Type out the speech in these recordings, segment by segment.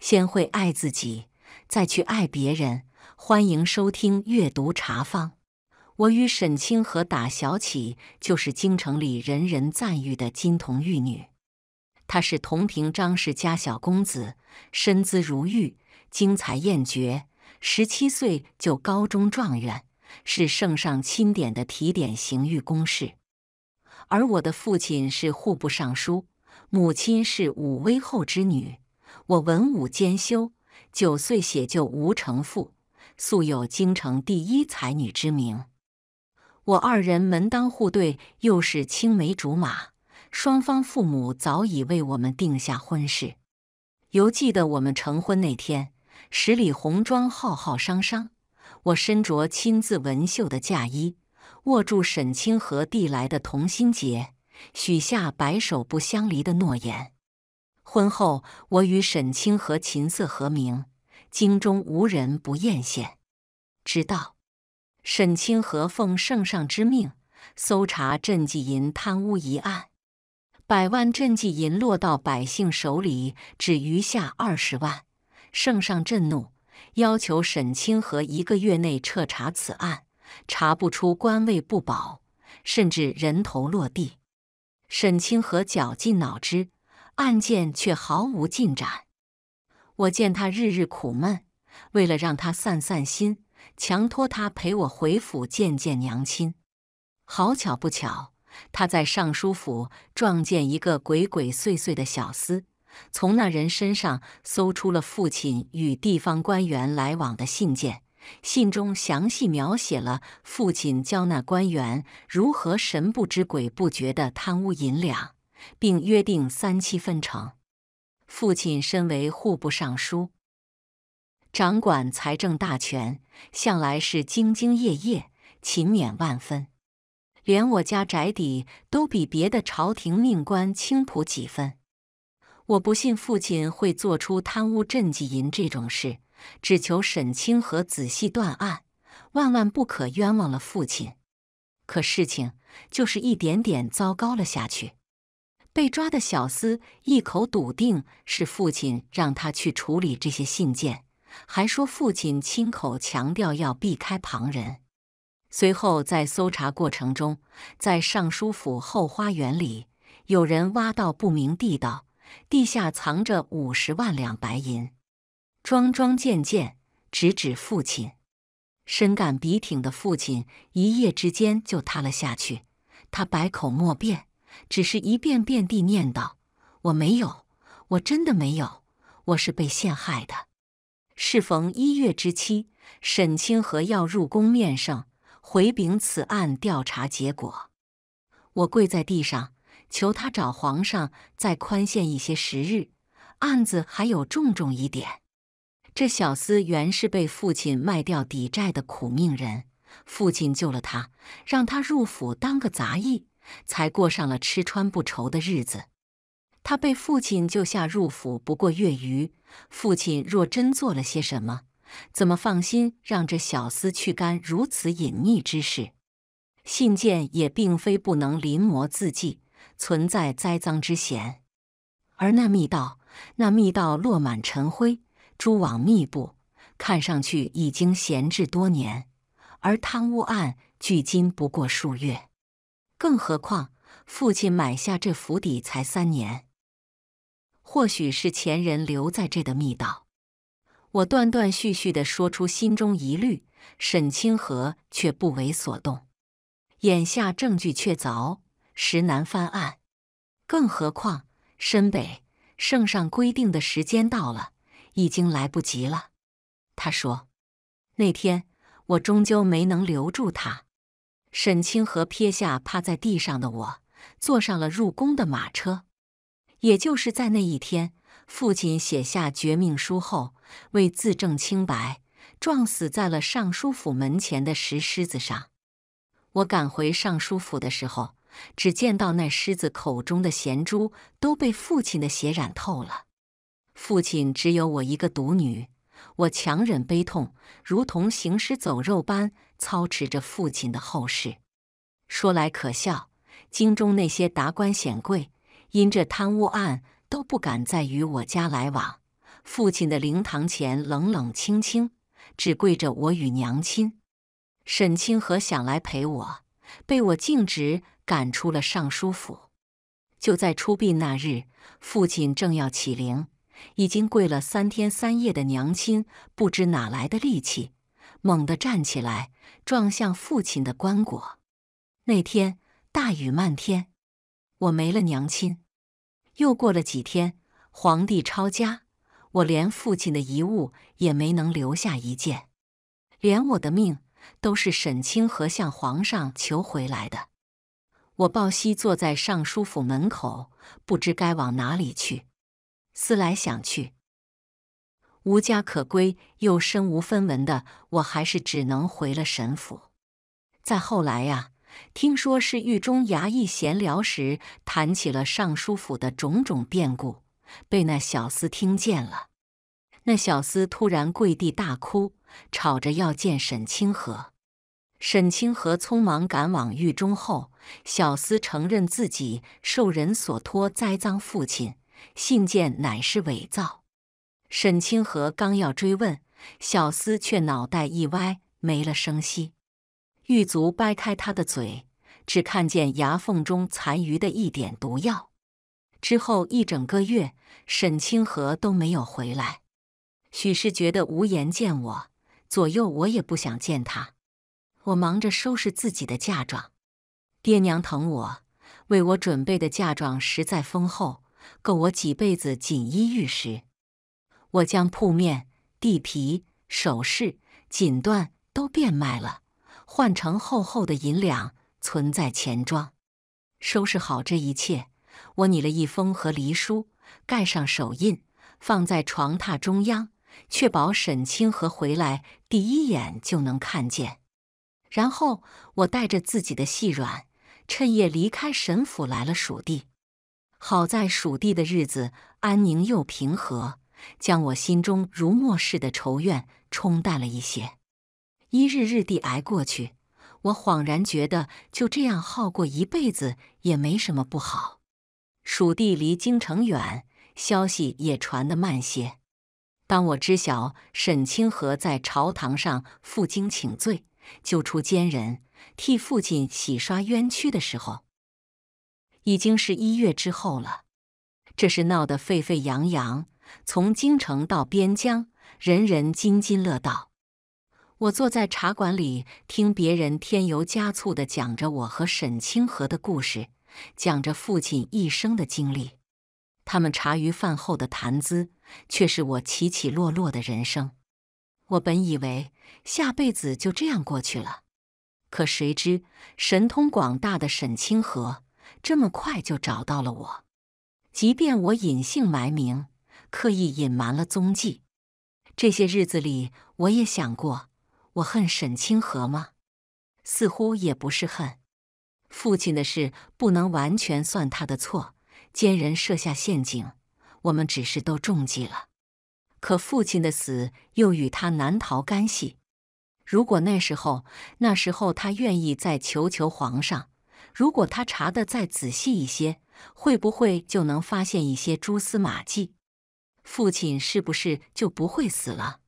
先会爱自己，再去爱别人。欢迎收听《阅读茶坊》。我与沈清河打小起就是京城里人人赞誉的金童玉女。她是同平张氏家小公子，身姿如玉，精彩艳绝，十七岁就高中状元，是圣上钦点的提点刑狱公事。而我的父亲是户部尚书，母亲是武威后之女。我文武兼修，九岁写就《吴城赋》，素有京城第一才女之名。我二人门当户对，又是青梅竹马，双方父母早已为我们定下婚事。犹记得我们成婚那天，十里红妆，浩浩殇殇。我身着亲自纹绣的嫁衣，握住沈清河递来的同心结，许下白首不相离的诺言。婚后，我与沈清河琴瑟和鸣，京中无人不艳羡。直到沈清河奉圣上之命搜查赈济银贪污一案，百万赈济银落到百姓手里，只余下二十万。圣上震怒，要求沈清河一个月内彻查此案，查不出官位不保，甚至人头落地。沈清河绞尽脑汁。案件却毫无进展。我见他日日苦闷，为了让他散散心，强托他陪我回府见见娘亲。好巧不巧，他在尚书府撞见一个鬼鬼祟祟的小厮，从那人身上搜出了父亲与地方官员来往的信件，信中详细描写了父亲交纳官员如何神不知鬼不觉地贪污银两。并约定三七分成。父亲身为户部尚书，掌管财政大权，向来是兢兢业业、勤勉万分，连我家宅邸都比别的朝廷命官清苦几分。我不信父亲会做出贪污赈济银这种事，只求沈清河仔细断案，万万不可冤枉了父亲。可事情就是一点点糟糕了下去。被抓的小厮一口笃定是父亲让他去处理这些信件，还说父亲亲口强调要避开旁人。随后在搜查过程中，在尚书府后花园里，有人挖到不明地道，地下藏着五十万两白银，桩桩件件直指父亲。深感笔挺的父亲一夜之间就塌了下去，他百口莫辩。只是一遍遍地念叨：“我没有，我真的没有，我是被陷害的。”适逢一月之期，沈清河要入宫面圣，回禀此案调查结果。我跪在地上，求他找皇上再宽限一些时日，案子还有重重疑点。这小厮原是被父亲卖掉抵债的苦命人，父亲救了他，让他入府当个杂役。才过上了吃穿不愁的日子。他被父亲救下入府不过月余，父亲若真做了些什么，怎么放心让这小厮去干如此隐秘之事？信件也并非不能临摹字迹，存在栽赃之嫌。而那密道，那密道落满尘灰，蛛网密布，看上去已经闲置多年。而贪污案距今不过数月。更何况，父亲买下这府邸才三年，或许是前人留在这的密道。我断断续续的说出心中疑虑，沈清河却不为所动。眼下证据确凿，实难翻案。更何况，申北，圣上规定的时间到了，已经来不及了。他说：“那天，我终究没能留住他。”沈清河撇下趴在地上的我，坐上了入宫的马车。也就是在那一天，父亲写下绝命书后，为自证清白，撞死在了尚书府门前的石狮子上。我赶回尚书府的时候，只见到那狮子口中的咸猪都被父亲的血染透了。父亲只有我一个独女，我强忍悲痛，如同行尸走肉般。操持着父亲的后事，说来可笑，京中那些达官显贵因这贪污案都不敢再与我家来往。父亲的灵堂前冷冷清清，只跪着我与娘亲。沈清河想来陪我，被我径直赶出了尚书府。就在出殡那日，父亲正要起灵，已经跪了三天三夜的娘亲不知哪来的力气。猛地站起来，撞向父亲的棺椁。那天大雨漫天，我没了娘亲。又过了几天，皇帝抄家，我连父亲的遗物也没能留下一件，连我的命都是沈清河向皇上求回来的。我抱膝坐在尚书府门口，不知该往哪里去，思来想去。无家可归又身无分文的，我还是只能回了沈府。再后来呀，听说是狱中衙役闲聊时谈起了尚书府的种种变故，被那小厮听见了。那小厮突然跪地大哭，吵着要见沈清河。沈清河匆忙赶往狱中后，小厮承认自己受人所托栽赃父亲，信件乃是伪造。沈清河刚要追问，小厮却脑袋一歪，没了声息。狱卒掰开他的嘴，只看见牙缝中残余的一点毒药。之后一整个月，沈清河都没有回来。许是觉得无颜见我，左右我也不想见他。我忙着收拾自己的嫁妆，爹娘疼我，为我准备的嫁妆实在丰厚，够我几辈子锦衣玉食。我将铺面、地皮、首饰、锦缎都变卖了，换成厚厚的银两，存在钱庄。收拾好这一切，我拟了一封和离书，盖上手印，放在床榻中央，确保沈清河回来第一眼就能看见。然后，我带着自己的细软，趁夜离开沈府，来了蜀地。好在蜀地的日子安宁又平和。将我心中如墨似的仇怨冲淡了一些。一日日地挨过去，我恍然觉得就这样耗过一辈子也没什么不好。蜀地离京城远，消息也传得慢些。当我知晓沈清河在朝堂上负荆请罪，救出奸人，替父亲洗刷冤屈的时候，已经是一月之后了。这事闹得沸沸扬扬。从京城到边疆，人人津津乐道。我坐在茶馆里，听别人添油加醋的讲着我和沈清河的故事，讲着父亲一生的经历。他们茶余饭后的谈资，却是我起起落落的人生。我本以为下辈子就这样过去了，可谁知神通广大的沈清河这么快就找到了我，即便我隐姓埋名。刻意隐瞒了踪迹。这些日子里，我也想过，我恨沈清河吗？似乎也不是恨。父亲的事不能完全算他的错，奸人设下陷阱，我们只是都中计了。可父亲的死又与他难逃干系。如果那时候，那时候他愿意再求求皇上，如果他查的再仔细一些，会不会就能发现一些蛛丝马迹？父亲是不是就不会死了？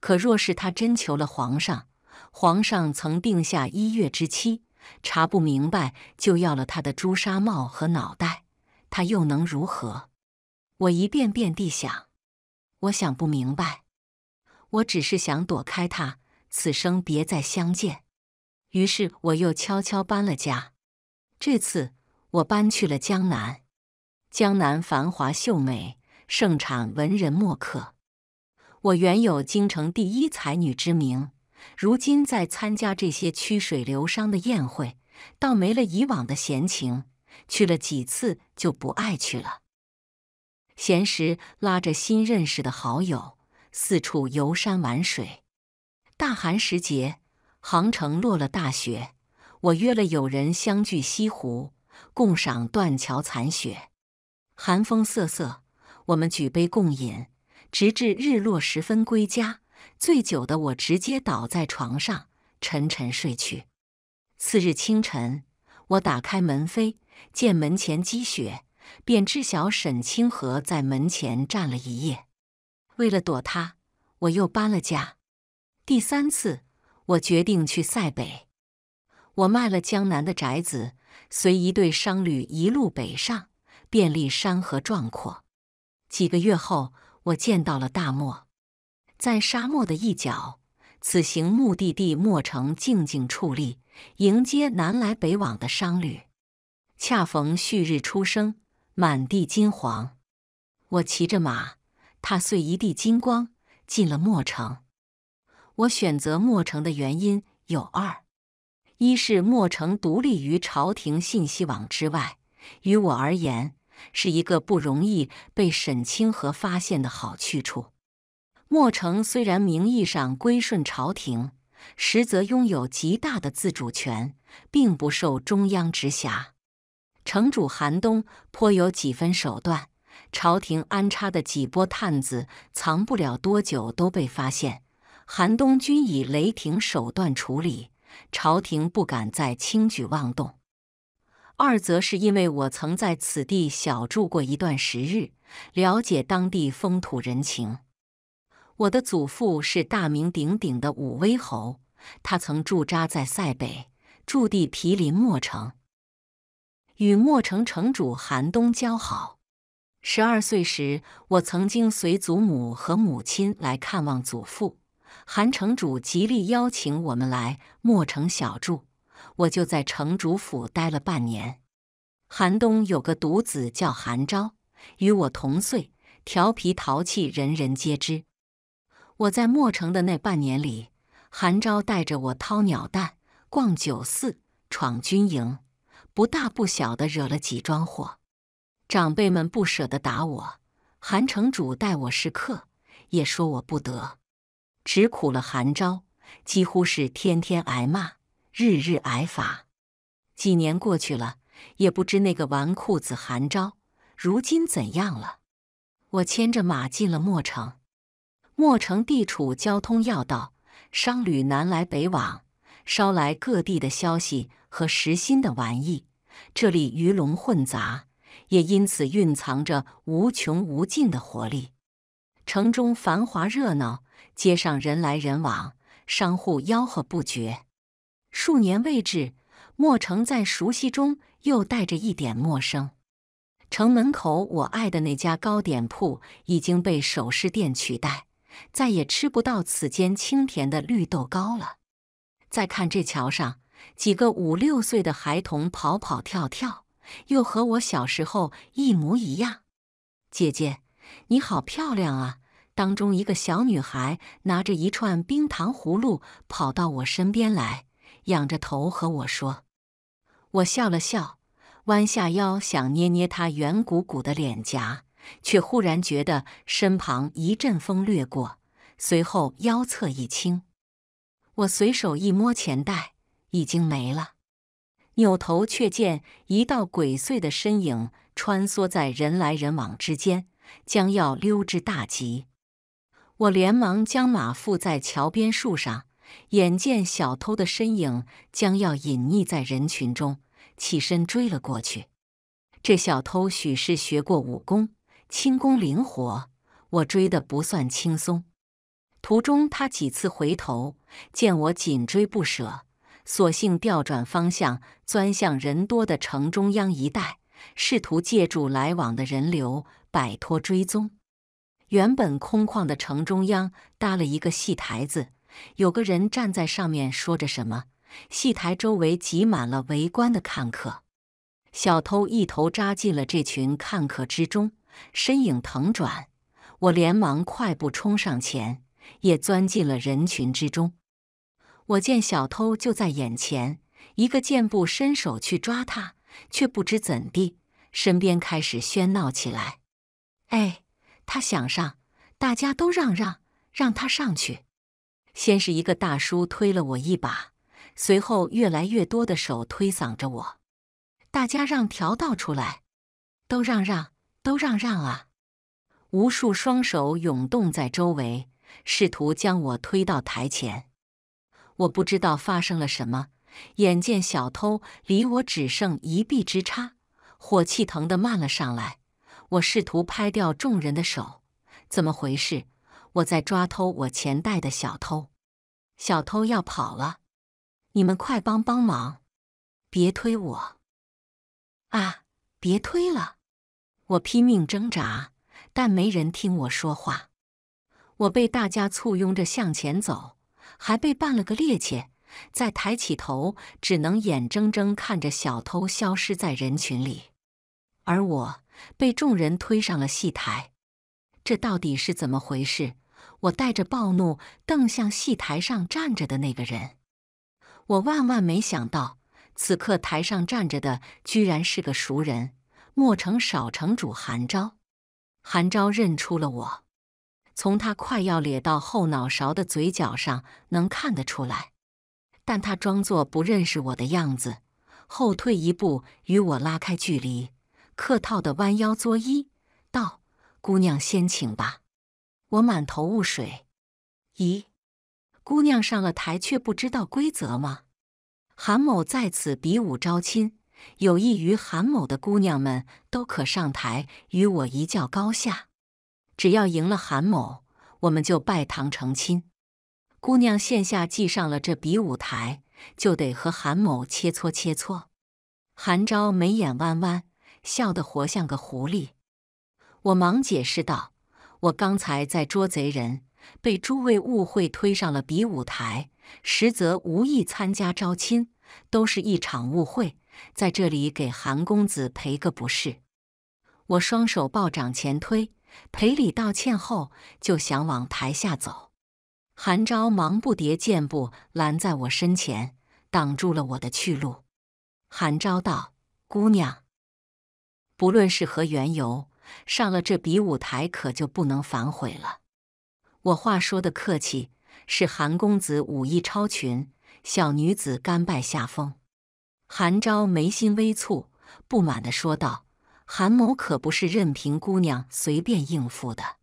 可若是他真求了皇上，皇上曾定下一月之期，查不明白就要了他的朱砂帽和脑袋，他又能如何？我一遍遍地想，我想不明白。我只是想躲开他，此生别再相见。于是我又悄悄搬了家。这次我搬去了江南。江南繁华秀美。盛产文人墨客，我原有京城第一才女之名，如今在参加这些曲水流觞的宴会，倒没了以往的闲情。去了几次就不爱去了。闲时拉着新认识的好友四处游山玩水。大寒时节，杭城落了大雪，我约了友人相聚西湖，共赏断桥残雪，寒风瑟瑟。我们举杯共饮，直至日落时分归家。醉酒的我直接倒在床上，沉沉睡去。次日清晨，我打开门扉，见门前积雪，便知晓沈清河在门前站了一夜。为了躲他，我又搬了家。第三次，我决定去塞北。我卖了江南的宅子，随一对商旅一路北上，遍历山河壮阔。几个月后，我见到了大漠，在沙漠的一角，此行目的地墨城静静矗立，迎接南来北往的商旅。恰逢旭日初升，满地金黄。我骑着马，踏碎一地金光，进了墨城。我选择墨城的原因有二：一是墨城独立于朝廷信息网之外，于我而言。是一个不容易被沈清河发现的好去处。墨城虽然名义上归顺朝廷，实则拥有极大的自主权，并不受中央直辖。城主寒冬颇有几分手段，朝廷安插的几波探子藏不了多久都被发现，寒冬均以雷霆手段处理，朝廷不敢再轻举妄动。二则是因为我曾在此地小住过一段时日，了解当地风土人情。我的祖父是大名鼎鼎的武威侯，他曾驻扎在塞北，驻地毗邻墨城，与墨城城主韩冬交好。十二岁时，我曾经随祖母和母亲来看望祖父，韩城主极力邀请我们来墨城小住。我就在城主府待了半年。韩东有个独子叫韩昭，与我同岁，调皮淘气，人人皆知。我在墨城的那半年里，韩昭带着我掏鸟蛋、逛酒肆、闯军营，不大不小的惹了几桩祸。长辈们不舍得打我，韩城主待我是客，也说我不得，只苦了韩昭，几乎是天天挨骂。日日挨罚，几年过去了，也不知那个纨绔子韩昭如今怎样了。我牵着马进了墨城。墨城地处交通要道，商旅南来北往，捎来各地的消息和时新的玩意。这里鱼龙混杂，也因此蕴藏着无穷无尽的活力。城中繁华热闹，街上人来人往，商户吆喝不绝。数年未至，莫城在熟悉中又带着一点陌生。城门口我爱的那家糕点铺已经被首饰店取代，再也吃不到此间清甜的绿豆糕了。再看这桥上几个五六岁的孩童跑跑跳跳，又和我小时候一模一样。姐姐，你好漂亮啊！当中一个小女孩拿着一串冰糖葫芦跑到我身边来。仰着头和我说，我笑了笑，弯下腰想捏捏他圆鼓鼓的脸颊，却忽然觉得身旁一阵风掠过，随后腰侧一轻，我随手一摸钱袋，已经没了。扭头却见一道鬼祟的身影穿梭在人来人往之间，将要溜之大吉。我连忙将马缚在桥边树上。眼见小偷的身影将要隐匿在人群中，起身追了过去。这小偷许是学过武功，轻功灵活，我追的不算轻松。途中，他几次回头，见我紧追不舍，索性调转方向，钻向人多的城中央一带，试图借助来往的人流摆脱追踪。原本空旷的城中央搭了一个戏台子。有个人站在上面说着什么，戏台周围挤满了围观的看客。小偷一头扎进了这群看客之中，身影腾转。我连忙快步冲上前，也钻进了人群之中。我见小偷就在眼前，一个箭步伸手去抓他，却不知怎地，身边开始喧闹起来。哎，他想上，大家都让让，让他上去。先是一个大叔推了我一把，随后越来越多的手推搡着我，大家让条道出来，都让让，都让让啊！无数双手涌动在周围，试图将我推到台前。我不知道发生了什么，眼见小偷离我只剩一臂之差，火气腾的漫了上来。我试图拍掉众人的手，怎么回事？我在抓偷我钱袋的小偷，小偷要跑了，你们快帮帮忙！别推我啊！别推了！我拼命挣扎，但没人听我说话。我被大家簇拥着向前走，还被绊了个趔趄。再抬起头，只能眼睁睁看着小偷消失在人群里，而我被众人推上了戏台。这到底是怎么回事？我带着暴怒瞪向戏台上站着的那个人。我万万没想到，此刻台上站着的居然是个熟人——莫城少城主韩昭。韩昭认出了我，从他快要咧到后脑勺的嘴角上能看得出来。但他装作不认识我的样子，后退一步与我拉开距离，客套的弯腰作揖道：“姑娘先请吧。”我满头雾水，咦，姑娘上了台却不知道规则吗？韩某在此比武招亲，有意于韩某的姑娘们都可上台与我一较高下，只要赢了韩某，我们就拜堂成亲。姑娘现下既上了这比武台，就得和韩某切磋切磋。韩昭眉眼弯弯，笑得活像个狐狸。我忙解释道。我刚才在捉贼，人被诸位误会，推上了比武台，实则无意参加招亲，都是一场误会，在这里给韩公子赔个不是。我双手抱掌前推，赔礼道歉后，就想往台下走。韩昭忙不迭箭步拦在我身前，挡住了我的去路。韩昭道：“姑娘，不论是何缘由。”上了这比武台，可就不能反悔了。我话说的客气，是韩公子武艺超群，小女子甘拜下风。韩昭眉心微蹙，不满地说道：“韩某可不是任凭姑娘随便应付的。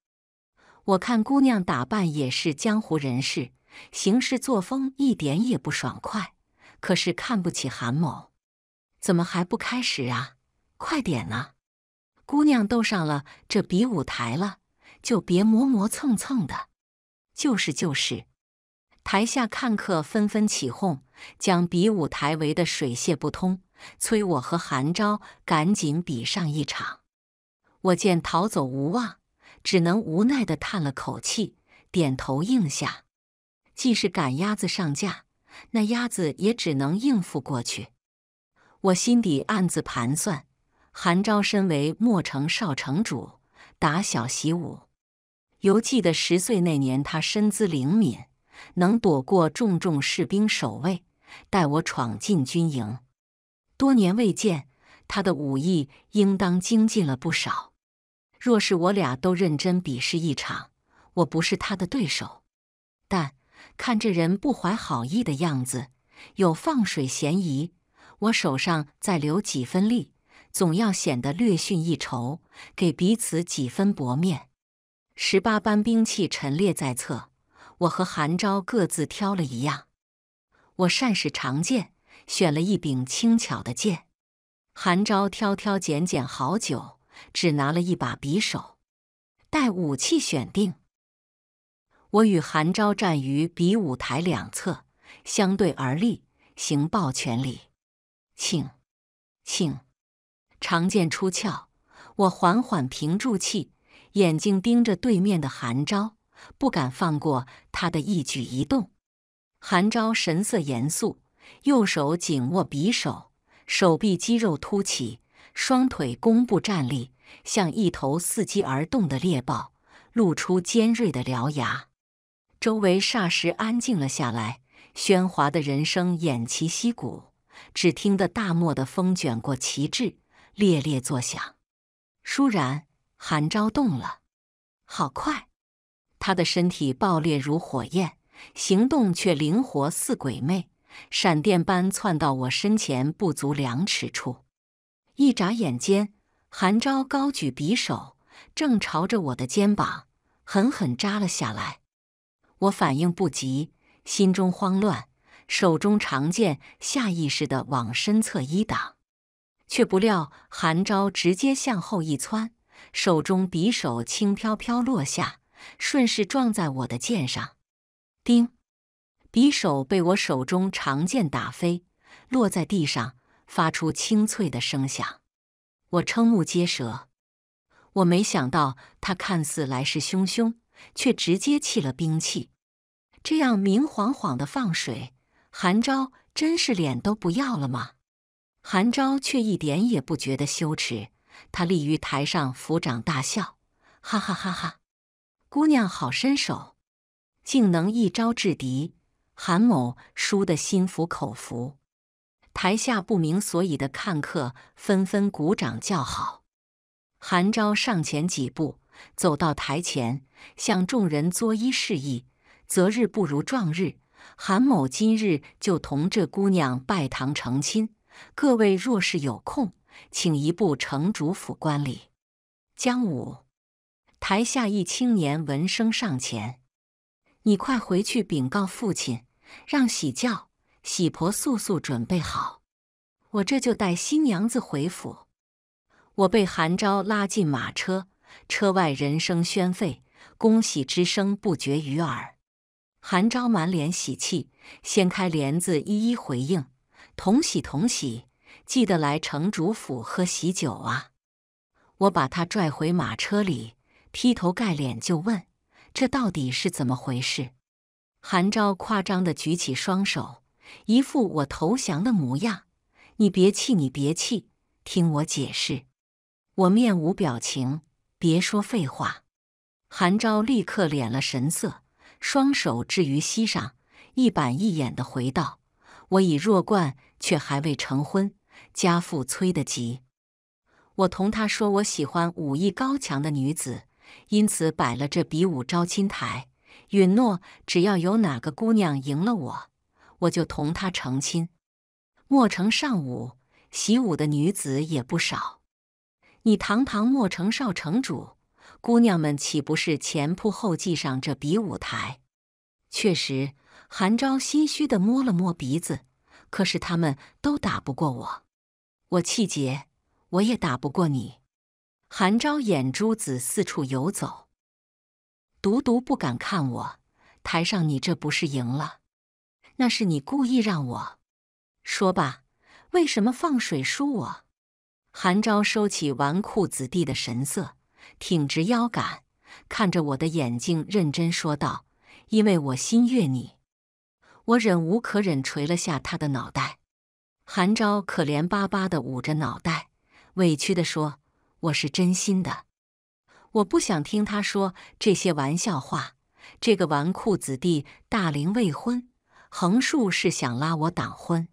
我看姑娘打扮也是江湖人士，行事作风一点也不爽快，可是看不起韩某？怎么还不开始啊？快点啊！”姑娘都上了这比武台了，就别磨磨蹭蹭的。就是就是，台下看客纷纷起哄，将比武台围得水泄不通，催我和韩昭赶紧比上一场。我见逃走无望，只能无奈的叹了口气，点头应下。既是赶鸭子上架，那鸭子也只能应付过去。我心底暗自盘算。韩昭身为墨城少城主，打小习武，犹记得十岁那年，他身姿灵敏，能躲过重重士兵守卫，带我闯进军营。多年未见，他的武艺应当精进了不少。若是我俩都认真比试一场，我不是他的对手。但看这人不怀好意的样子，有放水嫌疑，我手上再留几分力。总要显得略逊一筹，给彼此几分薄面。十八般兵器陈列在侧，我和韩昭各自挑了一样。我善使长剑，选了一柄轻巧的剑。韩昭挑挑拣拣好久，只拿了一把匕首。待武器选定，我与韩昭站于比武台两侧，相对而立，行抱拳礼。请，请。长剑出鞘，我缓缓屏住气，眼睛盯着对面的韩昭，不敢放过他的一举一动。韩昭神色严肃，右手紧握匕首，手臂肌肉凸起，双腿弓步站立，像一头伺机而动的猎豹，露出尖锐的獠牙。周围霎时安静了下来，喧哗的人声偃旗息鼓，只听得大漠的风卷过旗帜。猎猎作响，倏然，韩昭动了，好快！他的身体爆裂如火焰，行动却灵活似鬼魅，闪电般窜到我身前不足两尺处。一眨眼间，韩昭高举匕首，正朝着我的肩膀狠狠扎了下来。我反应不及，心中慌乱，手中长剑下意识的往身侧一挡。却不料韩昭直接向后一窜，手中匕首轻飘飘落下，顺势撞在我的剑上。叮！匕首被我手中长剑打飞，落在地上，发出清脆的声响。我瞠目结舌，我没想到他看似来势汹汹，却直接弃了兵器，这样明晃晃的放水，韩昭真是脸都不要了吗？韩昭却一点也不觉得羞耻，他立于台上，抚掌大笑：“哈哈哈哈！姑娘好身手，竟能一招制敌，韩某输得心服口服。”台下不明所以的看客纷纷鼓掌叫好。韩昭上前几步，走到台前，向众人作揖示意：“择日不如撞日，韩某今日就同这姑娘拜堂成亲。”各位若是有空，请移步城主府观礼。江武，台下一青年闻声上前：“你快回去禀告父亲，让喜轿、喜婆速速准备好，我这就带新娘子回府。”我被韩昭拉进马车，车外人声喧沸，恭喜之声不绝于耳。韩昭满脸喜气，掀开帘子，一一回应。同喜同喜！记得来城主府喝喜酒啊！我把他拽回马车里，劈头盖脸就问：“这到底是怎么回事？”韩昭夸张地举起双手，一副我投降的模样：“你别气，你别气，听我解释。”我面无表情：“别说废话。”韩昭立刻敛了神色，双手置于膝上，一板一眼地回道。我已弱冠，却还未成婚，家父催得急。我同他说：“我喜欢武艺高强的女子，因此摆了这比武招亲台，允诺只要有哪个姑娘赢了我，我就同她成亲。”莫城尚武，习武的女子也不少。你堂堂莫城少城主，姑娘们岂不是前仆后继上这比武台？确实。韩昭心虚的摸了摸鼻子，可是他们都打不过我，我气结，我也打不过你。韩昭眼珠子四处游走，独独不敢看我。台上你这不是赢了，那是你故意让我。说吧，为什么放水输我？韩昭收起纨绔子弟的神色，挺直腰杆，看着我的眼睛，认真说道：“因为我心悦你。”我忍无可忍，捶了下他的脑袋。韩昭可怜巴巴地捂着脑袋，委屈地说：“我是真心的，我不想听他说这些玩笑话。这个纨绔子弟大龄未婚，横竖是想拉我挡婚，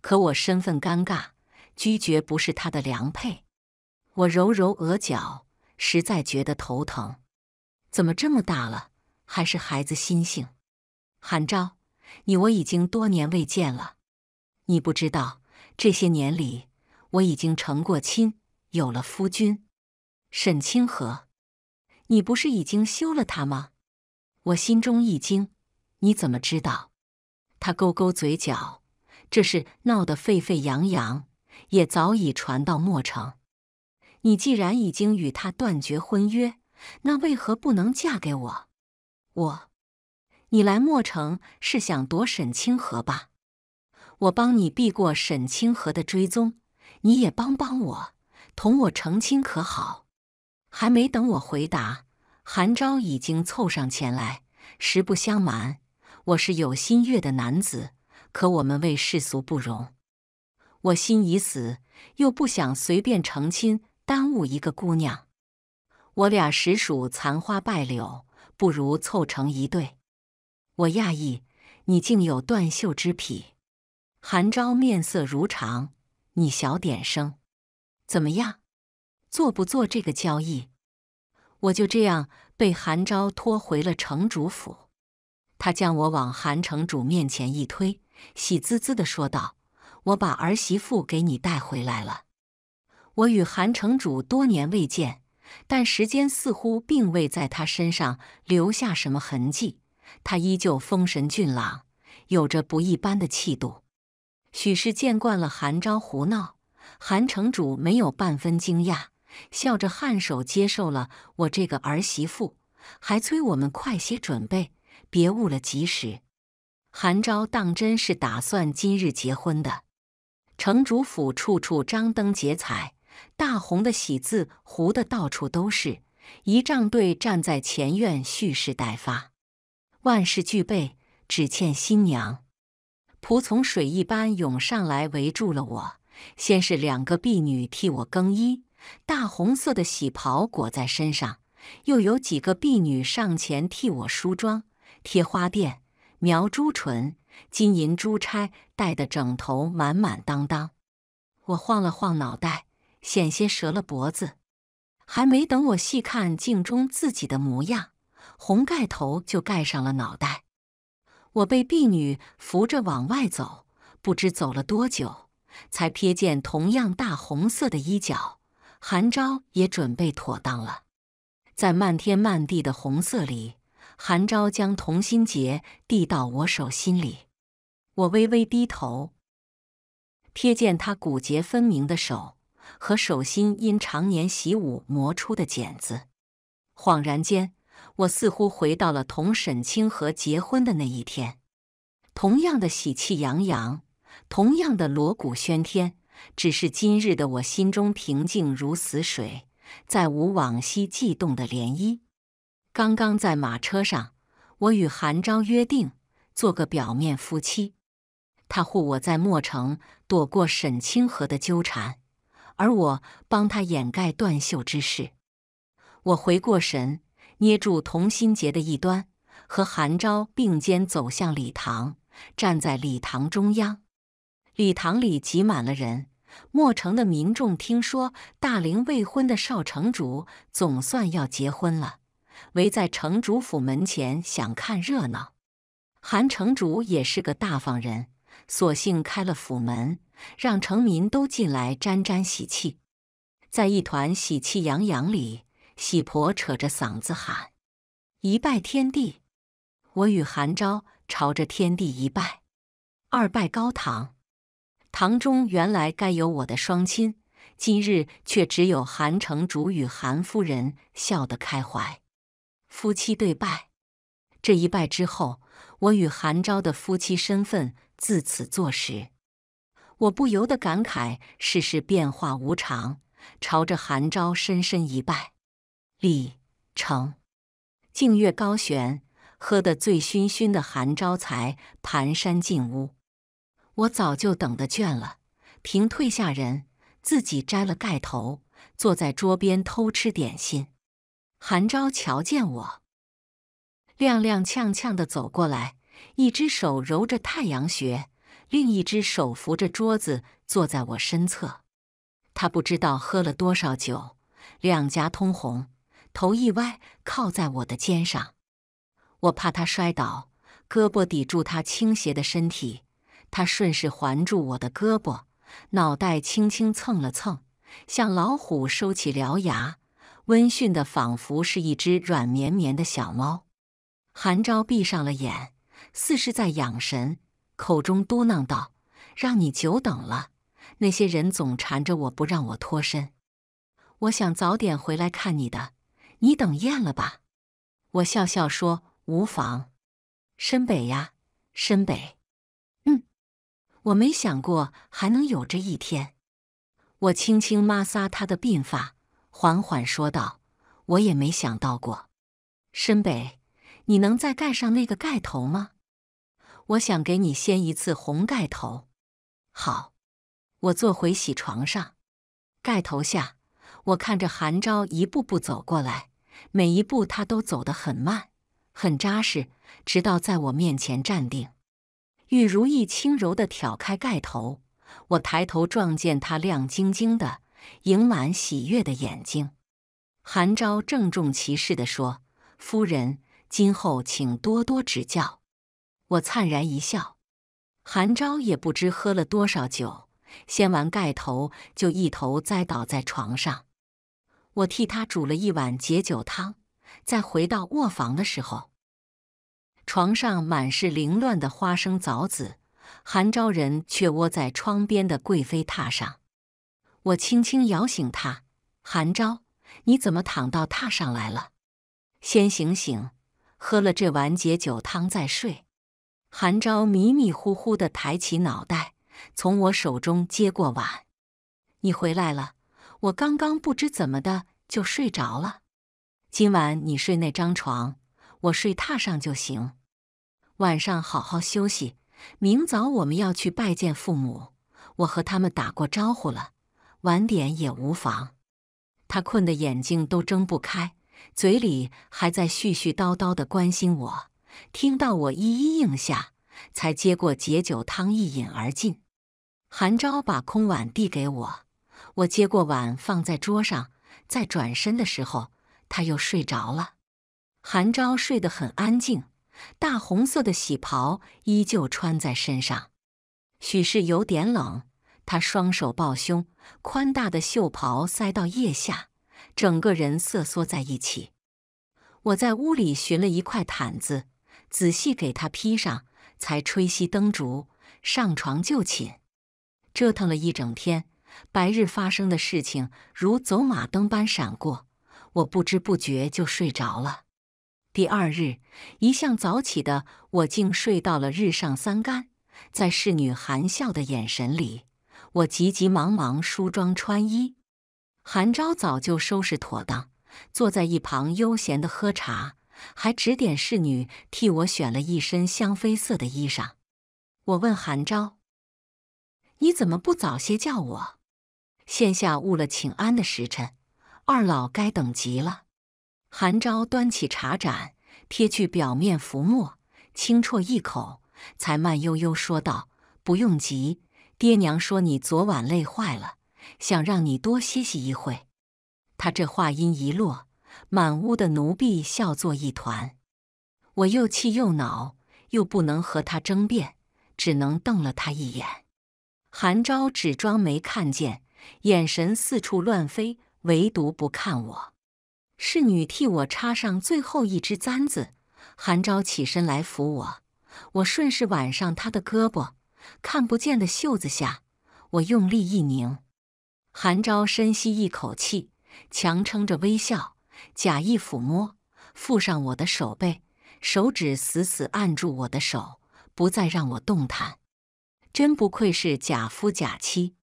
可我身份尴尬，拒绝不是他的良配。”我揉揉额角，实在觉得头疼。怎么这么大了，还是孩子心性？韩昭。你我已经多年未见了，你不知道这些年里我已经成过亲，有了夫君沈清河。你不是已经休了他吗？我心中一惊，你怎么知道？他勾勾嘴角，这事闹得沸沸扬扬，也早已传到墨城。你既然已经与他断绝婚约，那为何不能嫁给我？我。你来墨城是想躲沈清河吧？我帮你避过沈清河的追踪，你也帮帮我，同我成亲可好？还没等我回答，韩昭已经凑上前来。实不相瞒，我是有心悦的男子，可我们为世俗不容。我心已死，又不想随便成亲，耽误一个姑娘。我俩实属残花败柳，不如凑成一对。我讶异，你竟有断袖之癖。韩昭面色如常，你小点声，怎么样？做不做这个交易？我就这样被韩昭拖回了城主府，他将我往韩城主面前一推，喜滋滋地说道：“我把儿媳妇给你带回来了。”我与韩城主多年未见，但时间似乎并未在他身上留下什么痕迹。他依旧风神俊朗，有着不一般的气度。许是见惯了韩昭胡闹，韩城主没有半分惊讶，笑着颔首接受了我这个儿媳妇，还催我们快些准备，别误了吉时。韩昭当真是打算今日结婚的。城主府处处张灯结彩，大红的喜字糊得到处都是，仪仗队站在前院蓄势待发。万事俱备，只欠新娘。仆从水一般涌上来，围住了我。先是两个婢女替我更衣，大红色的喜袍裹在身上，又有几个婢女上前替我梳妆、贴花钿、描朱唇、金银珠钗戴得整头满满当当。我晃了晃脑袋，险些折了脖子。还没等我细看镜中自己的模样。红盖头就盖上了脑袋，我被婢女扶着往外走，不知走了多久，才瞥见同样大红色的衣角。韩昭也准备妥当了，在漫天漫地的红色里，韩昭将同心结递到我手心里，我微微低头，瞥见他骨节分明的手和手心因常年习武磨出的茧子，恍然间。我似乎回到了同沈清河结婚的那一天，同样的喜气洋洋，同样的锣鼓喧天，只是今日的我心中平静如死水，再无往昔悸动的涟漪。刚刚在马车上，我与韩昭约定做个表面夫妻，他护我在墨城躲过沈清河的纠缠，而我帮他掩盖断袖之事。我回过神。捏住同心结的一端，和韩昭并肩走向礼堂，站在礼堂中央。礼堂里挤满了人，墨城的民众听说大龄未婚的少城主总算要结婚了，围在城主府门前想看热闹。韩城主也是个大方人，索性开了府门，让城民都进来沾沾喜气。在一团喜气洋洋里。喜婆扯着嗓子喊：“一拜天地，我与韩昭朝着天地一拜；二拜高堂，堂中原来该有我的双亲，今日却只有韩城主与韩夫人笑得开怀，夫妻对拜。这一拜之后，我与韩昭的夫妻身份自此坐实。我不由得感慨世事变化无常，朝着韩昭深深一拜。”李成，净月高悬，喝得醉醺醺的韩招财蹒跚进屋。我早就等得倦了，平退下人，自己摘了盖头，坐在桌边偷吃点心。韩昭瞧见我，踉踉跄跄的走过来，一只手揉着太阳穴，另一只手扶着桌子，坐在我身侧。他不知道喝了多少酒，两颊通红。头一歪，靠在我的肩上，我怕他摔倒，胳膊抵住他倾斜的身体，他顺势环住我的胳膊，脑袋轻轻蹭了蹭，像老虎收起獠牙，温驯的仿佛是一只软绵绵的小猫。韩昭闭上了眼，似是在养神，口中嘟囔道：“让你久等了，那些人总缠着我不让我脱身，我想早点回来看你的。”你等厌了吧？我笑笑说：“无妨。”申北呀，申北，嗯，我没想过还能有这一天。我轻轻摩挲他的鬓发，缓缓说道：“我也没想到过，申北，你能再盖上那个盖头吗？我想给你掀一次红盖头。”好，我坐回洗床上，盖头下，我看着韩昭一步步走过来。每一步他都走得很慢，很扎实，直到在我面前站定。玉如意轻柔地挑开盖头，我抬头撞见他亮晶晶的、盈满喜悦的眼睛。韩昭郑重其事地说：“夫人，今后请多多指教。”我灿然一笑。韩昭也不知喝了多少酒，掀完盖头就一头栽倒在床上。我替他煮了一碗解酒汤，再回到卧房的时候，床上满是凌乱的花生枣子，韩昭人却窝在窗边的贵妃榻上。我轻轻摇醒他：“韩昭，你怎么躺到榻上来了？先醒醒，喝了这碗解酒汤再睡。”韩昭迷迷糊糊的抬起脑袋，从我手中接过碗：“你回来了。”我刚刚不知怎么的就睡着了，今晚你睡那张床，我睡榻上就行。晚上好好休息，明早我们要去拜见父母，我和他们打过招呼了，晚点也无妨。他困得眼睛都睁不开，嘴里还在絮絮叨叨的关心我，听到我一一应下，才接过解酒汤一饮而尽。韩昭把空碗递给我。我接过碗放在桌上，在转身的时候，他又睡着了。韩昭睡得很安静，大红色的喜袍依旧穿在身上。许是有点冷，他双手抱胸，宽大的袖袍塞到腋下，整个人瑟缩在一起。我在屋里寻了一块毯子，仔细给他披上，才吹熄灯烛，上床就寝。折腾了一整天。白日发生的事情如走马灯般闪过，我不知不觉就睡着了。第二日，一向早起的我竟睡到了日上三竿。在侍女含笑的眼神里，我急急忙忙梳妆穿衣。韩昭早就收拾妥当，坐在一旁悠闲地喝茶，还指点侍女替我选了一身香妃色的衣裳。我问韩昭：“你怎么不早些叫我？”现下误了请安的时辰，二老该等急了。韩昭端起茶盏，撇去表面浮沫，轻啜一口，才慢悠悠说道：“不用急，爹娘说你昨晚累坏了，想让你多歇息一会。”他这话音一落，满屋的奴婢笑作一团。我又气又恼，又不能和他争辩，只能瞪了他一眼。韩昭只装没看见。眼神四处乱飞，唯独不看我。侍女替我插上最后一只簪子，韩昭起身来扶我，我顺势挽上他的胳膊。看不见的袖子下，我用力一拧。韩昭深吸一口气，强撑着微笑，假意抚摸，附上我的手背，手指死死按住我的手，不再让我动弹。真不愧是假夫假妻。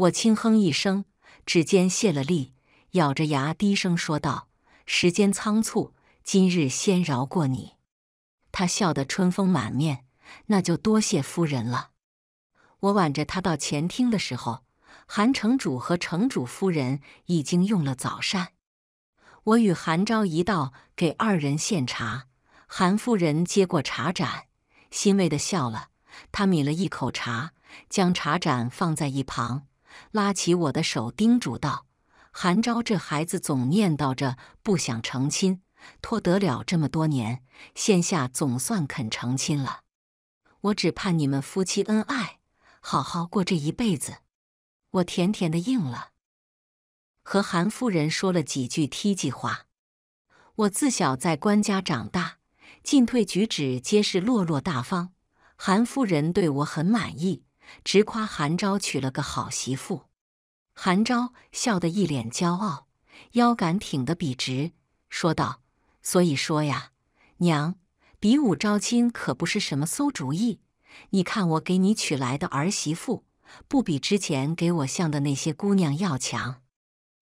我轻哼一声，指尖泄了力，咬着牙低声说道：“时间仓促，今日先饶过你。”他笑得春风满面，“那就多谢夫人了。”我挽着他到前厅的时候，韩城主和城主夫人已经用了早膳。我与韩昭一道给二人献茶，韩夫人接过茶盏，欣慰地笑了。她抿了一口茶，将茶盏放在一旁。拉起我的手，叮嘱道：“韩昭这孩子总念叨着不想成亲，拖得了这么多年，现下总算肯成亲了。我只盼你们夫妻恩爱，好好过这一辈子。”我甜甜的应了，和韩夫人说了几句梯级话。我自小在官家长大，进退举止皆是落落大方，韩夫人对我很满意。直夸韩昭娶了个好媳妇，韩昭笑得一脸骄傲，腰杆挺得笔直，说道：“所以说呀，娘，比武招亲可不是什么馊主意。你看我给你娶来的儿媳妇，不比之前给我相的那些姑娘要强。”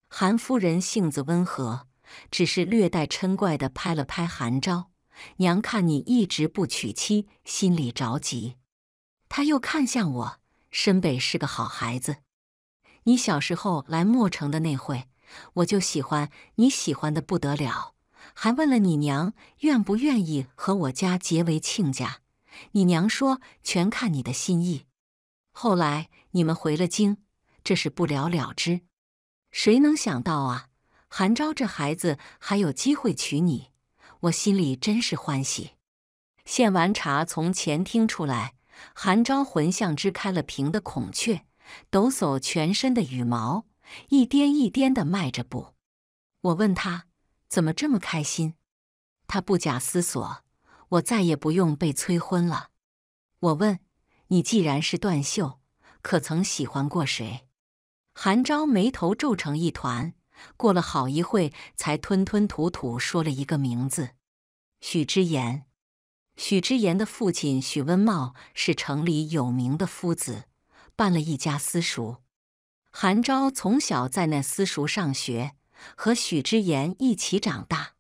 韩夫人性子温和，只是略带嗔怪地拍了拍韩昭：“娘看你一直不娶妻，心里着急。”他又看向我，申北是个好孩子。你小时候来莫城的那会，我就喜欢你，喜欢的不得了，还问了你娘愿不愿意和我家结为亲家。你娘说全看你的心意。后来你们回了京，这事不了了之。谁能想到啊，韩昭这孩子还有机会娶你，我心里真是欢喜。献完茶，从前厅出来。韩昭魂像支开了屏的孔雀，抖擞全身的羽毛，一颠一颠地迈着步。我问他怎么这么开心，他不假思索。我再也不用被催婚了。我问你，既然是断袖，可曾喜欢过谁？韩昭眉头皱成一团，过了好一会，才吞吞吐吐说了一个名字：许之言。许之言的父亲许温茂是城里有名的夫子，办了一家私塾。韩昭从小在那私塾上学，和许之言一起长大。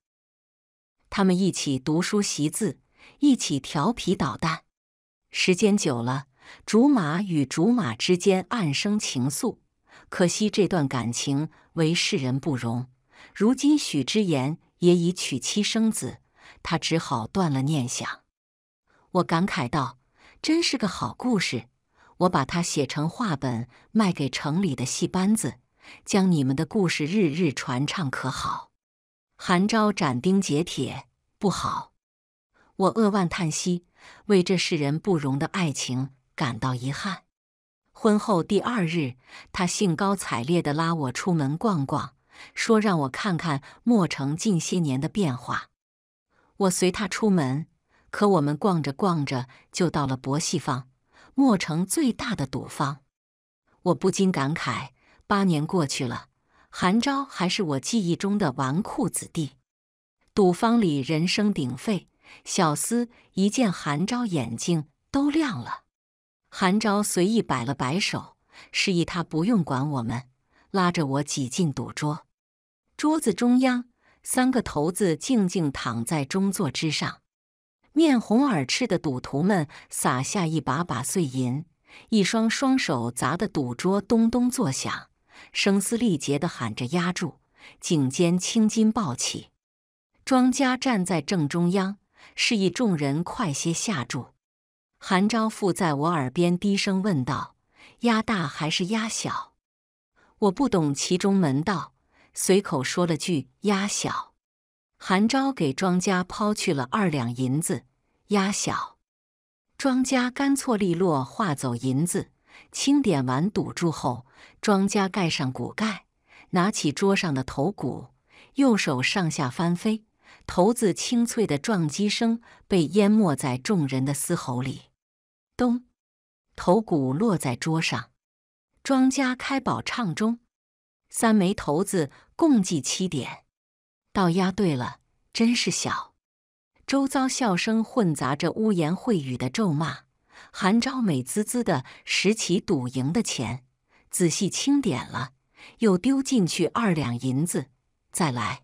他们一起读书习字，一起调皮捣蛋。时间久了，竹马与竹马之间暗生情愫。可惜这段感情为世人不容。如今许之言也已娶妻生子，他只好断了念想。我感慨道：“真是个好故事，我把它写成话本，卖给城里的戏班子，将你们的故事日日传唱，可好？”韩昭斩钉截铁：“不好。”我扼腕叹息，为这世人不容的爱情感到遗憾。婚后第二日，他兴高采烈地拉我出门逛逛，说让我看看莫城近些年的变化。我随他出门。可我们逛着逛着就到了博戏坊，墨城最大的赌坊。我不禁感慨：八年过去了，韩昭还是我记忆中的纨绔子弟。赌坊里人声鼎沸，小厮一见韩昭，眼睛都亮了。韩昭随意摆了摆手，示意他不用管我们，拉着我挤进赌桌。桌子中央，三个骰子静静躺在中座之上。面红耳赤的赌徒们撒下一把把碎银，一双双手砸的赌桌咚咚作响，声嘶力竭地喊着“压住”，颈间青筋暴起。庄家站在正中央，示意众人快些下注。韩昭富在我耳边低声问道：“压大还是压小？”我不懂其中门道，随口说了句“压小”。韩昭给庄家抛去了二两银子，押小。庄家干脆利落划走银子，清点完赌注后，庄家盖上骨盖，拿起桌上的头骨，右手上下翻飞，骰子清脆的撞击声被淹没在众人的嘶吼里。咚，头骨落在桌上，庄家开宝唱钟，三枚骰子共计七点。倒押对了，真是小！周遭笑声混杂着污言秽语的咒骂。韩昭美滋滋的拾起赌赢的钱，仔细清点了，又丢进去二两银子。再来，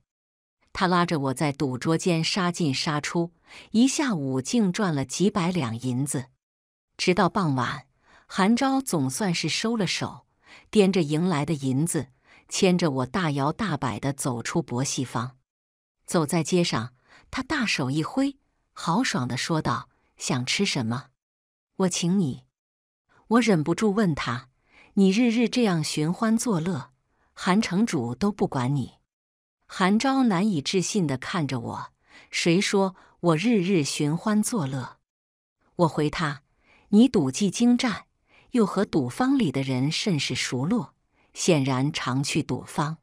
他拉着我在赌桌间杀进杀出，一下午竟赚了几百两银子。直到傍晚，韩昭总算是收了手，掂着赢来的银子，牵着我大摇大摆的走出博戏坊。走在街上，他大手一挥，豪爽的说道：“想吃什么，我请你。”我忍不住问他：“你日日这样寻欢作乐，韩城主都不管你？”韩昭难以置信的看着我：“谁说我日日寻欢作乐？”我回他：“你赌技精湛，又和赌坊里的人甚是熟络，显然常去赌坊。”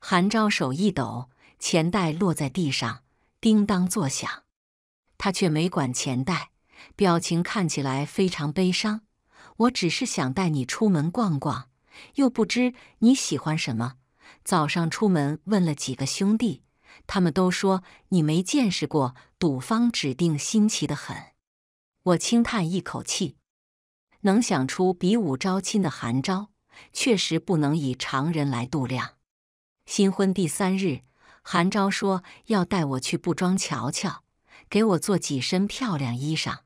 韩昭手一抖。钱袋落在地上，叮当作响。他却没管钱袋，表情看起来非常悲伤。我只是想带你出门逛逛，又不知你喜欢什么。早上出门问了几个兄弟，他们都说你没见识过赌方，指定新奇的很。我轻叹一口气，能想出比武招亲的寒招，确实不能以常人来度量。新婚第三日。韩昭说要带我去布庄瞧瞧，给我做几身漂亮衣裳。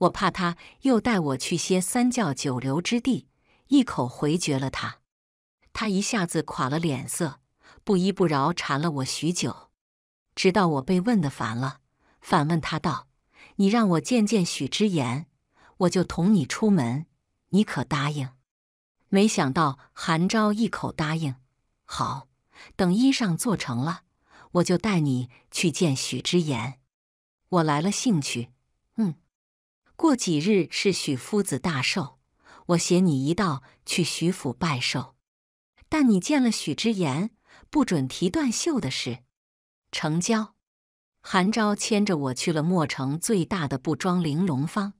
我怕他又带我去些三教九流之地，一口回绝了他。他一下子垮了脸色，不依不饶缠了我许久，直到我被问得烦了，反问他道：“你让我见见许之言，我就同你出门，你可答应？”没想到韩昭一口答应：“好。”等衣裳做成了，我就带你去见许之言。我来了兴趣。嗯，过几日是许夫子大寿，我携你一道去许府拜寿。但你见了许之言，不准提断袖的事。成交。韩昭牵着我去了墨城最大的布庄玲珑坊。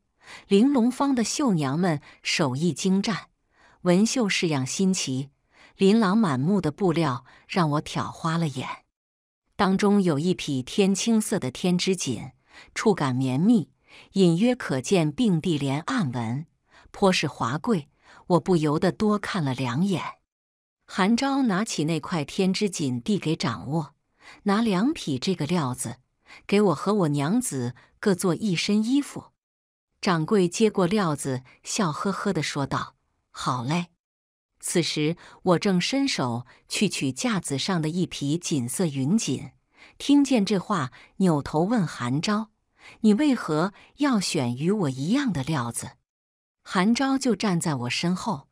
玲珑坊的绣娘们手艺精湛，纹绣式样新奇。琳琅满目的布料让我挑花了眼，当中有一匹天青色的天之锦，触感绵密，隐约可见并蒂莲暗纹，颇是华贵。我不由得多看了两眼。韩昭拿起那块天之锦递给掌握，拿两匹这个料子，给我和我娘子各做一身衣服。掌柜接过料子，笑呵呵的说道：“好嘞。”此时我正伸手去取架子上的一匹锦色云锦，听见这话，扭头问韩昭：“你为何要选与我一样的料子？”韩昭就站在我身后，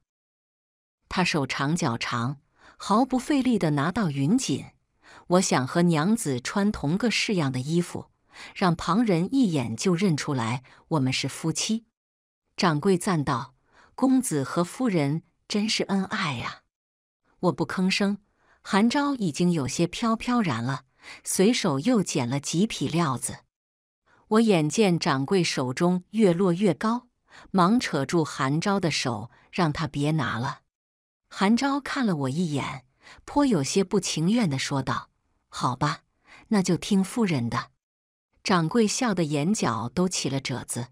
他手长脚长，毫不费力地拿到云锦。我想和娘子穿同个式样的衣服，让旁人一眼就认出来我们是夫妻。掌柜赞道：“公子和夫人。”真是恩爱呀！我不吭声，韩昭已经有些飘飘然了，随手又捡了几匹料子。我眼见掌柜手中越落越高，忙扯住韩昭的手，让他别拿了。韩昭看了我一眼，颇有些不情愿的说道：“好吧，那就听夫人的。”掌柜笑得眼角都起了褶子。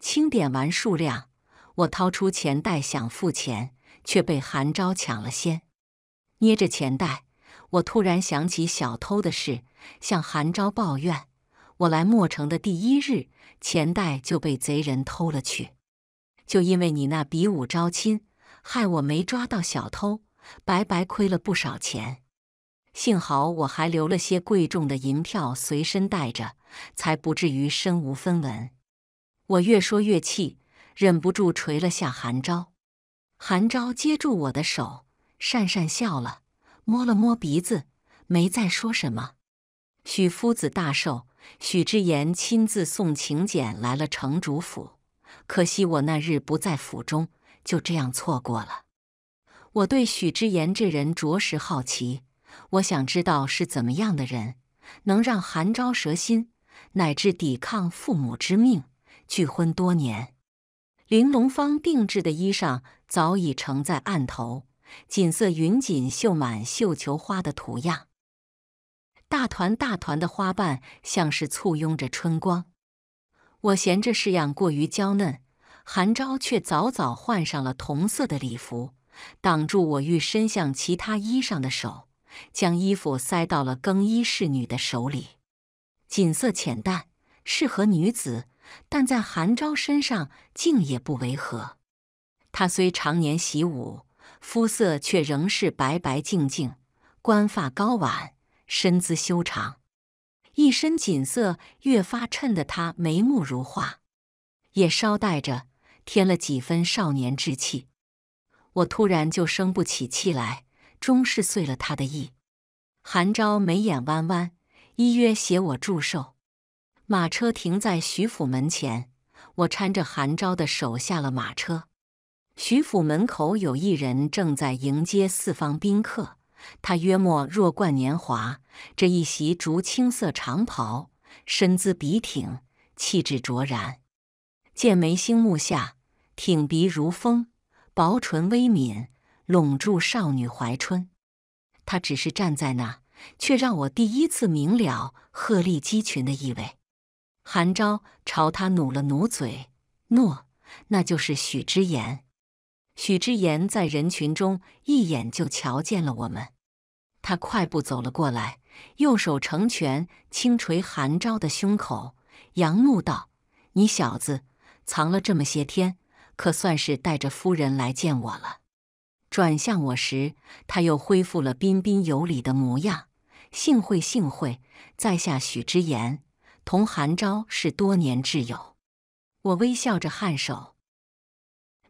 清点完数量，我掏出钱袋想付钱。却被韩昭抢了先，捏着钱袋，我突然想起小偷的事，向韩昭抱怨：“我来墨城的第一日，钱袋就被贼人偷了去，就因为你那比武招亲，害我没抓到小偷，白白亏了不少钱。幸好我还留了些贵重的银票随身带着，才不至于身无分文。”我越说越气，忍不住捶了下韩昭。韩昭接住我的手，讪讪笑了，摸了摸鼻子，没再说什么。许夫子大寿，许之言亲自送请柬来了城主府，可惜我那日不在府中，就这样错过了。我对许之言这人着实好奇，我想知道是怎么样的人，能让韩昭蛇心，乃至抵抗父母之命，拒婚多年。玲珑坊定制的衣裳早已呈在案头，锦色云锦绣满绣球花的图样，大团大团的花瓣像是簇拥着春光。我嫌这式样过于娇嫩，韩昭却早早换上了同色的礼服，挡住我欲伸向其他衣裳的手，将衣服塞到了更衣侍女的手里。锦色浅淡，适合女子。但在韩昭身上竟也不违和。他虽常年习武，肤色却仍是白白净净，冠发高挽，身姿修长，一身锦色越发衬得他眉目如画，也捎带着添了几分少年之气。我突然就生不起气来，终是遂了他的意。韩昭眉眼弯弯，依约携我祝寿。马车停在徐府门前，我搀着韩昭的手下了马车。徐府门口有一人正在迎接四方宾客，他约莫弱冠年华，这一袭竹青色长袍，身姿笔挺，气质卓然，剑眉星目下，挺鼻如峰，薄唇微抿，拢住少女怀春。他只是站在那，却让我第一次明了鹤立鸡群的意味。韩昭朝他努了努嘴，诺，那就是许之言。许之言在人群中一眼就瞧见了我们，他快步走了过来，右手成拳，轻捶韩昭的胸口，扬怒道：“你小子藏了这么些天，可算是带着夫人来见我了。”转向我时，他又恢复了彬彬有礼的模样：“幸会，幸会，在下许之言。”同韩昭是多年挚友，我微笑着颔首，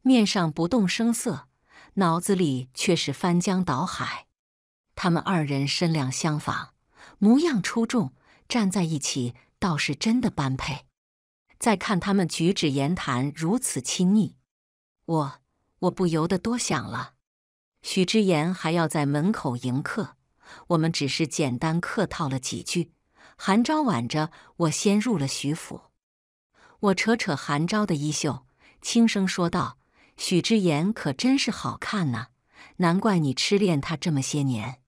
面上不动声色，脑子里却是翻江倒海。他们二人身量相仿，模样出众，站在一起倒是真的般配。再看他们举止言谈如此亲昵，我我不由得多想了。许之言还要在门口迎客，我们只是简单客套了几句。韩昭挽着我先入了徐府，我扯扯韩昭的衣袖，轻声说道：“许之言可真是好看呐，难怪你痴恋他这么些年。”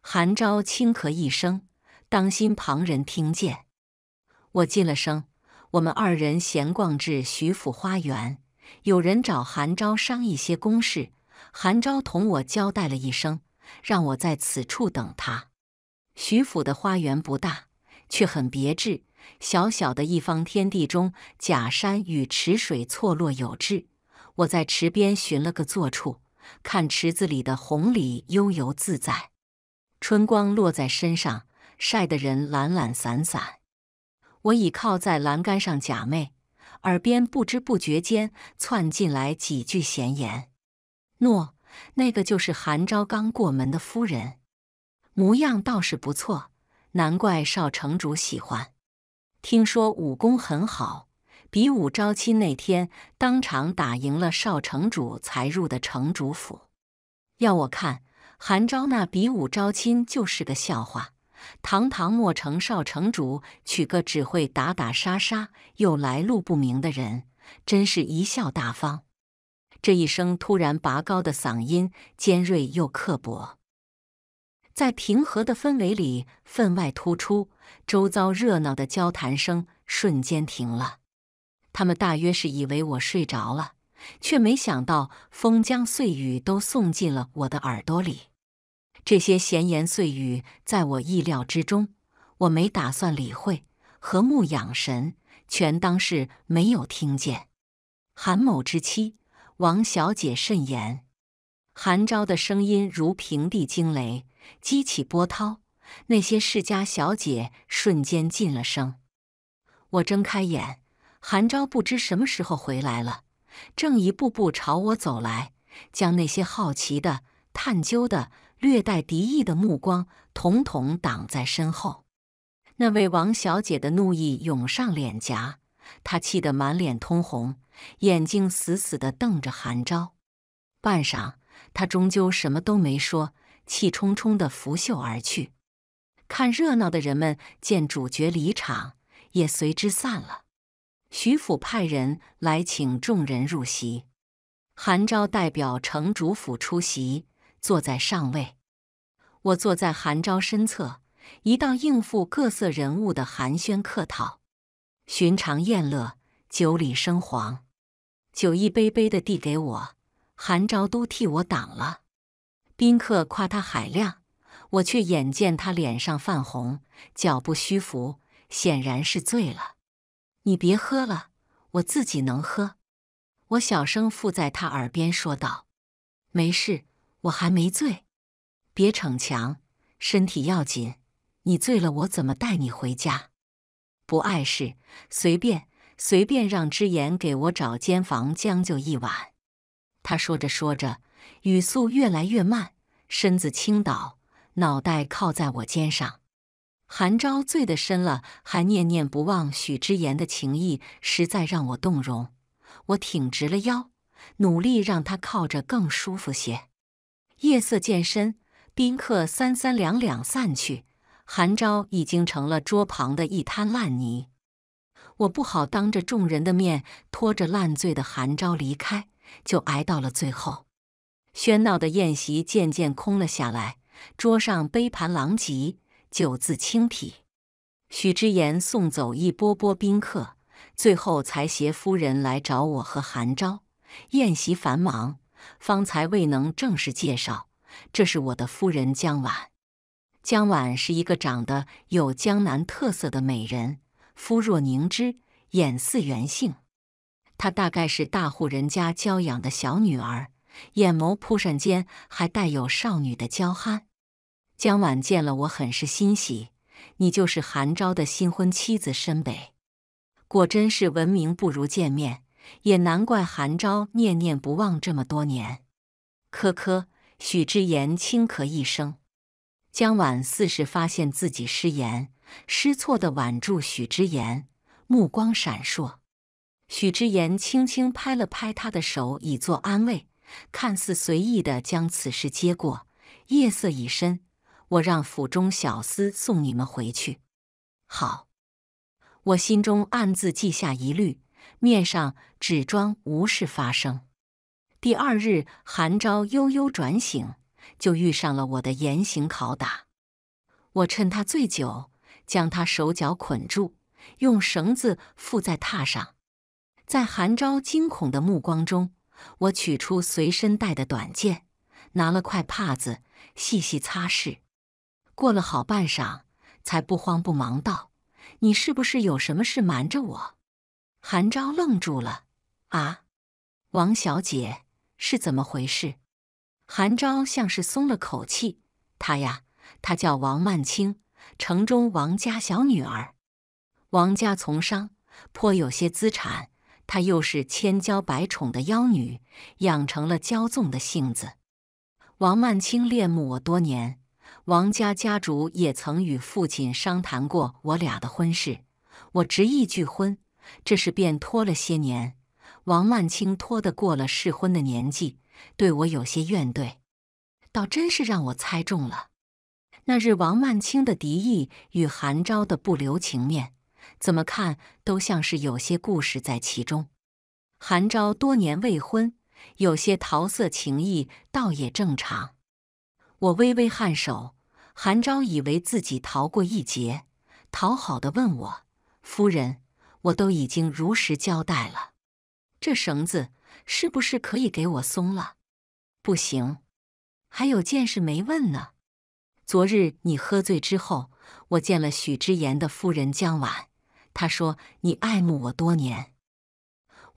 韩昭轻咳一声，当心旁人听见。我噤了声，我们二人闲逛至徐府花园，有人找韩昭商一些公事，韩昭同我交代了一声，让我在此处等他。徐府的花园不大。却很别致，小小的一方天地中，假山与池水错落有致。我在池边寻了个坐处，看池子里的红鲤悠游自在。春光落在身上，晒得人懒懒散散。我倚靠在栏杆上假寐，耳边不知不觉间窜进来几句闲言：“诺，那个就是韩昭刚过门的夫人，模样倒是不错。”难怪少城主喜欢，听说武功很好，比武招亲那天当场打赢了少城主才入的城主府。要我看，韩昭那比武招亲就是个笑话。堂堂墨城少城主娶个只会打打杀杀又来路不明的人，真是贻笑大方。这一声突然拔高的嗓音，尖锐又刻薄。在平和的氛围里，分外突出。周遭热闹的交谈声瞬间停了。他们大约是以为我睡着了，却没想到风将碎语都送进了我的耳朵里。这些闲言碎语在我意料之中，我没打算理会，阖目养神，全当是没有听见。韩某之妻王小姐慎言。韩昭的声音如平地惊雷。激起波涛，那些世家小姐瞬间噤了声。我睁开眼，韩昭不知什么时候回来了，正一步步朝我走来，将那些好奇的、探究的、略带敌意的目光统统挡在身后。那位王小姐的怒意涌上脸颊，她气得满脸通红，眼睛死死的瞪着韩昭。半晌，她终究什么都没说。气冲冲的拂袖而去，看热闹的人们见主角离场，也随之散了。徐府派人来请众人入席，韩昭代表城主府出席，坐在上位。我坐在韩昭身侧，一道应付各色人物的寒暄客套。寻常宴乐，酒里生黄，酒一杯杯的递给我，韩昭都替我挡了。宾客夸他海量，我却眼见他脸上泛红，脚步虚浮，显然是醉了。你别喝了，我自己能喝。我小声附在他耳边说道：“没事，我还没醉，别逞强，身体要紧。你醉了，我怎么带你回家？”不碍事，随便，随便让之言给我找间房将就一晚。他说着说着。语速越来越慢，身子倾倒，脑袋靠在我肩上。韩昭醉得深了，还念念不忘许之言的情谊，实在让我动容。我挺直了腰，努力让他靠着更舒服些。夜色渐深，宾客三三两两散去，韩昭已经成了桌旁的一滩烂泥。我不好当着众人的面拖着烂醉的韩昭离开，就挨到了最后。喧闹的宴席渐渐空了下来，桌上杯盘狼藉，酒渍清体。许之言送走一波波宾客，最后才携夫人来找我和韩昭。宴席繁忙，方才未能正式介绍，这是我的夫人江婉。江婉是一个长得有江南特色的美人，肤若凝脂，眼似圆杏。她大概是大户人家娇养的小女儿。眼眸扑闪间，还带有少女的娇憨。江婉见了我很是欣喜，你就是韩昭的新婚妻子申北。果真是闻名不如见面，也难怪韩昭念念不忘这么多年。可可，许之言轻咳一声，江婉似是发现自己失言，失措地挽住许之言，目光闪烁。许之言轻轻拍了拍他的手，以作安慰。看似随意的将此事接过，夜色已深，我让府中小厮送你们回去。好，我心中暗自记下疑虑，面上只装无事发生。第二日，韩昭悠悠转醒，就遇上了我的严刑拷打。我趁他醉酒，将他手脚捆住，用绳子缚在榻上，在韩昭惊恐的目光中。我取出随身带的短剑，拿了块帕子细细擦拭，过了好半晌，才不慌不忙道：“你是不是有什么事瞒着我？”韩昭愣住了：“啊，王小姐是怎么回事？”韩昭像是松了口气：“她呀，她叫王曼青，城中王家小女儿。王家从商，颇有些资产。”她又是千娇百宠的妖女，养成了骄纵的性子。王曼青恋慕我多年，王家家主也曾与父亲商谈过我俩的婚事，我执意拒婚，这事便拖了些年。王曼青拖得过了适婚的年纪，对我有些怨怼，倒真是让我猜中了。那日王曼青的敌意与韩昭的不留情面。怎么看都像是有些故事在其中。韩昭多年未婚，有些桃色情谊倒也正常。我微微颔首，韩昭以为自己逃过一劫，讨好的问我：“夫人，我都已经如实交代了，这绳子是不是可以给我松了？”“不行，还有件事没问呢。昨日你喝醉之后，我见了许之言的夫人江婉，他说：“你爱慕我多年，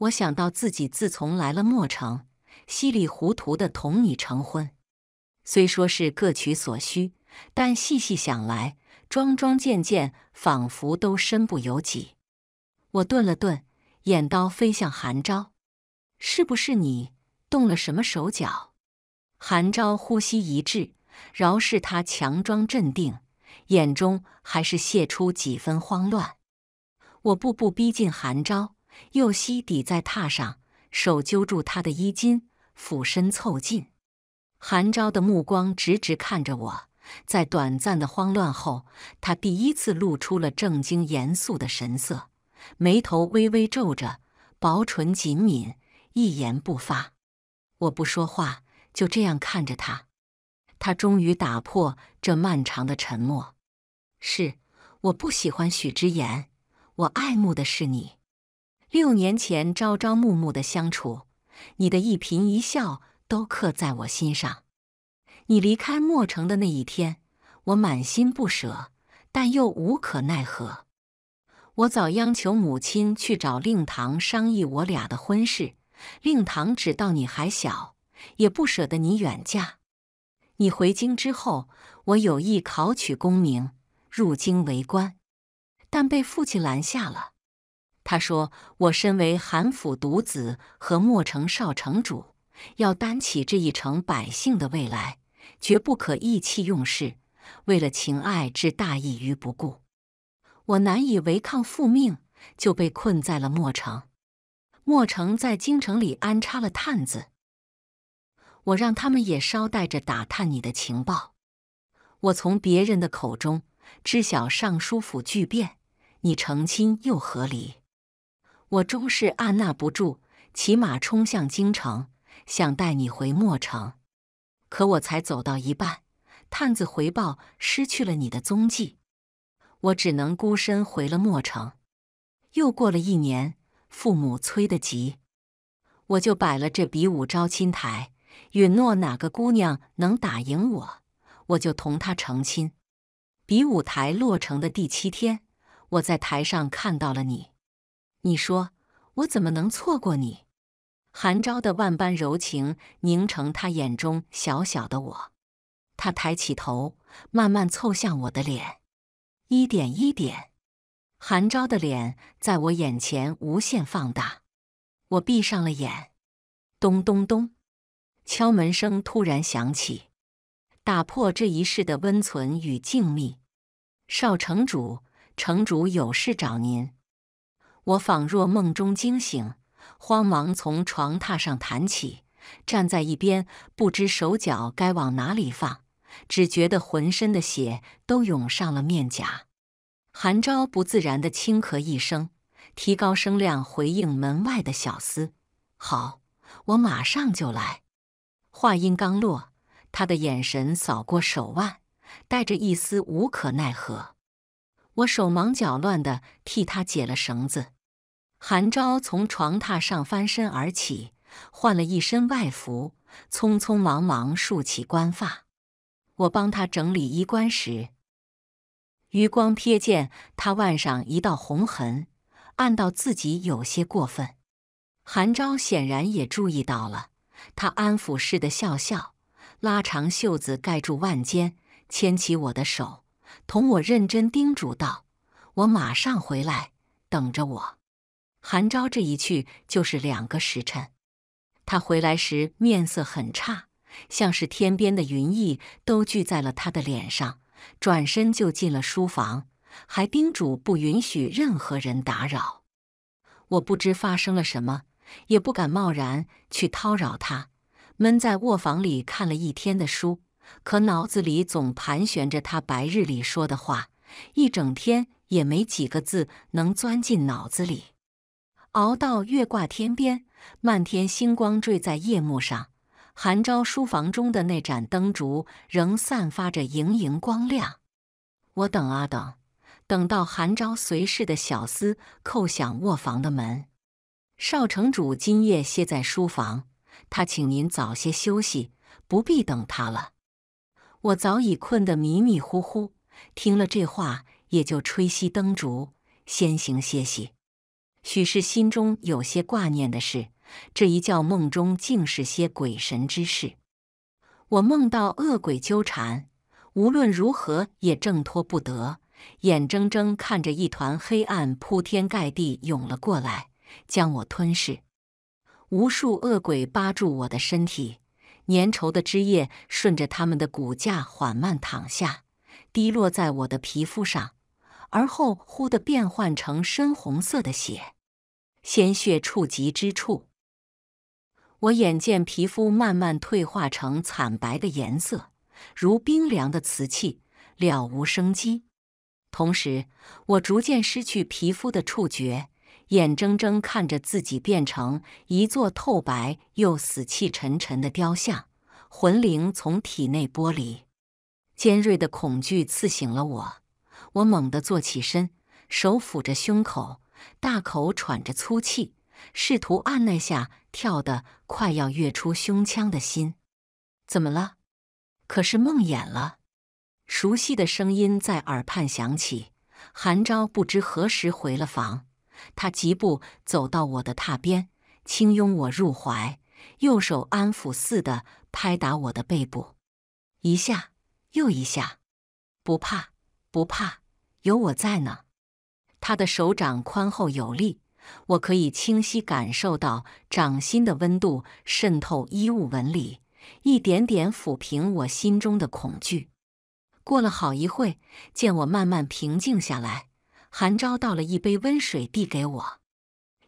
我想到自己自从来了莫城，稀里糊涂的同你成婚，虽说是各取所需，但细细想来，桩桩件件，仿佛都身不由己。”我顿了顿，眼刀飞向韩昭：“是不是你动了什么手脚？”韩昭呼吸一滞，饶是他强装镇定，眼中还是泄出几分慌乱。我步步逼近韩昭，右膝抵在榻上，手揪住他的衣襟，俯身凑近。韩昭的目光直直看着我，在短暂的慌乱后，他第一次露出了正经严肃的神色，眉头微微皱着，薄唇紧抿，一言不发。我不说话，就这样看着他。他终于打破这漫长的沉默：“是，我不喜欢许之言。”我爱慕的是你，六年前朝朝暮暮的相处，你的一颦一笑都刻在我心上。你离开墨城的那一天，我满心不舍，但又无可奈何。我早央求母亲去找令堂商议我俩的婚事，令堂只道你还小，也不舍得你远嫁。你回京之后，我有意考取功名，入京为官。但被父亲拦下了。他说：“我身为韩府独子和莫城少城主，要担起这一城百姓的未来，绝不可意气用事，为了情爱置大义于不顾。我难以违抗父命，就被困在了莫城。莫城在京城里安插了探子，我让他们也捎带着打探你的情报。我从别人的口中知晓尚书府巨变。”你成亲又何离？我终是按捺不住，骑马冲向京城，想带你回墨城。可我才走到一半，探子回报失去了你的踪迹，我只能孤身回了墨城。又过了一年，父母催得急，我就摆了这比武招亲台，允诺哪个姑娘能打赢我，我就同她成亲。比武台落成的第七天。我在台上看到了你，你说我怎么能错过你？韩昭的万般柔情凝成他眼中小小的我，他抬起头，慢慢凑向我的脸，一点一点，韩昭的脸在我眼前无限放大。我闭上了眼。咚咚咚，敲门声突然响起，打破这一世的温存与静谧。少城主。城主有事找您，我仿若梦中惊醒，慌忙从床榻上弹起，站在一边，不知手脚该往哪里放，只觉得浑身的血都涌上了面颊。韩昭不自然的轻咳一声，提高声量回应门外的小厮：“好，我马上就来。”话音刚落，他的眼神扫过手腕，带着一丝无可奈何。我手忙脚乱地替他解了绳子，韩昭从床榻上翻身而起，换了一身外服，匆匆忙忙束起官发。我帮他整理衣冠时，余光瞥见他腕上一道红痕，暗道自己有些过分。韩昭显然也注意到了，他安抚似的笑笑，拉长袖子盖住腕间，牵起我的手。同我认真叮嘱道：“我马上回来，等着我。”韩昭这一去就是两个时辰，他回来时面色很差，像是天边的云翳都聚在了他的脸上。转身就进了书房，还叮嘱不允许任何人打扰。我不知发生了什么，也不敢贸然去叨扰他，闷在卧房里看了一天的书。可脑子里总盘旋着他白日里说的话，一整天也没几个字能钻进脑子里。熬到月挂天边，漫天星光坠在夜幕上，韩昭书房中的那盏灯烛仍散发着莹莹光亮。我等啊等，等到韩昭随侍的小厮叩响卧房的门：“少城主今夜歇在书房，他请您早些休息，不必等他了。”我早已困得迷迷糊糊，听了这话，也就吹熄灯烛，先行歇息。许是心中有些挂念的事，这一觉梦中竟是些鬼神之事。我梦到恶鬼纠缠，无论如何也挣脱不得，眼睁睁看着一团黑暗铺天盖地涌了过来，将我吞噬。无数恶鬼扒住我的身体。粘稠的汁液顺着他们的骨架缓慢淌下，滴落在我的皮肤上，而后忽地变换成深红色的血。鲜血触及之处，我眼见皮肤慢慢退化成惨白的颜色，如冰凉的瓷器，了无生机。同时，我逐渐失去皮肤的触觉。眼睁睁看着自己变成一座透白又死气沉沉的雕像，魂灵从体内剥离，尖锐的恐惧刺醒了我。我猛地坐起身，手抚着胸口，大口喘着粗气，试图按耐下跳得快要跃出胸腔的心。怎么了？可是梦魇了。熟悉的声音在耳畔响起，韩昭不知何时回了房。他疾步走到我的榻边，轻拥我入怀，右手安抚似的拍打我的背部，一下又一下。不怕，不怕，有我在呢。他的手掌宽厚有力，我可以清晰感受到掌心的温度渗透衣物纹理，一点点抚平我心中的恐惧。过了好一会，见我慢慢平静下来。韩昭倒了一杯温水递给我，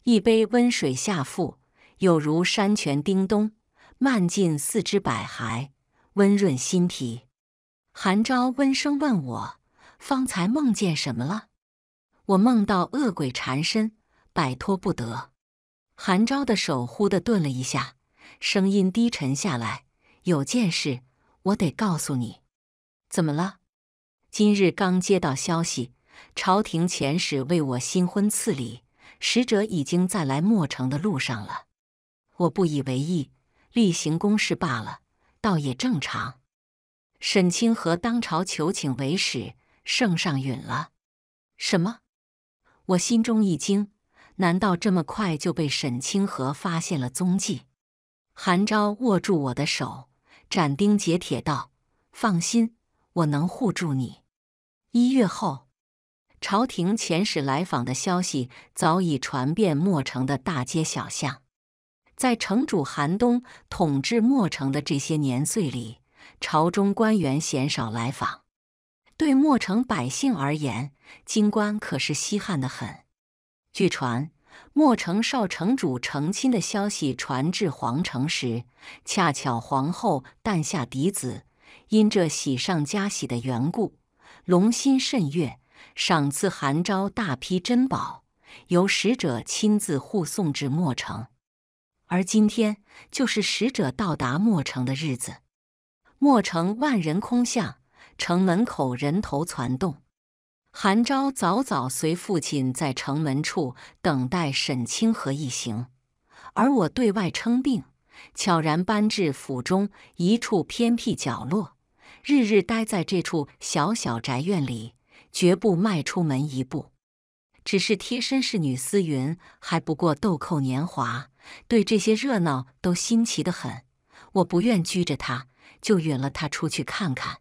一杯温水下腹，有如山泉叮咚，漫进四肢百骸，温润心脾。韩昭温声问我：“方才梦见什么了？”我梦到恶鬼缠身，摆脱不得。韩昭的手忽地顿了一下，声音低沉下来：“有件事，我得告诉你。怎么了？今日刚接到消息。”朝廷遣使为我新婚赐礼，使者已经在来墨城的路上了。我不以为意，例行公事罢了，倒也正常。沈清河当朝求请为使，圣上允了。什么？我心中一惊，难道这么快就被沈清河发现了踪迹？韩昭握住我的手，斩钉截铁道：“放心，我能护住你。”一月后。朝廷遣使来访的消息早已传遍墨城的大街小巷。在城主寒冬统治墨城的这些年岁里，朝中官员鲜少来访。对墨城百姓而言，京官可是稀罕的很。据传，墨城少城主成亲的消息传至皇城时，恰巧皇后诞下嫡子，因这喜上加喜的缘故，龙心甚悦。赏赐韩昭大批珍宝，由使者亲自护送至墨城。而今天就是使者到达墨城的日子。墨城万人空巷，城门口人头攒动。韩昭早早随父亲在城门处等待沈清河一行，而我对外称病，悄然搬至府中一处偏僻角落，日日待在这处小小宅院里。绝不迈出门一步，只是贴身侍女思云还不过豆蔻年华，对这些热闹都新奇得很。我不愿拘着她，就允了她出去看看。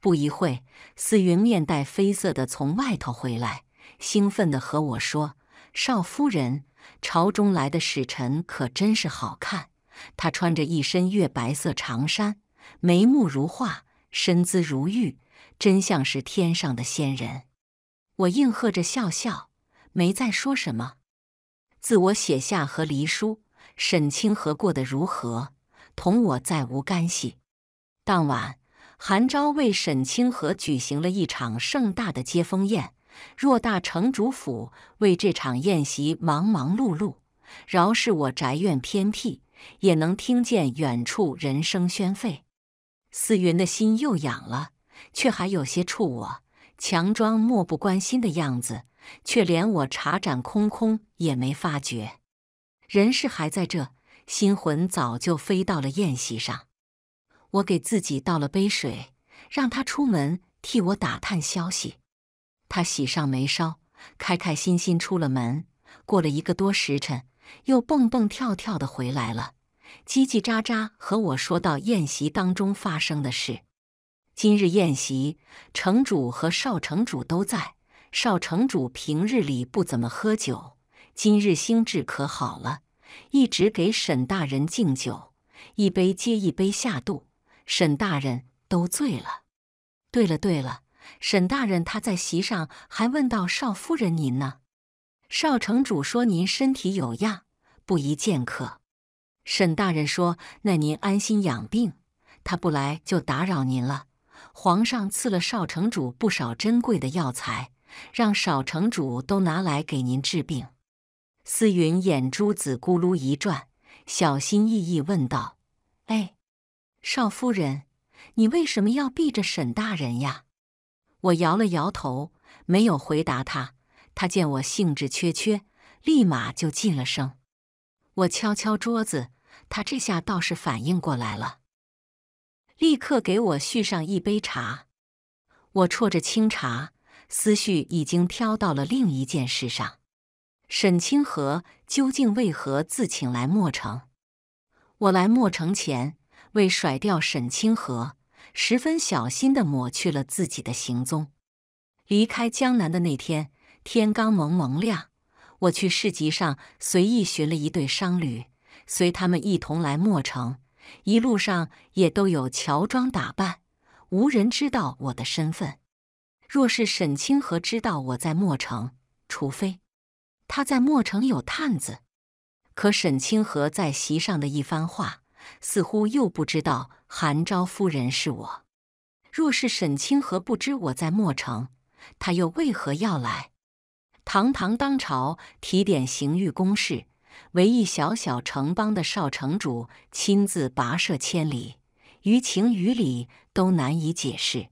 不一会，思云面带绯色的从外头回来，兴奋的和我说：“少夫人，朝中来的使臣可真是好看，他穿着一身月白色长衫，眉目如画，身姿如玉。”真像是天上的仙人，我应和着笑笑，没再说什么。自我写下和离书，沈清河过得如何，同我再无干系。当晚，韩昭为沈清河举行了一场盛大的接风宴，偌大城主府为这场宴席忙忙碌碌。饶是我宅院偏僻，也能听见远处人声喧沸。思云的心又痒了。却还有些触我，强装漠不关心的样子，却连我茶盏空空也没发觉。人是还在这，心魂早就飞到了宴席上。我给自己倒了杯水，让他出门替我打探消息。他喜上眉梢，开开心心出了门。过了一个多时辰，又蹦蹦跳跳的回来了，叽叽喳喳和我说到宴席当中发生的事。今日宴席，城主和少城主都在。少城主平日里不怎么喝酒，今日兴致可好了，一直给沈大人敬酒，一杯接一杯下肚，沈大人都醉了。对了对了，沈大人他在席上还问到少夫人您呢。少城主说您身体有恙，不宜见客。沈大人说那您安心养病，他不来就打扰您了。皇上赐了少城主不少珍贵的药材，让少城主都拿来给您治病。思云眼珠子咕噜一转，小心翼翼问道：“哎，少夫人，你为什么要避着沈大人呀？”我摇了摇头，没有回答他。他见我兴致缺缺，立马就进了声。我敲敲桌子，他这下倒是反应过来了。立刻给我续上一杯茶。我啜着清茶，思绪已经飘到了另一件事上：沈清河究竟为何自请来墨城？我来墨城前，为甩掉沈清河，十分小心地抹去了自己的行踪。离开江南的那天，天刚蒙蒙亮，我去市集上随意寻了一对商旅，随他们一同来墨城。一路上也都有乔装打扮，无人知道我的身份。若是沈清河知道我在墨城，除非他在墨城有探子。可沈清河在席上的一番话，似乎又不知道韩昭夫人是我。若是沈清河不知我在墨城，他又为何要来？堂堂当朝提点刑狱公事。唯一小小城邦的少城主亲自跋涉千里，于情于理都难以解释，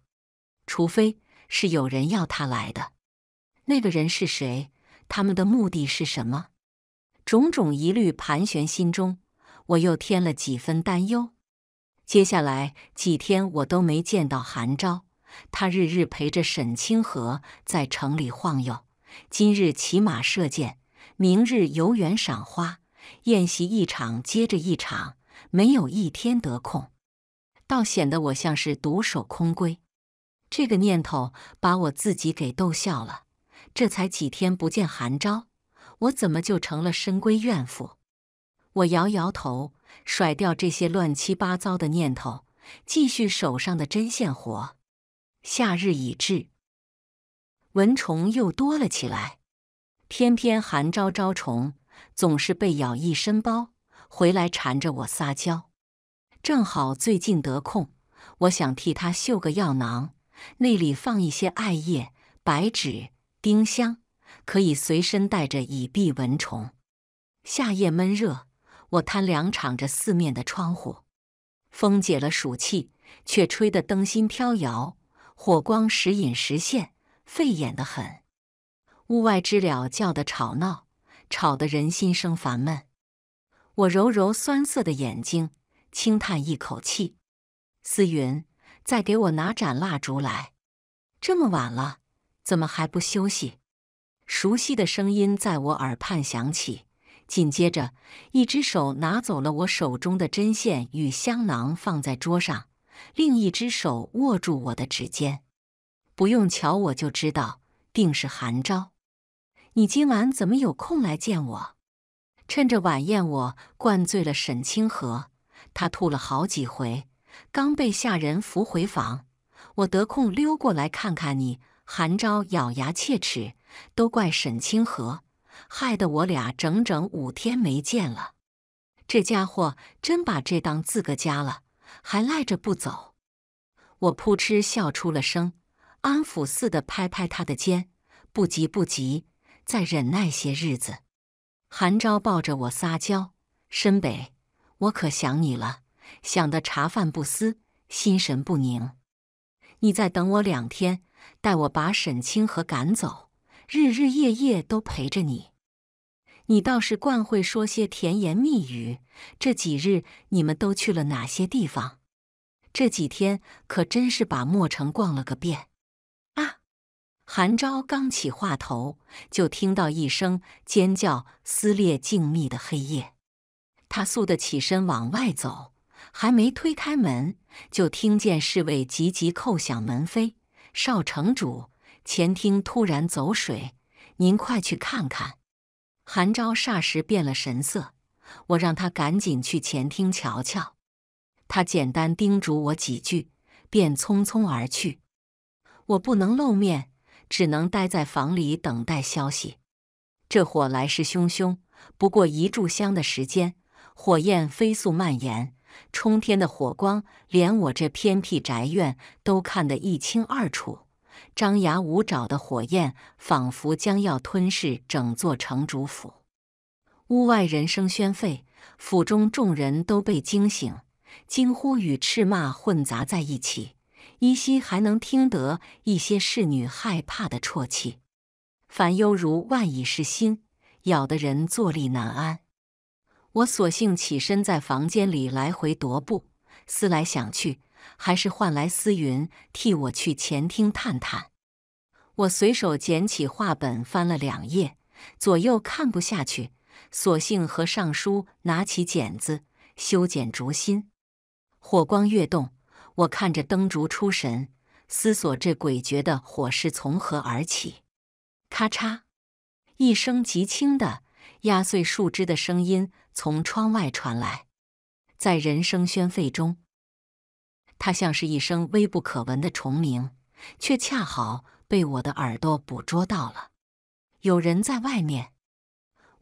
除非是有人要他来的。那个人是谁？他们的目的是什么？种种疑虑盘旋心中，我又添了几分担忧。接下来几天，我都没见到韩昭，他日日陪着沈清河在城里晃悠，今日骑马射箭。明日游园赏花，宴席一场接着一场，没有一天得空，倒显得我像是独守空闺。这个念头把我自己给逗笑了。这才几天不见韩昭，我怎么就成了深闺怨妇？我摇摇头，甩掉这些乱七八糟的念头，继续手上的针线活。夏日已至，蚊虫又多了起来。偏偏寒招招虫，总是被咬一身包，回来缠着我撒娇。正好最近得空，我想替他绣个药囊，内里放一些艾叶、白芷、丁香，可以随身带着以避蚊虫。夏夜闷热，我贪凉敞着四面的窗户，风解了暑气，却吹得灯芯飘摇，火光时隐时现，费眼得很。屋外知了叫得吵闹，吵得人心生烦闷。我揉揉酸涩的眼睛，轻叹一口气：“思云，再给我拿盏蜡烛来。这么晚了，怎么还不休息？”熟悉的声音在我耳畔响起，紧接着，一只手拿走了我手中的针线与香囊，放在桌上，另一只手握住我的指尖。不用瞧，我就知道，定是韩昭。你今晚怎么有空来见我？趁着晚宴，我灌醉了沈清河，他吐了好几回，刚被下人扶回房，我得空溜过来看看你。韩昭咬牙切齿：“都怪沈清河，害得我俩整整五天没见了。这家伙真把这当自个家了，还赖着不走。”我扑哧笑出了声，安抚似的拍拍他的肩：“不急不急。”再忍耐些日子，韩昭抱着我撒娇：“申北，我可想你了，想得茶饭不思，心神不宁。你再等我两天，待我把沈清河赶走，日日夜夜都陪着你。你倒是惯会说些甜言蜜语。这几日你们都去了哪些地方？这几天可真是把墨城逛了个遍。”韩昭刚起话头，就听到一声尖叫，撕裂静谧的黑夜。他速的起身往外走，还没推开门，就听见侍卫急急叩响门扉：“少城主，前厅突然走水，您快去看看！”韩昭霎时变了神色，我让他赶紧去前厅瞧瞧。他简单叮嘱我几句，便匆匆而去。我不能露面。只能待在房里等待消息。这火来势汹汹，不过一炷香的时间，火焰飞速蔓延，冲天的火光连我这偏僻宅院都看得一清二楚。张牙舞爪的火焰仿佛将要吞噬整座城主府。屋外人声喧沸，府中众人都被惊醒，惊呼与斥骂混杂在一起。依稀还能听得一些侍女害怕的啜泣，烦忧如万蚁噬心，咬得人坐立难安。我索性起身，在房间里来回踱步，思来想去，还是唤来思云替我去前厅探探。我随手捡起画本，翻了两页，左右看不下去，索性和尚书拿起剪子，修剪竹心。火光跃动。我看着灯烛出神，思索这诡谲的火势从何而起。咔嚓一声极轻的压碎树枝的声音从窗外传来，在人声喧沸中，它像是一声微不可闻的虫鸣，却恰好被我的耳朵捕捉到了。有人在外面。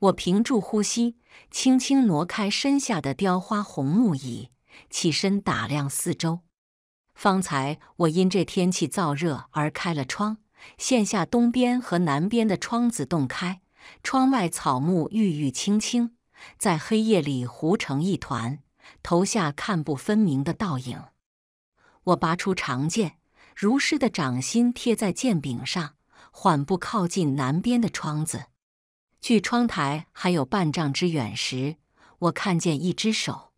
我屏住呼吸，轻轻挪开身下的雕花红木椅，起身打量四周。方才我因这天气燥热而开了窗，现下东边和南边的窗子洞开，窗外草木郁郁青青，在黑夜里糊成一团，投下看不分明的倒影。我拔出长剑，如诗的掌心贴在剑柄上，缓步靠近南边的窗子。距窗台还有半丈之远时，我看见一只手，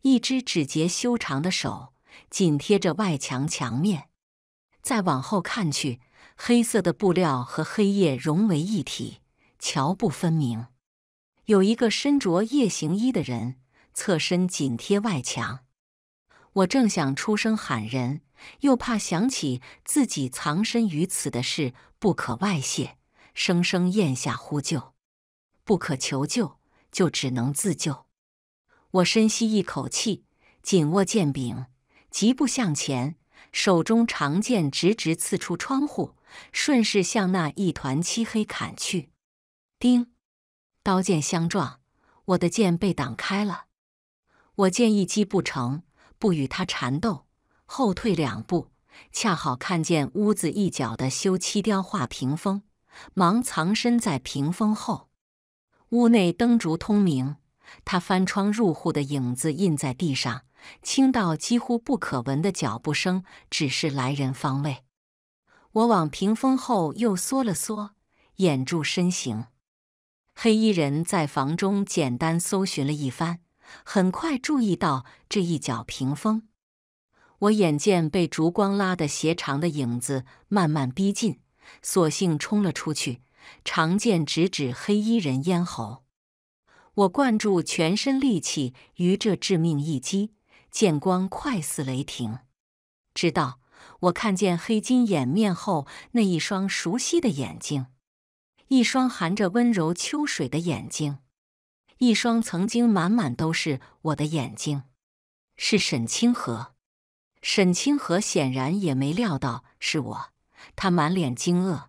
一只指节修长的手。紧贴着外墙墙面，再往后看去，黑色的布料和黑夜融为一体，瞧不分明。有一个身着夜行衣的人侧身紧贴外墙，我正想出声喊人，又怕想起自己藏身于此的事不可外泄，生生咽下呼救，不可求救，就只能自救。我深吸一口气，紧握剑柄。疾步向前，手中长剑直直刺出窗户，顺势向那一团漆黑砍去。叮，刀剑相撞，我的剑被挡开了。我见一击不成，不与他缠斗，后退两步，恰好看见屋子一角的修漆雕画屏风，忙藏身在屏风后。屋内灯烛通明，他翻窗入户的影子印在地上。轻到几乎不可闻的脚步声，只是来人方位。我往屏风后又缩了缩，掩住身形。黑衣人在房中简单搜寻了一番，很快注意到这一角屏风。我眼见被烛光拉得斜长的影子慢慢逼近，索性冲了出去，长剑直指黑衣人咽喉。我灌注全身力气于这致命一击。剑光快似雷霆，直到我看见黑金掩面后那一双熟悉的眼睛，一双含着温柔秋水的眼睛，一双曾经满满都是我的眼睛，是沈清河。沈清河显然也没料到是我，他满脸惊愕，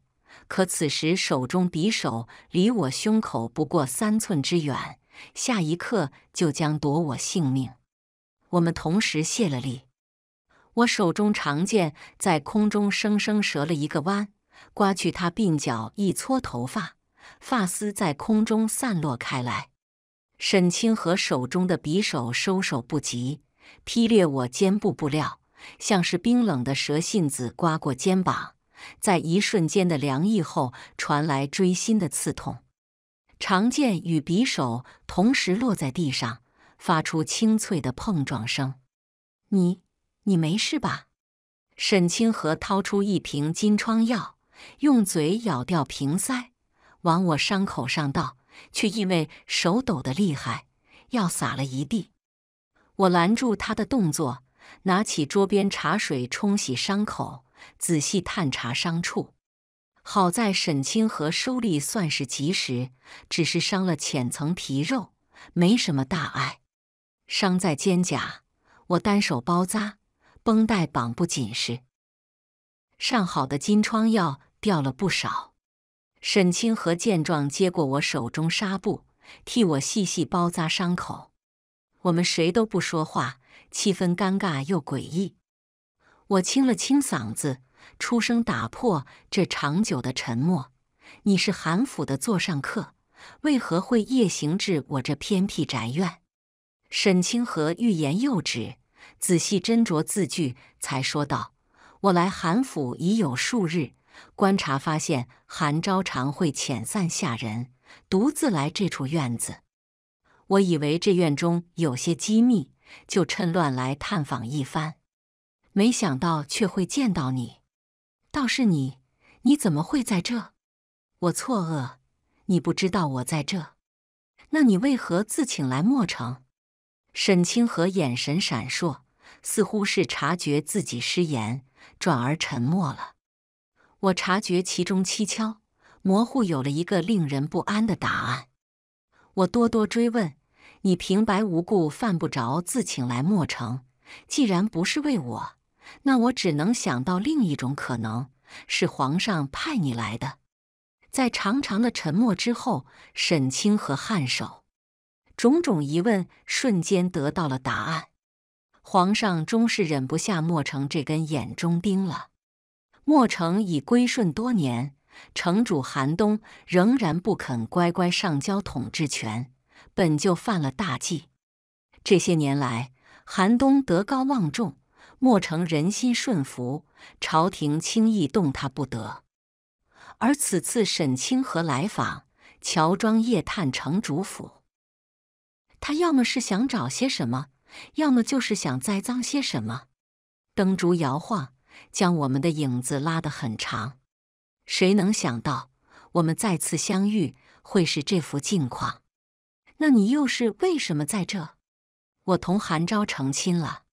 可此时手中匕首离我胸口不过三寸之远，下一刻就将夺我性命。我们同时卸了力，我手中长剑在空中生生折了一个弯，刮去他鬓角一撮头发，发丝在空中散落开来。沈清河手中的匕首收手不及，劈裂我肩部布料，像是冰冷的蛇信子刮过肩膀，在一瞬间的凉意后传来锥心的刺痛。长剑与匕首同时落在地上。发出清脆的碰撞声，你你没事吧？沈清河掏出一瓶金疮药，用嘴咬掉瓶塞，往我伤口上倒，却因为手抖得厉害，药洒了一地。我拦住他的动作，拿起桌边茶水冲洗伤口，仔细探查伤处。好在沈清河收力算是及时，只是伤了浅层皮肉，没什么大碍。伤在肩胛，我单手包扎，绷带绑不紧实，上好的金疮药掉了不少。沈清河见状，接过我手中纱布，替我细细包扎伤口。我们谁都不说话，气氛尴尬又诡异。我清了清嗓子，出声打破这长久的沉默：“你是韩府的座上客，为何会夜行至我这偏僻宅院？”沈清河欲言又止，仔细斟酌字句，才说道：“我来韩府已有数日，观察发现韩昭常会遣散下人，独自来这处院子。我以为这院中有些机密，就趁乱来探访一番。没想到却会见到你。倒是你，你怎么会在这？”我错愕：“你不知道我在这？那你为何自请来莫城？”沈清河眼神闪烁，似乎是察觉自己失言，转而沉默了。我察觉其中蹊跷，模糊有了一个令人不安的答案。我多多追问，你平白无故犯不着自请来墨城。既然不是为我，那我只能想到另一种可能，是皇上派你来的。在长长的沉默之后，沈清河颔首。种种疑问瞬间得到了答案。皇上终是忍不下莫成这根眼中钉了。莫成已归顺多年，城主韩冬仍然不肯乖乖上交统治权，本就犯了大忌。这些年来，寒冬德高望重，莫成人心顺服，朝廷轻易动他不得。而此次沈清河来访，乔装夜探城主府。他要么是想找些什么，要么就是想栽赃些什么。灯烛摇晃，将我们的影子拉得很长。谁能想到我们再次相遇会是这幅境况？那你又是为什么在这？我同韩昭成亲了。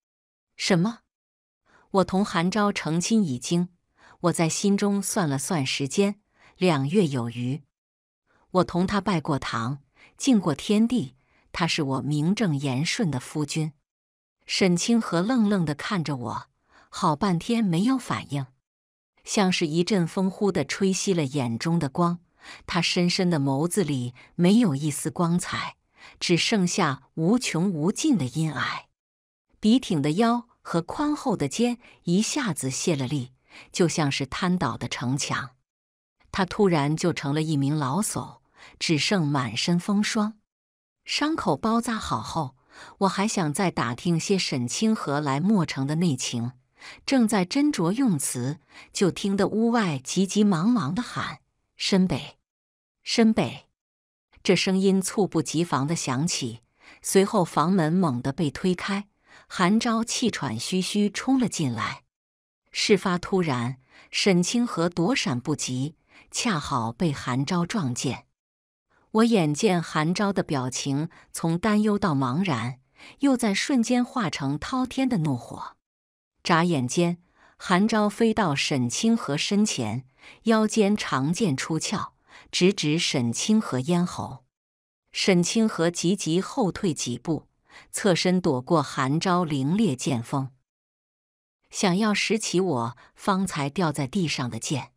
什么？我同韩昭成亲已经，我在心中算了算时间，两月有余。我同他拜过堂，敬过天地。他是我名正言顺的夫君。沈清河愣愣的看着我，好半天没有反应，像是一阵风忽的吹熄了眼中的光。他深深的眸子里没有一丝光彩，只剩下无穷无尽的阴霭。笔挺的腰和宽厚的肩一下子泄了力，就像是瘫倒的城墙。他突然就成了一名老叟，只剩满身风霜。伤口包扎好后，我还想再打听些沈清河来墨城的内情，正在斟酌用词，就听得屋外急急忙忙的喊：“申北，申北！”这声音猝不及防的响起，随后房门猛地被推开，韩昭气喘吁吁冲了进来。事发突然，沈清河躲闪不及，恰好被韩昭撞见。我眼见韩昭的表情从担忧到茫然，又在瞬间化成滔天的怒火。眨眼间，韩昭飞到沈清河身前，腰间长剑出鞘，直指沈清河咽喉。沈清河急急后退几步，侧身躲过韩昭凌冽剑锋，想要拾起我方才掉在地上的剑，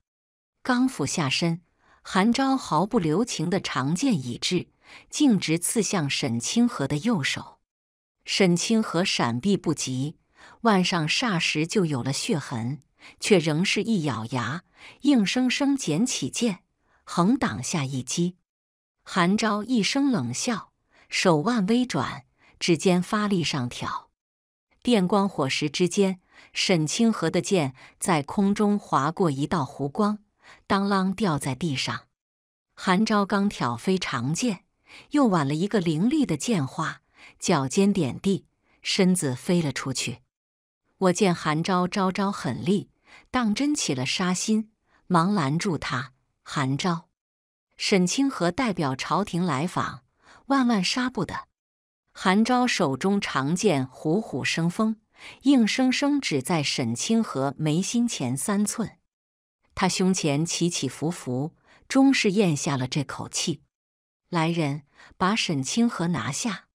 刚俯下身。韩昭毫不留情的长剑已至，径直刺向沈清河的右手。沈清河闪避不及，腕上霎时就有了血痕，却仍是一咬牙，硬生生捡起剑，横挡下一击。韩昭一声冷笑，手腕微转，指尖发力上挑，电光火石之间，沈清河的剑在空中划过一道弧光。当啷掉在地上，韩昭刚挑飞长剑，又挽了一个凌厉的剑花，脚尖点地，身子飞了出去。我见韩昭招招狠厉，当真起了杀心，忙拦住他：“韩昭，沈清河代表朝廷来访，万万杀不得。”韩昭手中长剑虎虎生风，硬生生指在沈清河眉心前三寸。他胸前起起伏伏，终是咽下了这口气。来人，把沈清河拿下！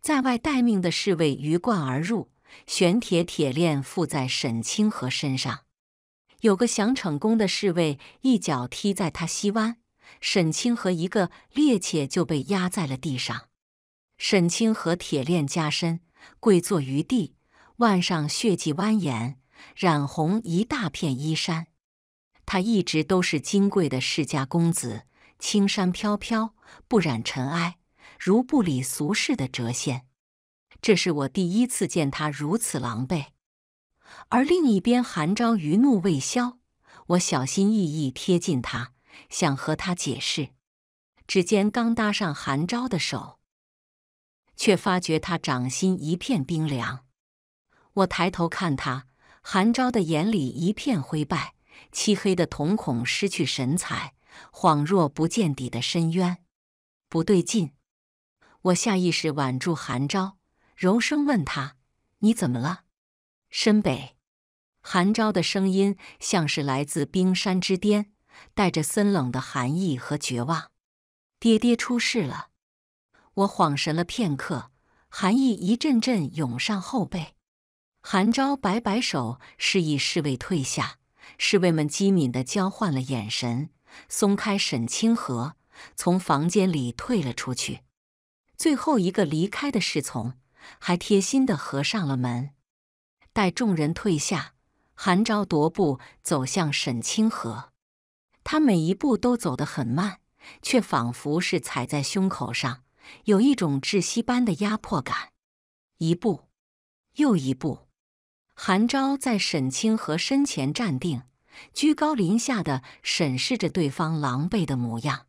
在外待命的侍卫鱼贯而入，玄铁铁链附在沈清河身上。有个想逞功的侍卫一脚踢在他膝弯，沈清河一个趔趄就被压在了地上。沈清河铁链加身，跪坐于地，腕上血迹蜿蜒，染红一大片衣衫。他一直都是金贵的世家公子，青山飘飘，不染尘埃，如不理俗世的谪仙。这是我第一次见他如此狼狈。而另一边，韩昭余怒未消。我小心翼翼贴近他，想和他解释，指尖刚搭上韩昭的手，却发觉他掌心一片冰凉。我抬头看他，韩昭的眼里一片灰败。漆黑的瞳孔失去神采，恍若不见底的深渊。不对劲，我下意识挽住韩昭，柔声问他：“你怎么了？”申北，韩昭的声音像是来自冰山之巅，带着森冷的寒意和绝望：“爹爹出事了。”我恍神了片刻，寒意一阵阵涌上后背。韩昭摆摆手，示意侍卫退下。侍卫们机敏地交换了眼神，松开沈清河，从房间里退了出去。最后一个离开的侍从还贴心地合上了门。待众人退下，韩昭踱步走向沈清河，他每一步都走得很慢，却仿佛是踩在胸口上，有一种窒息般的压迫感。一步，又一步。韩昭在沈清河身前站定，居高临下地审视着对方狼狈的模样。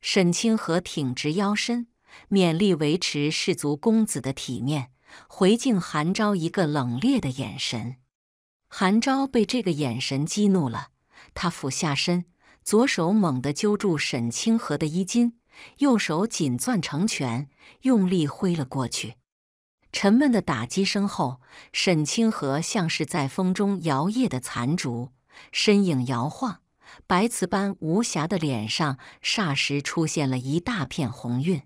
沈清河挺直腰身，勉力维持士族公子的体面，回敬韩昭一个冷冽的眼神。韩昭被这个眼神激怒了，他俯下身，左手猛地揪住沈清河的衣襟，右手紧攥成拳，用力挥了过去。沉闷的打击声后，沈清河像是在风中摇曳的残烛，身影摇晃，白瓷般无瑕的脸上霎时出现了一大片红晕。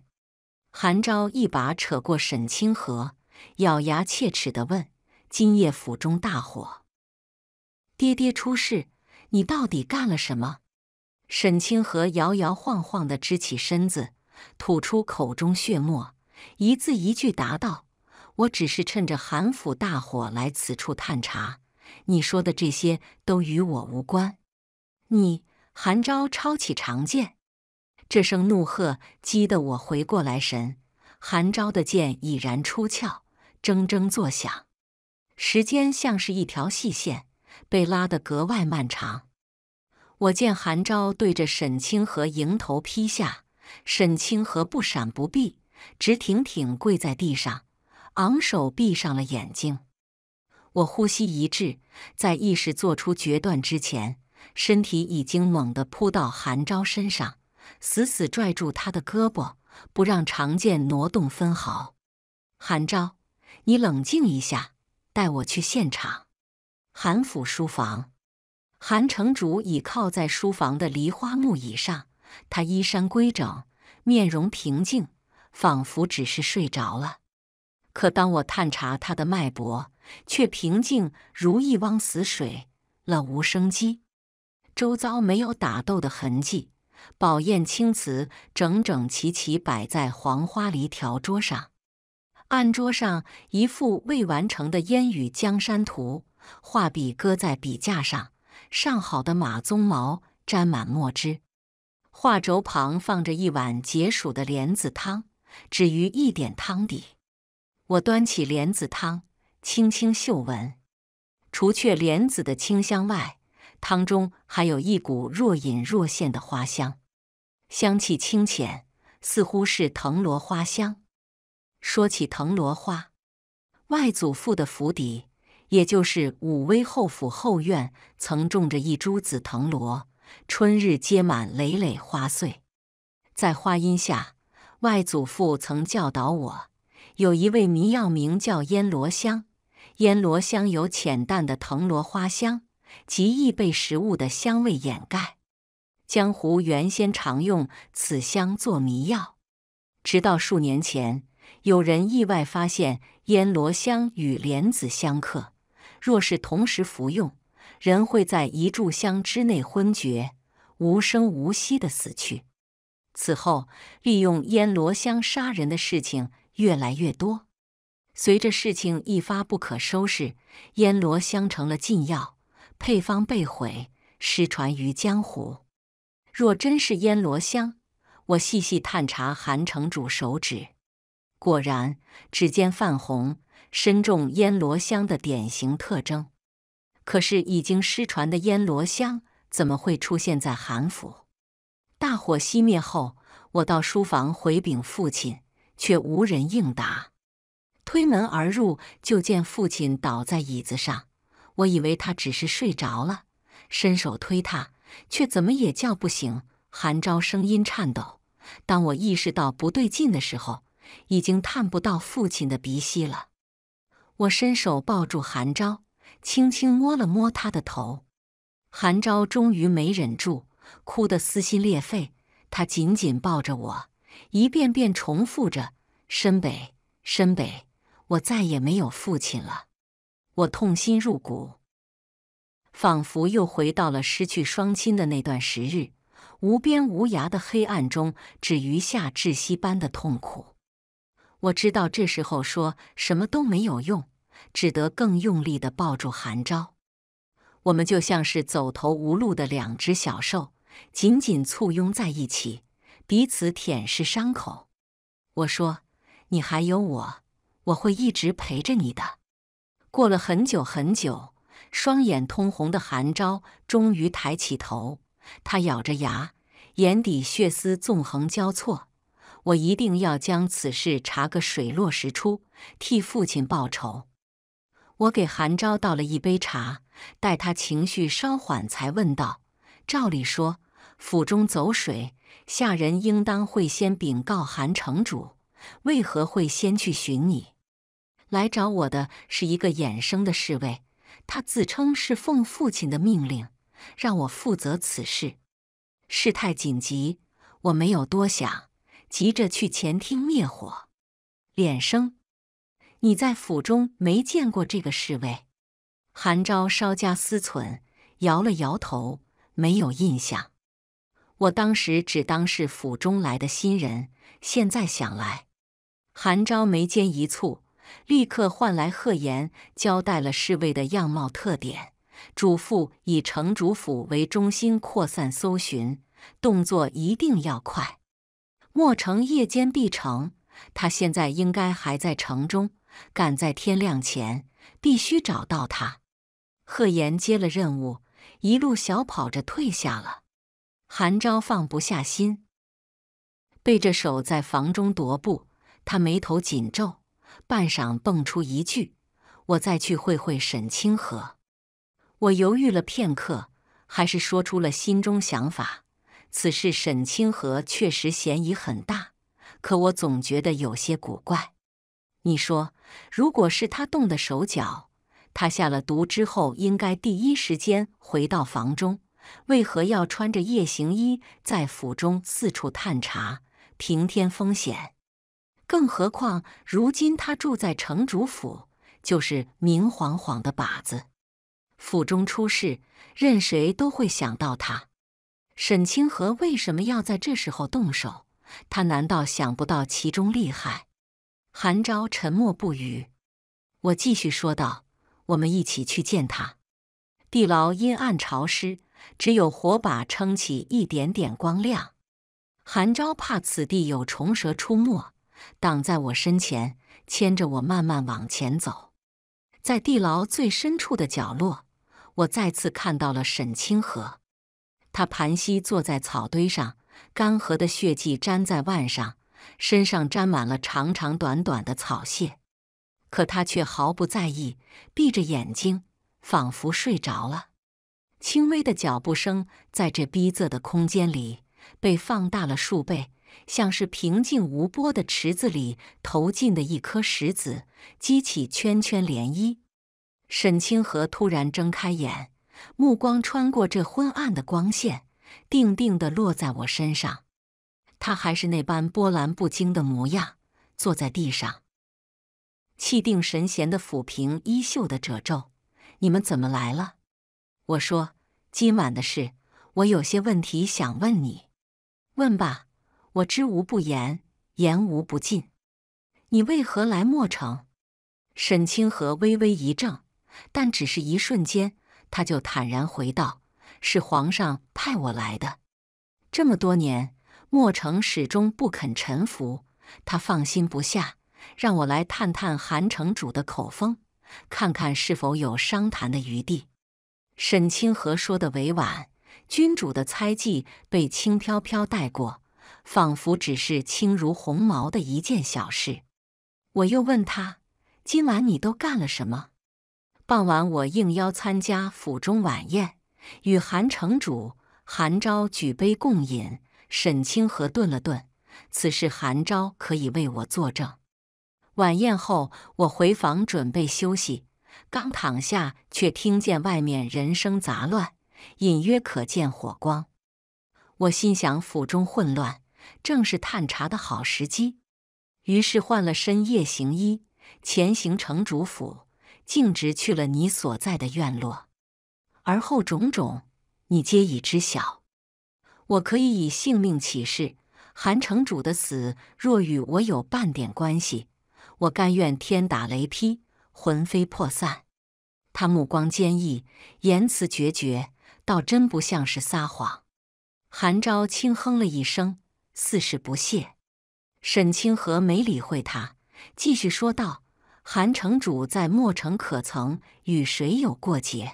韩昭一把扯过沈清河，咬牙切齿地问：“今夜府中大火，爹爹出事，你到底干了什么？”沈清河摇摇晃晃地支起身子，吐出口中血沫，一字一句答道。我只是趁着韩府大火来此处探查，你说的这些都与我无关。你，韩昭抄起长剑，这声怒喝激得我回过来神。韩昭的剑已然出鞘，铮铮作响。时间像是一条细线，被拉得格外漫长。我见韩昭对着沈清河迎头劈下，沈清河不闪不避，直挺挺跪在地上。昂首，闭上了眼睛。我呼吸一滞，在意识做出决断之前，身体已经猛地扑到韩昭身上，死死拽住他的胳膊，不让长剑挪动分毫。韩昭，你冷静一下，带我去现场。韩府书房，韩城主倚靠在书房的梨花木椅上，他衣衫规整，面容平静，仿佛只是睡着了。可当我探查他的脉搏，却平静如一汪死水，了无生机。周遭没有打斗的痕迹，宝砚青瓷整整齐齐摆在黄花梨条桌上。案桌上一幅未完成的烟雨江山图，画笔搁在笔架上，上好的马鬃毛沾满墨汁。画轴旁放着一碗解暑的莲子汤，只余一点汤底。我端起莲子汤，轻轻嗅闻，除却莲子的清香外，汤中还有一股若隐若现的花香，香气清浅，似乎是藤萝花香。说起藤萝花，外祖父的府邸，也就是武威后府后院，曾种着一株紫藤萝，春日结满累累花穗，在花荫下，外祖父曾教导我。有一味迷药名叫烟罗香，烟罗香有浅淡的藤萝花香，极易被食物的香味掩盖。江湖原先常用此香做迷药，直到数年前，有人意外发现烟罗香与莲子相克，若是同时服用，人会在一炷香之内昏厥，无声无息的死去。此后，利用烟罗香杀人的事情。越来越多，随着事情一发不可收拾，烟罗香成了禁药，配方被毁，失传于江湖。若真是烟罗香，我细细探查韩城主手指，果然指尖泛红，身中烟罗香的典型特征。可是已经失传的烟罗香，怎么会出现在韩府？大火熄灭后，我到书房回禀父亲。却无人应答，推门而入，就见父亲倒在椅子上。我以为他只是睡着了，伸手推他，却怎么也叫不醒。韩昭声音颤抖。当我意识到不对劲的时候，已经探不到父亲的鼻息了。我伸手抱住韩昭，轻轻摸了摸他的头。韩昭终于没忍住，哭得撕心裂肺。他紧紧抱着我。一遍遍重复着：“申北，申北，我再也没有父亲了，我痛心入骨，仿佛又回到了失去双亲的那段时日，无边无涯的黑暗中，只余下窒息般的痛苦。我知道这时候说什么都没有用，只得更用力地抱住韩昭。我们就像是走投无路的两只小兽，紧紧簇拥在一起。”彼此舔舐伤口，我说：“你还有我，我会一直陪着你的。”过了很久很久，双眼通红的韩昭终于抬起头，他咬着牙，眼底血丝纵横交错。我一定要将此事查个水落石出，替父亲报仇。我给韩昭倒了一杯茶，待他情绪稍缓，才问道：“照理说，府中走水？”下人应当会先禀告韩城主，为何会先去寻你？来找我的是一个衍生的侍卫，他自称是奉父亲的命令，让我负责此事。事态紧急，我没有多想，急着去前厅灭火。脸生，你在府中没见过这个侍卫？韩昭稍加思忖，摇了摇头，没有印象。我当时只当是府中来的新人，现在想来，韩昭眉间一蹙，立刻唤来贺言，交代了侍卫的样貌特点，嘱咐以城主府为中心扩散搜寻，动作一定要快。莫成夜间必成，他现在应该还在城中，赶在天亮前必须找到他。贺言接了任务，一路小跑着退下了。韩昭放不下心，背着手在房中踱步，他眉头紧皱，半晌蹦出一句：“我再去会会沈清河。”我犹豫了片刻，还是说出了心中想法：“此事沈清河确实嫌疑很大，可我总觉得有些古怪。你说，如果是他动的手脚，他下了毒之后，应该第一时间回到房中。”为何要穿着夜行衣在府中四处探查，平添风险？更何况如今他住在城主府，就是明晃晃的靶子。府中出事，任谁都会想到他。沈清河为什么要在这时候动手？他难道想不到其中厉害？韩昭沉默不语。我继续说道：“我们一起去见他。”地牢阴暗潮湿。只有火把撑起一点点光亮。韩昭怕此地有虫蛇出没，挡在我身前，牵着我慢慢往前走。在地牢最深处的角落，我再次看到了沈清河。他盘膝坐在草堆上，干涸的血迹粘在腕上，身上沾满了长长短短的草屑。可他却毫不在意，闭着眼睛，仿佛睡着了。轻微的脚步声在这逼仄的空间里被放大了数倍，像是平静无波的池子里投进的一颗石子，激起圈圈涟漪。沈清河突然睁开眼，目光穿过这昏暗的光线，定定地落在我身上。他还是那般波澜不惊的模样，坐在地上，气定神闲地抚平衣袖的褶皱。“你们怎么来了？”我说：“今晚的事，我有些问题想问你，问吧，我知无不言，言无不尽。你为何来莫城？”沈清河微微一怔，但只是一瞬间，他就坦然回道：“是皇上派我来的。这么多年，莫城始终不肯臣服，他放心不下，让我来探探韩城主的口风，看看是否有商谈的余地。”沈清河说的委婉，君主的猜忌被轻飘飘带过，仿佛只是轻如鸿毛的一件小事。我又问他：“今晚你都干了什么？”傍晚，我应邀参加府中晚宴，与韩城主韩昭举杯共饮。沈清河顿了顿：“此事韩昭可以为我作证。”晚宴后，我回房准备休息。刚躺下，却听见外面人声杂乱，隐约可见火光。我心想府中混乱，正是探查的好时机。于是换了身夜行衣，前行城主府，径直去了你所在的院落。而后种种，你皆已知晓。我可以以性命起誓，韩城主的死若与我有半点关系，我甘愿天打雷劈。魂飞魄散，他目光坚毅，言辞决绝，倒真不像是撒谎。韩昭轻哼了一声，似是不屑。沈清河没理会他，继续说道：“韩城主在墨城可曾与谁有过节？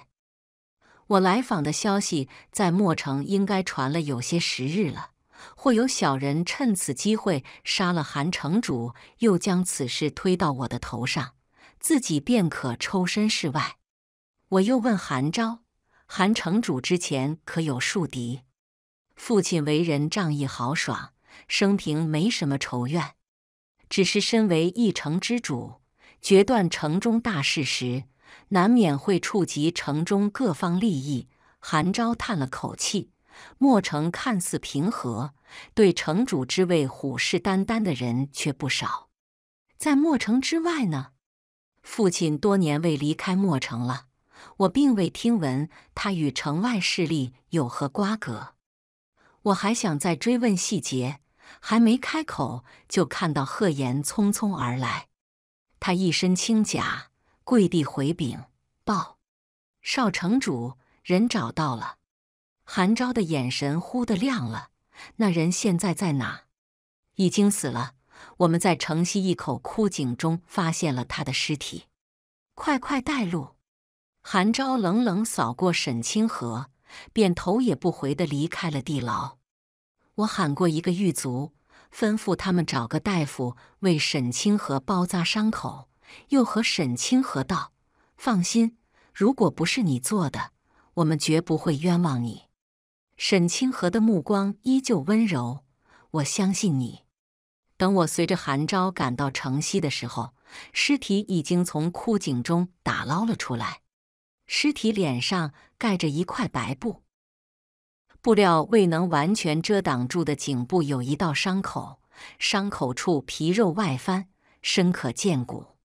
我来访的消息在墨城应该传了有些时日了，或有小人趁此机会杀了韩城主，又将此事推到我的头上。”自己便可抽身事外。我又问韩昭：“韩城主之前可有树敌？”父亲为人仗义豪爽，生平没什么仇怨，只是身为一城之主，决断城中大事时，难免会触及城中各方利益。韩昭叹了口气：“墨城看似平和，对城主之位虎视眈眈的人却不少。在墨城之外呢？”父亲多年未离开墨城了，我并未听闻他与城外势力有何瓜葛。我还想再追问细节，还没开口，就看到贺岩匆匆而来。他一身轻甲，跪地回禀报：少城主人找到了。韩昭的眼神忽的亮了。那人现在在哪？已经死了。我们在城西一口枯井中发现了他的尸体，快快带路！韩昭冷冷扫过沈清河，便头也不回地离开了地牢。我喊过一个狱卒，吩咐他们找个大夫为沈清河包扎伤口，又和沈清河道：“放心，如果不是你做的，我们绝不会冤枉你。”沈清河的目光依旧温柔，我相信你。等我随着韩昭赶到城西的时候，尸体已经从枯井中打捞了出来。尸体脸上盖着一块白布，布料未能完全遮挡住的颈部有一道伤口，伤口处皮肉外翻，深可见骨。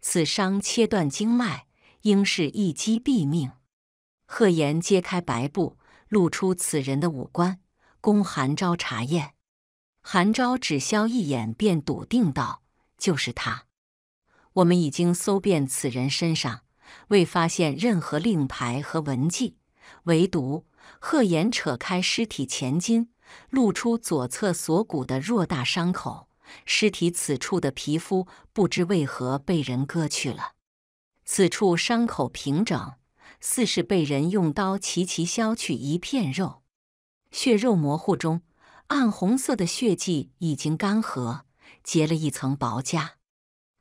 此伤切断经脉，应是一击毙命。贺岩揭开白布，露出此人的五官，供韩昭查验。韩昭只消一眼，便笃定道：“就是他。我们已经搜遍此人身上，未发现任何令牌和文迹。唯独贺言扯开尸体前襟，露出左侧锁骨的偌大伤口。尸体此处的皮肤不知为何被人割去了，此处伤口平整，似是被人用刀齐齐削去一片肉。血肉模糊中。”暗红色的血迹已经干涸，结了一层薄痂。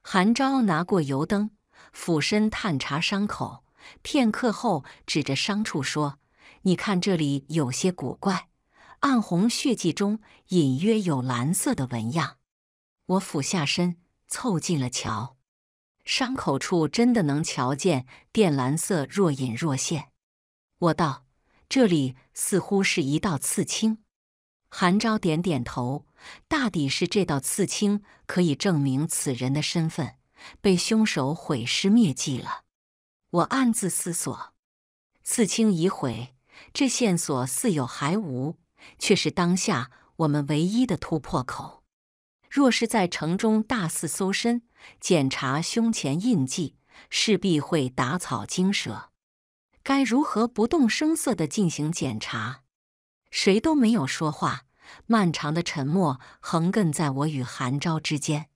韩昭拿过油灯，俯身探查伤口，片刻后指着伤处说：“你看这里有些古怪，暗红血迹中隐约有蓝色的纹样。”我俯下身凑近了瞧，伤口处真的能瞧见靛蓝色若隐若现。我道：“这里似乎是一道刺青。”韩昭点点头，大抵是这道刺青可以证明此人的身份，被凶手毁尸灭迹了。我暗自思索：刺青已毁，这线索似有还无，却是当下我们唯一的突破口。若是在城中大肆搜身检查胸前印记，势必会打草惊蛇。该如何不动声色的进行检查？谁都没有说话，漫长的沉默横亘在我与韩昭之间。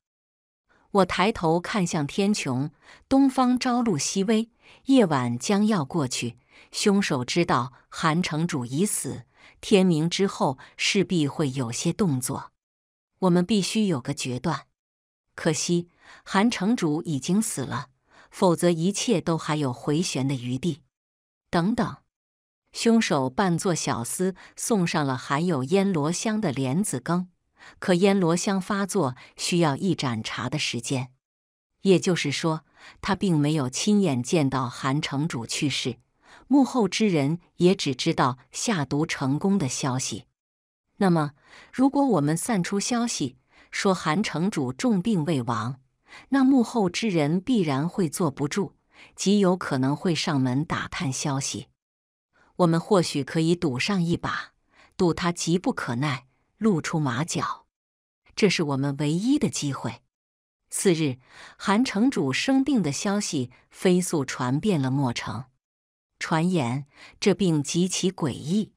我抬头看向天穹，东方朝露熹微，夜晚将要过去。凶手知道韩城主已死，天明之后势必会有些动作。我们必须有个决断。可惜韩城主已经死了，否则一切都还有回旋的余地。等等。凶手扮作小厮送上了含有烟罗香的莲子羹，可烟罗香发作需要一盏茶的时间，也就是说，他并没有亲眼见到韩城主去世。幕后之人也只知道下毒成功的消息。那么，如果我们散出消息说韩城主重病未亡，那幕后之人必然会坐不住，极有可能会上门打探消息。我们或许可以赌上一把，赌他急不可耐，露出马脚。这是我们唯一的机会。次日，韩城主生病的消息飞速传遍了墨城，传言这病极其诡异。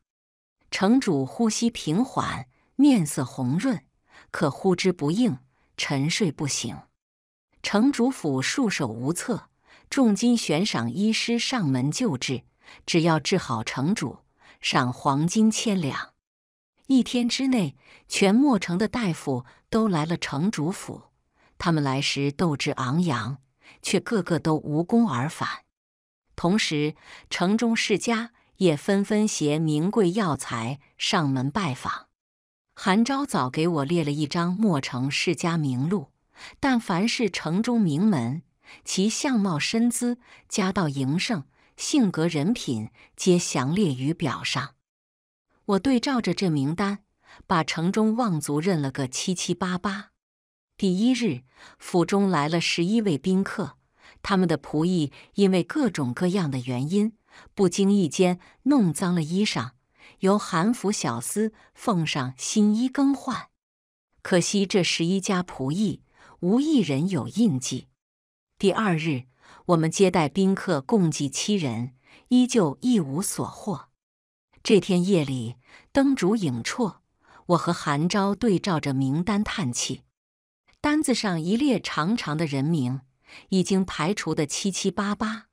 城主呼吸平缓，面色红润，可呼之不应，沉睡不醒。城主府束手无策，重金悬赏医师上门救治。只要治好城主，赏黄金千两。一天之内，全墨城的大夫都来了城主府。他们来时斗志昂扬，却个个都无功而返。同时，城中世家也纷纷携名贵药材上门拜访。韩昭早给我列了一张墨城世家名录，但凡是城中名门，其相貌身姿、家道营盛。性格人品皆详列于表上。我对照着这名单，把城中望族认了个七七八八。第一日，府中来了十一位宾客，他们的仆役因为各种各样的原因，不经意间弄脏了衣裳，由韩府小厮奉上新衣更换。可惜这十一家仆役，无一人有印记。第二日。我们接待宾客共计七人，依旧一无所获。这天夜里，灯烛影绰，我和韩昭对照着名单叹气。单子上一列长长的人名，已经排除的七七八八。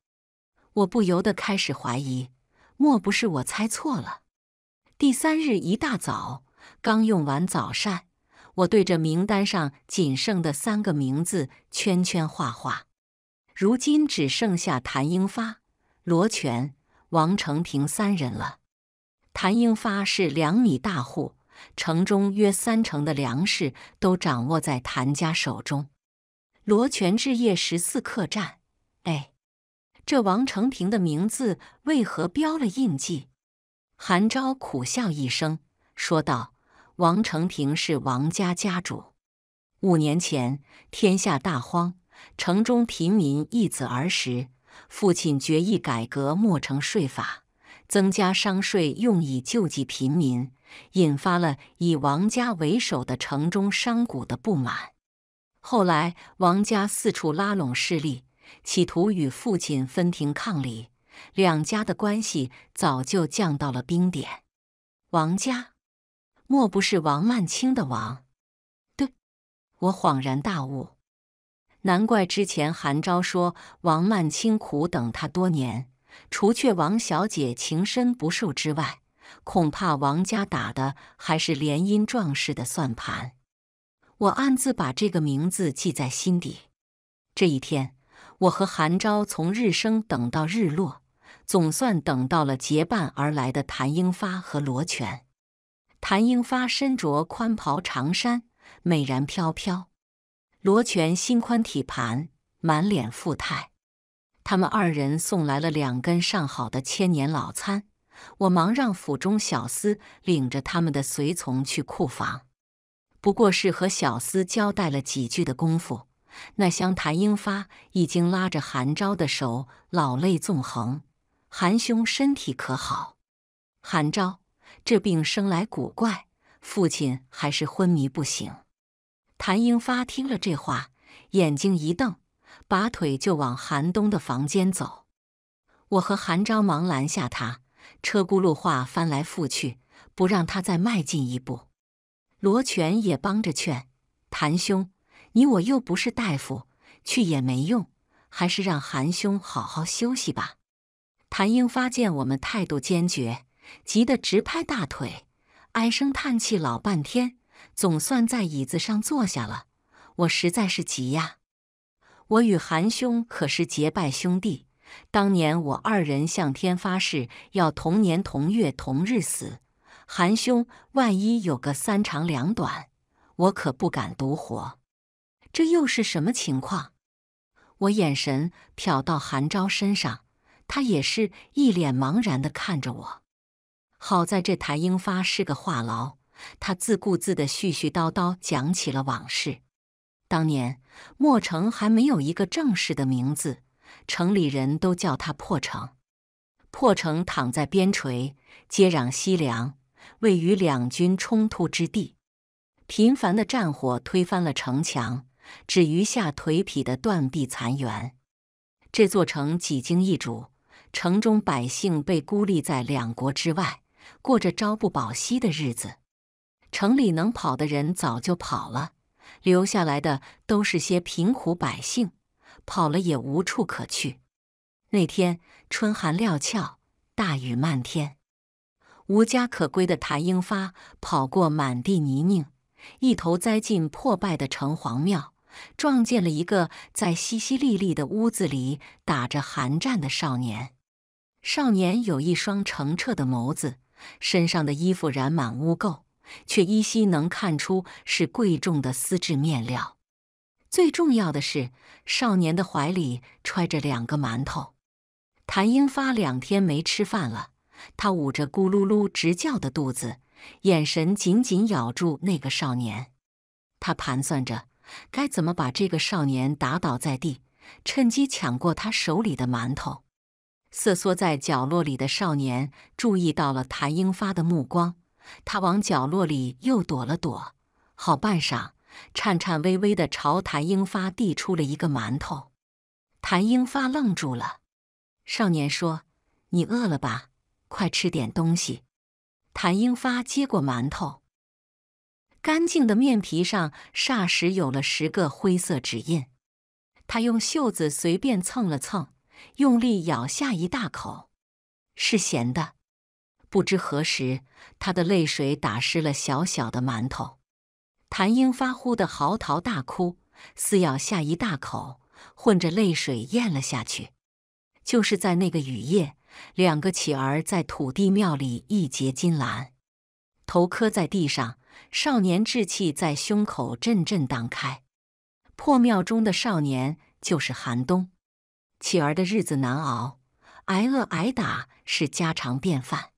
我不由得开始怀疑，莫不是我猜错了？第三日一大早，刚用完早膳，我对着名单上仅剩的三个名字圈圈画画。如今只剩下谭英发、罗全、王成平三人了。谭英发是粮米大户，城中约三成的粮食都掌握在谭家手中。罗全置业十四客栈。哎，这王成平的名字为何标了印记？韩昭苦笑一声说道：“王成平是王家家主。五年前，天下大荒。”城中贫民一子儿时，父亲决意改革墨城税法，增加商税，用以救济贫民，引发了以王家为首的城中商贾的不满。后来，王家四处拉拢势力，企图与父亲分庭抗礼。两家的关系早就降到了冰点。王家，莫不是王曼青的王？对，我恍然大悟。难怪之前韩昭说王曼青苦等他多年，除却王小姐情深不寿之外，恐怕王家打的还是联姻壮士的算盘。我暗自把这个名字记在心底。这一天，我和韩昭从日升等到日落，总算等到了结伴而来的谭英发和罗全。谭英发身着宽袍长衫，美然飘飘。罗全心宽体盘，满脸富态。他们二人送来了两根上好的千年老参，我忙让府中小厮领着他们的随从去库房。不过是和小厮交代了几句的功夫，那湘潭英发已经拉着韩昭的手，老泪纵横。韩兄身体可好？韩昭，这病生来古怪，父亲还是昏迷不醒。谭英发听了这话，眼睛一瞪，拔腿就往韩冬的房间走。我和韩昭忙拦下他，车轱辘话翻来覆去，不让他再迈进一步。罗全也帮着劝：“谭兄，你我又不是大夫，去也没用，还是让韩兄好好休息吧。”谭英发见我们态度坚决，急得直拍大腿，唉声叹气老半天。总算在椅子上坐下了，我实在是急呀！我与韩兄可是结拜兄弟，当年我二人向天发誓要同年同月同日死，韩兄万一有个三长两短，我可不敢独活。这又是什么情况？我眼神瞟到韩昭身上，他也是一脸茫然地看着我。好在这谭英发是个话痨。他自顾自的絮絮叨叨讲起了往事。当年，墨城还没有一个正式的名字，城里人都叫他破城。破城躺在边陲，接壤西凉，位于两军冲突之地。频繁的战火推翻了城墙，只余下颓圮的断壁残垣。这座城几经易主，城中百姓被孤立在两国之外，过着朝不保夕的日子。城里能跑的人早就跑了，留下来的都是些贫苦百姓，跑了也无处可去。那天春寒料峭，大雨漫天，无家可归的谭英发跑过满地泥泞，一头栽进破败的城隍庙，撞见了一个在淅淅沥沥的屋子里打着寒战的少年。少年有一双澄澈的眸子，身上的衣服染满污垢。却依稀能看出是贵重的丝质面料。最重要的是，少年的怀里揣着两个馒头。谭英发两天没吃饭了，他捂着咕噜噜直叫的肚子，眼神紧紧咬住那个少年。他盘算着该怎么把这个少年打倒在地，趁机抢过他手里的馒头。瑟缩在角落里的少年注意到了谭英发的目光。他往角落里又躲了躲，好半晌，颤颤巍巍地朝谭英发递出了一个馒头。谭英发愣住了。少年说：“你饿了吧？快吃点东西。”谭英发接过馒头，干净的面皮上霎时有了十个灰色指印。他用袖子随便蹭了蹭，用力咬下一大口，是咸的。不知何时，他的泪水打湿了小小的馒头。谭英发呼的嚎啕大哭，撕咬下一大口，混着泪水咽了下去。就是在那个雨夜，两个乞儿在土地庙里一结金兰，头磕在地上，少年志气在胸口阵阵荡开。破庙中的少年就是寒冬，乞儿的日子难熬，挨饿挨打是家常便饭。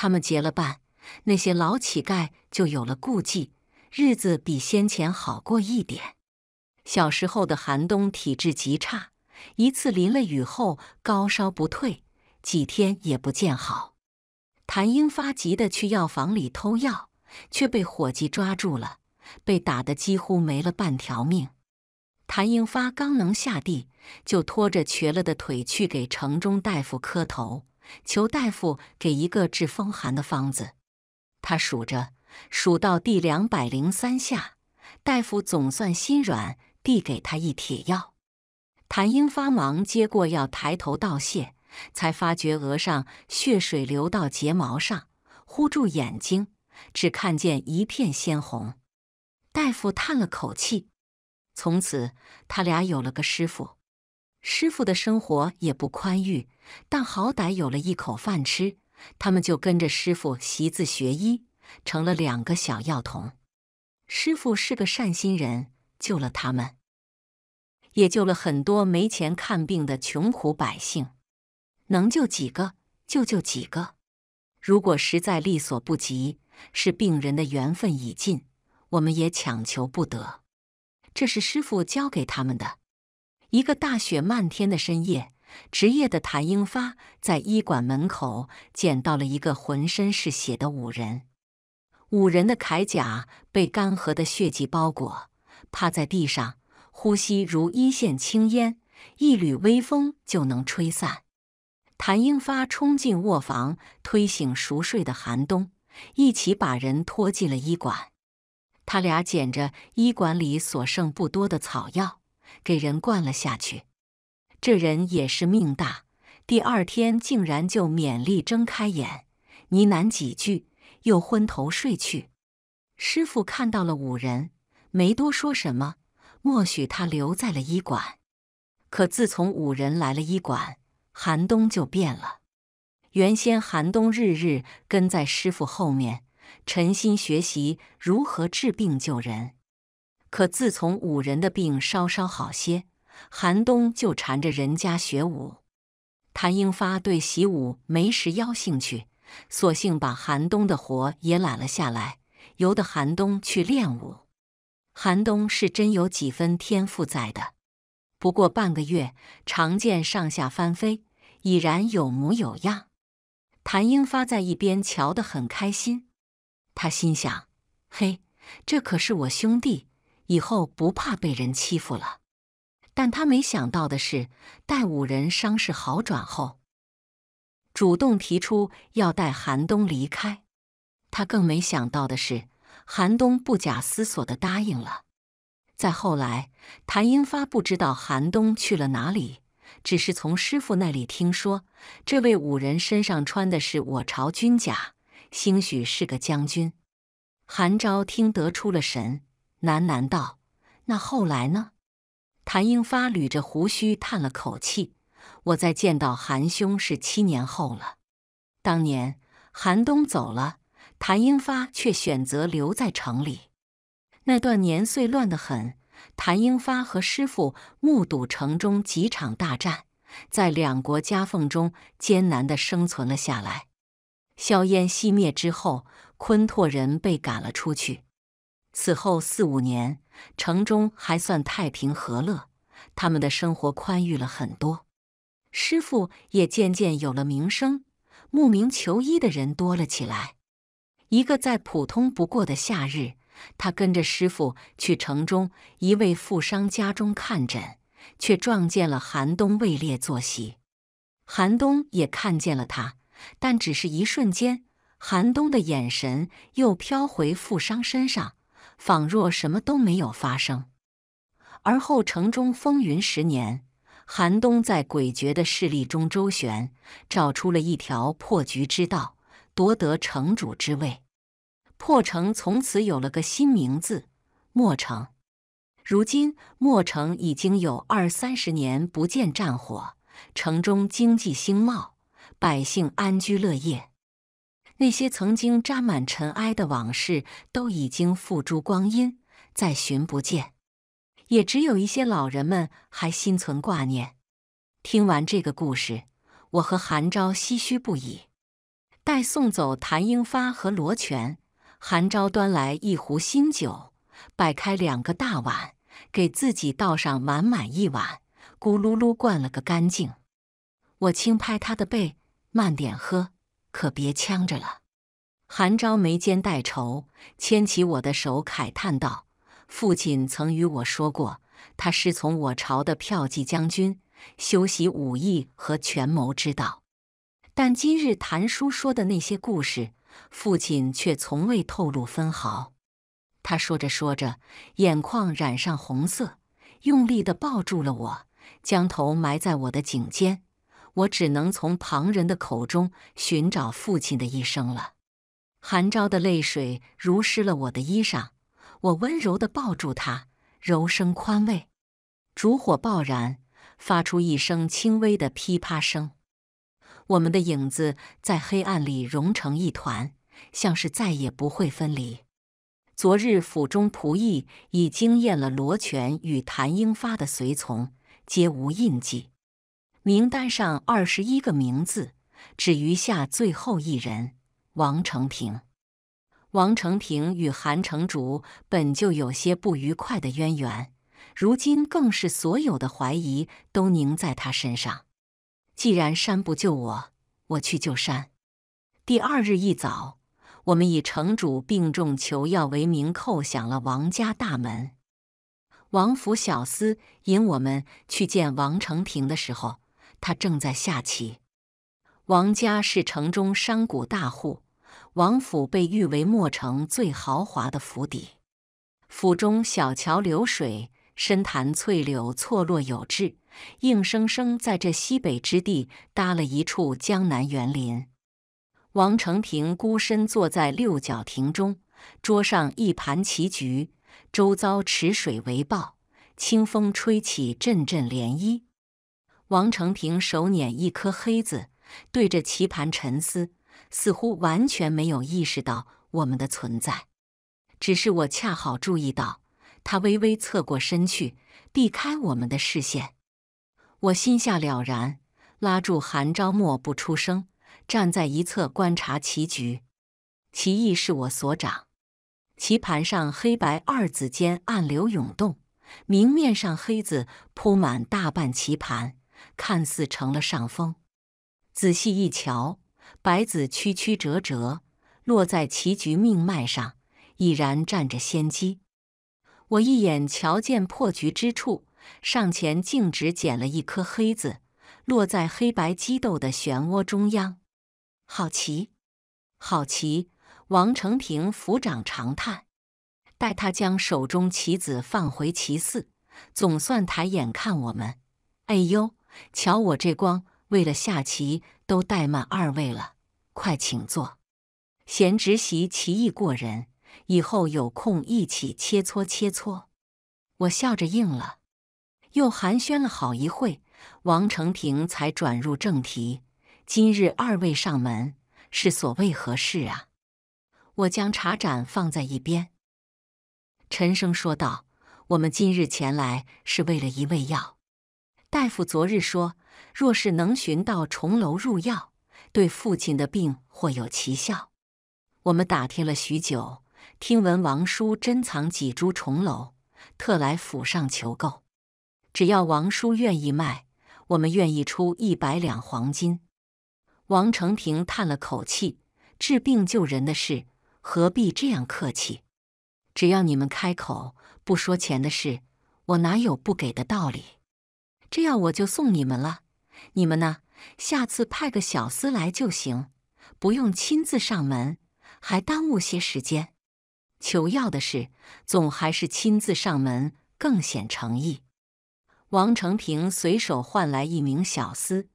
他们结了伴，那些老乞丐就有了顾忌，日子比先前好过一点。小时候的寒冬，体质极差，一次淋了雨后高烧不退，几天也不见好。谭英发急得去药房里偷药，却被伙计抓住了，被打得几乎没了半条命。谭英发刚能下地，就拖着瘸了的腿去给城中大夫磕头。求大夫给一个治风寒的方子。他数着，数到第两百零三下，大夫总算心软，递给他一帖药。谭英发忙接过药，抬头道谢，才发觉额上血水流到睫毛上，呼住眼睛，只看见一片鲜红。大夫叹了口气，从此他俩有了个师傅。师傅的生活也不宽裕，但好歹有了一口饭吃。他们就跟着师傅习字学医，成了两个小药童。师傅是个善心人，救了他们，也救了很多没钱看病的穷苦百姓。能救几个，就救几个。如果实在力所不及，是病人的缘分已尽，我们也强求不得。这是师傅教给他们的。一个大雪漫天的深夜，值夜的谭英发在医馆门口捡到了一个浑身是血的五人。五人的铠甲被干涸的血迹包裹，趴在地上，呼吸如一线青烟，一缕微风就能吹散。谭英发冲进卧房，推醒熟睡的寒冬，一起把人拖进了医馆。他俩捡着医馆里所剩不多的草药。给人灌了下去，这人也是命大，第二天竟然就勉力睁开眼，呢喃几句，又昏头睡去。师傅看到了五人，没多说什么，默许他留在了医馆。可自从五人来了医馆，寒冬就变了。原先寒冬日日跟在师傅后面，诚心学习如何治病救人。可自从五人的病稍稍好些，寒冬就缠着人家学武。谭英发对习武没什邀兴趣，索性把寒冬的活也揽了下来，由得寒冬去练武。寒冬是真有几分天赋在的，不过半个月，长剑上下翻飞，已然有模有样。谭英发在一边瞧得很开心，他心想：“嘿，这可是我兄弟。”以后不怕被人欺负了，但他没想到的是，待五人伤势好转后，主动提出要带韩冬离开。他更没想到的是，韩冬不假思索地答应了。再后来，谭英发不知道韩冬去了哪里，只是从师傅那里听说，这位五人身上穿的是我朝军甲，兴许是个将军。韩昭听得出了神。喃喃道：“那后来呢？”谭英发捋着胡须叹了口气：“我再见到韩兄是七年后了。当年韩冬走了，谭英发却选择留在城里。那段年岁乱得很，谭英发和师傅目睹城中几场大战，在两国夹缝中艰难地生存了下来。硝烟熄灭之后，昆拓人被赶了出去。”此后四五年，城中还算太平和乐，他们的生活宽裕了很多，师傅也渐渐有了名声，慕名求医的人多了起来。一个再普通不过的夏日，他跟着师傅去城中一位富商家中看诊，却撞见了寒冬位列坐席。寒冬也看见了他，但只是一瞬间，寒冬的眼神又飘回富商身上。仿若什么都没有发生。而后，城中风云十年，寒冬在诡谲的势力中周旋，找出了一条破局之道，夺得城主之位。破城从此有了个新名字——墨城。如今，墨城已经有二三十年不见战火，城中经济兴茂，百姓安居乐业。那些曾经沾满尘埃的往事都已经付诸光阴，再寻不见。也只有一些老人们还心存挂念。听完这个故事，我和韩昭唏嘘不已。待送走谭英发和罗全，韩昭端来一壶新酒，摆开两个大碗，给自己倒上满满一碗，咕噜噜灌了个干净。我轻拍他的背，慢点喝。可别呛着了。韩昭眉间带愁，牵起我的手，慨叹道：“父亲曾与我说过，他师从我朝的骠骑将军修习武艺和权谋之道。但今日谭叔说的那些故事，父亲却从未透露分毫。”他说着说着，眼眶染上红色，用力的抱住了我，将头埋在我的颈间。我只能从旁人的口中寻找父亲的一生了。韩昭的泪水如湿了我的衣裳，我温柔的抱住他，柔声宽慰。烛火爆燃，发出一声轻微的噼啪声。我们的影子在黑暗里融成一团，像是再也不会分离。昨日府中仆役已经验了罗权与谭英发的随从，皆无印记。名单上二十一个名字，只余下最后一人——王成平。王成平与韩城主本就有些不愉快的渊源，如今更是所有的怀疑都凝在他身上。既然山不救我，我去救山。第二日一早，我们以城主病重求药为名叩响了王家大门。王府小厮引我们去见王成平的时候。他正在下棋。王家是城中商贾大户，王府被誉为墨城最豪华的府邸。府中小桥流水，深潭翠柳，错落有致，硬生生在这西北之地搭了一处江南园林。王成平孤身坐在六角亭中，桌上一盘棋局，周遭池水为抱，清风吹起阵阵涟漪。王成平手捻一颗黑子，对着棋盘沉思，似乎完全没有意识到我们的存在。只是我恰好注意到，他微微侧过身去，避开我们的视线。我心下了然，拉住韩昭默不出声，站在一侧观察棋局。棋意是我所长，棋盘上黑白二子间暗流涌动，明面上黑子铺满大半棋盘。看似成了上风，仔细一瞧，白子曲曲折折落在棋局命脉上，已然占着先机。我一眼瞧见破局之处，上前径直捡了一颗黑子，落在黑白激斗的漩涡中央。好棋，好棋！王成平抚掌长叹。待他将手中棋子放回棋笥，总算抬眼看我们。哎呦！瞧我这光，为了下棋都怠慢二位了，快请坐。贤侄媳棋艺过人，以后有空一起切磋切磋。我笑着应了，又寒暄了好一会，王成平才转入正题。今日二位上门是所谓何事啊？我将茶盏放在一边，沉声说道：“我们今日前来是为了一味药。”大夫昨日说，若是能寻到重楼入药，对父亲的病或有奇效。我们打听了许久，听闻王叔珍藏几株重楼，特来府上求购。只要王叔愿意卖，我们愿意出一百两黄金。王成平叹了口气：“治病救人的事，何必这样客气？只要你们开口，不说钱的事，我哪有不给的道理？”这样我就送你们了。你们呢？下次派个小厮来就行，不用亲自上门，还耽误些时间。求药的事，总还是亲自上门更显诚意。王成平随手唤来一名小厮，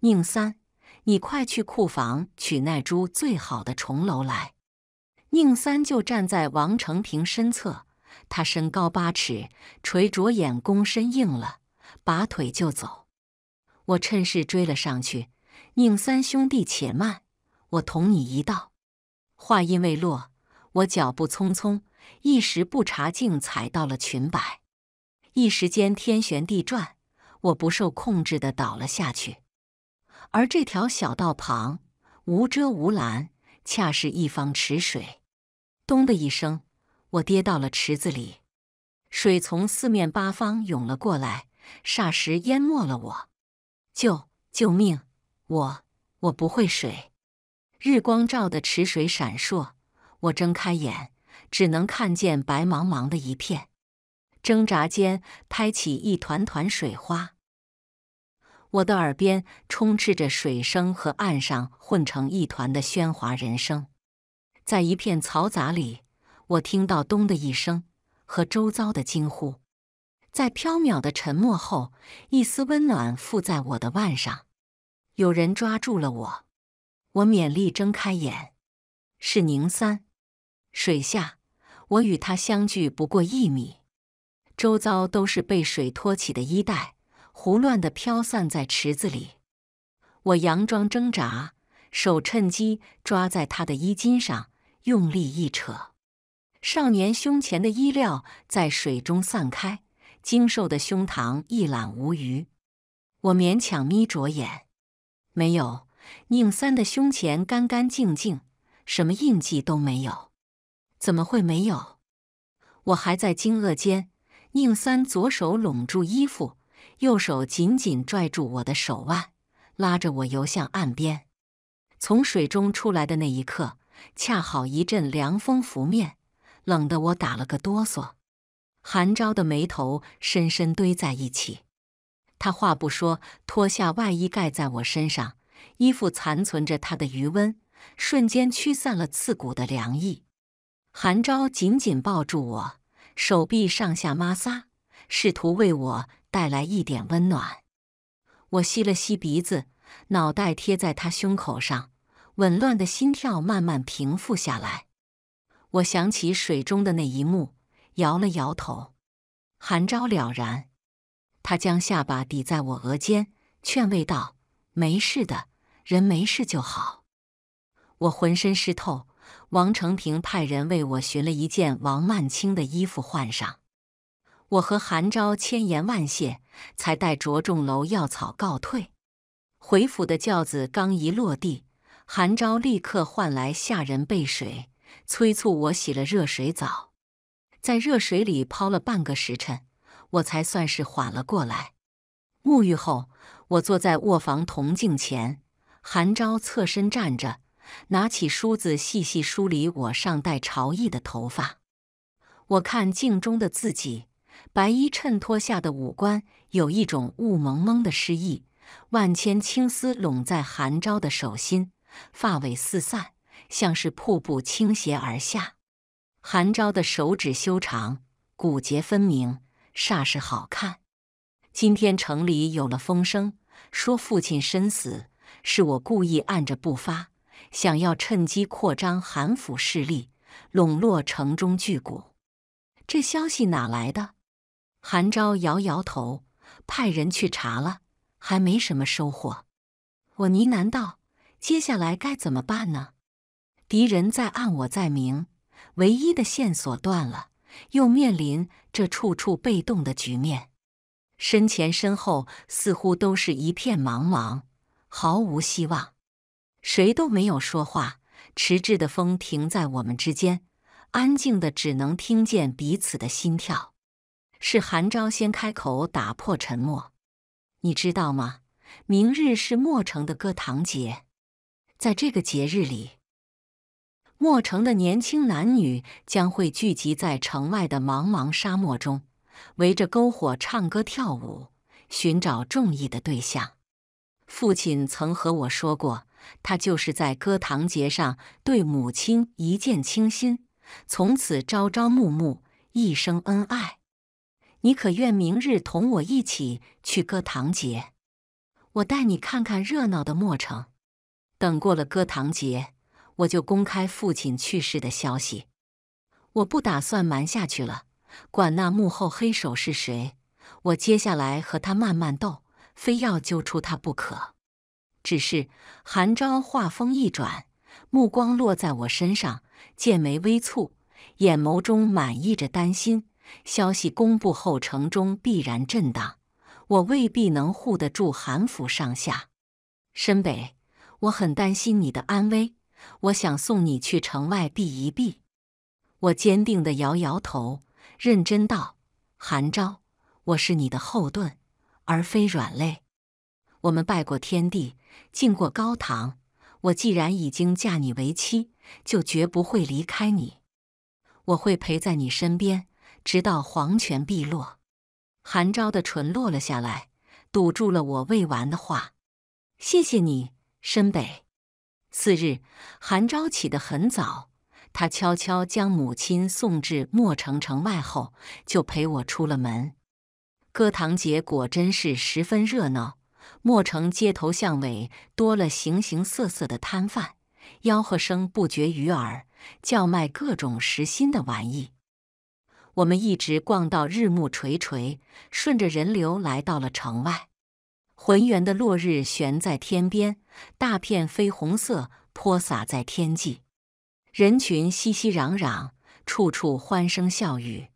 宁三，你快去库房取那株最好的重楼来。宁三就站在王成平身侧，他身高八尺，垂着眼，躬身应了。拔腿就走，我趁势追了上去。宁三兄弟，且慢，我同你一道。话音未落，我脚步匆匆，一时不察，竟踩到了裙摆。一时间天旋地转，我不受控制的倒了下去。而这条小道旁无遮无拦，恰是一方池水。咚的一声，我跌到了池子里，水从四面八方涌了过来。霎时淹没了我！救！救命！我我不会水。日光照的池水闪烁，我睁开眼，只能看见白茫茫的一片。挣扎间拍起一团团水花，我的耳边充斥着水声和岸上混成一团的喧哗人声。在一片嘈杂里，我听到“咚”的一声和周遭的惊呼。在飘渺的沉默后，一丝温暖附在我的腕上。有人抓住了我，我勉力睁开眼，是宁三。水下，我与他相距不过一米，周遭都是被水托起的衣带，胡乱地飘散在池子里。我佯装挣扎，手趁机抓在他的衣襟上，用力一扯，少年胸前的衣料在水中散开。精瘦的胸膛一览无余，我勉强眯着眼，没有宁三的胸前干干净净，什么印记都没有，怎么会没有？我还在惊愕间，宁三左手拢住衣服，右手紧紧拽住我的手腕，拉着我游向岸边。从水中出来的那一刻，恰好一阵凉风拂面，冷得我打了个哆嗦。韩昭的眉头深深堆在一起，他话不说，脱下外衣盖在我身上，衣服残存着他的余温，瞬间驱散了刺骨的凉意。韩昭紧紧抱住我，手臂上下摩挲，试图为我带来一点温暖。我吸了吸鼻子，脑袋贴在他胸口上，紊乱的心跳慢慢平复下来。我想起水中的那一幕。摇了摇头，韩昭了然。他将下巴抵在我额间，劝慰道：“没事的，人没事就好。”我浑身湿透，王成平派人为我寻了一件王曼青的衣服换上。我和韩昭千言万谢，才带着重楼药草告退。回府的轿子刚一落地，韩昭立刻唤来下人备水，催促我洗了热水澡。在热水里泡了半个时辰，我才算是缓了过来。沐浴后，我坐在卧房铜镜前，韩昭侧身站着，拿起梳子细细梳理我尚带潮意的头发。我看镜中的自己，白衣衬托下的五官有一种雾蒙蒙的诗意，万千青丝拢在韩昭的手心，发尾四散，像是瀑布倾斜而下。韩昭的手指修长，骨节分明，煞是好看。今天城里有了风声，说父亲身死，是我故意按着不发，想要趁机扩张韩府势力，笼络城中巨贾。这消息哪来的？韩昭摇摇头，派人去查了，还没什么收获。我呢喃道：“接下来该怎么办呢？”敌人在暗，我在明。唯一的线索断了，又面临这处处被动的局面，身前身后似乎都是一片茫茫，毫无希望。谁都没有说话，迟滞的风停在我们之间，安静的只能听见彼此的心跳。是韩昭先开口打破沉默：“你知道吗？明日是墨城的歌堂节，在这个节日里。”墨城的年轻男女将会聚集在城外的茫茫沙漠中，围着篝火唱歌跳舞，寻找中意的对象。父亲曾和我说过，他就是在歌堂节上对母亲一见倾心，从此朝朝暮暮，一生恩爱。你可愿明日同我一起去歌堂节？我带你看看热闹的墨城。等过了歌堂节。我就公开父亲去世的消息，我不打算瞒下去了。管那幕后黑手是谁，我接下来和他慢慢斗，非要揪出他不可。只是韩昭话锋一转，目光落在我身上，剑眉微蹙，眼眸中满溢着担心。消息公布后，城中必然震荡，我未必能护得住韩府上下。申北，我很担心你的安危。我想送你去城外避一避。我坚定的摇摇头，认真道：“韩昭，我是你的后盾，而非软肋。我们拜过天地，进过高堂。我既然已经嫁你为妻，就绝不会离开你。我会陪在你身边，直到黄泉碧落。”韩昭的唇落了下来，堵住了我未完的话。谢谢你，申北。次日，韩昭起得很早。他悄悄将母亲送至莫城城外后，就陪我出了门。歌堂节果真是十分热闹，莫城街头巷尾多了形形色色的摊贩，吆喝声不绝于耳，叫卖各种时新的玩意。我们一直逛到日暮垂垂，顺着人流来到了城外。浑圆的落日悬在天边，大片绯红色泼洒在天际。人群熙熙攘攘，处处欢声笑语。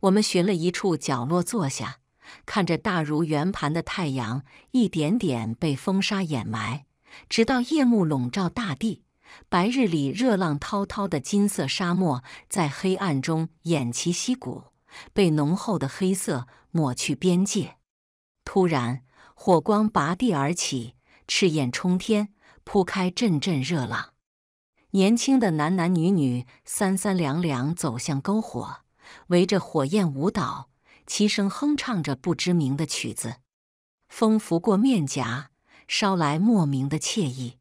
我们寻了一处角落坐下，看着大如圆盘的太阳一点点被风沙掩埋，直到夜幕笼罩大地。白日里热浪滔滔的金色沙漠，在黑暗中偃旗息鼓，被浓厚的黑色抹去边界。突然。火光拔地而起，赤焰冲天，铺开阵阵热浪。年轻的男男女女三三两两走向篝火，围着火焰舞蹈，齐声哼唱着不知名的曲子。风拂过面颊，捎来莫名的惬意。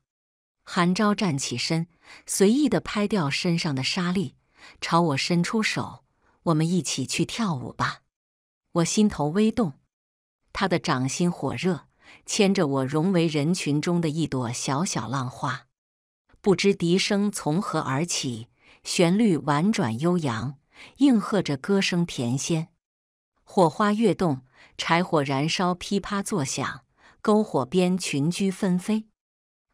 韩昭站起身，随意的拍掉身上的沙粒，朝我伸出手：“我们一起去跳舞吧。”我心头微动。他的掌心火热，牵着我融为人群中的一朵小小浪花。不知笛声从何而起，旋律婉转悠扬，应和着歌声甜鲜。火花跃动，柴火燃烧，噼啪作响。篝火边群居纷飞，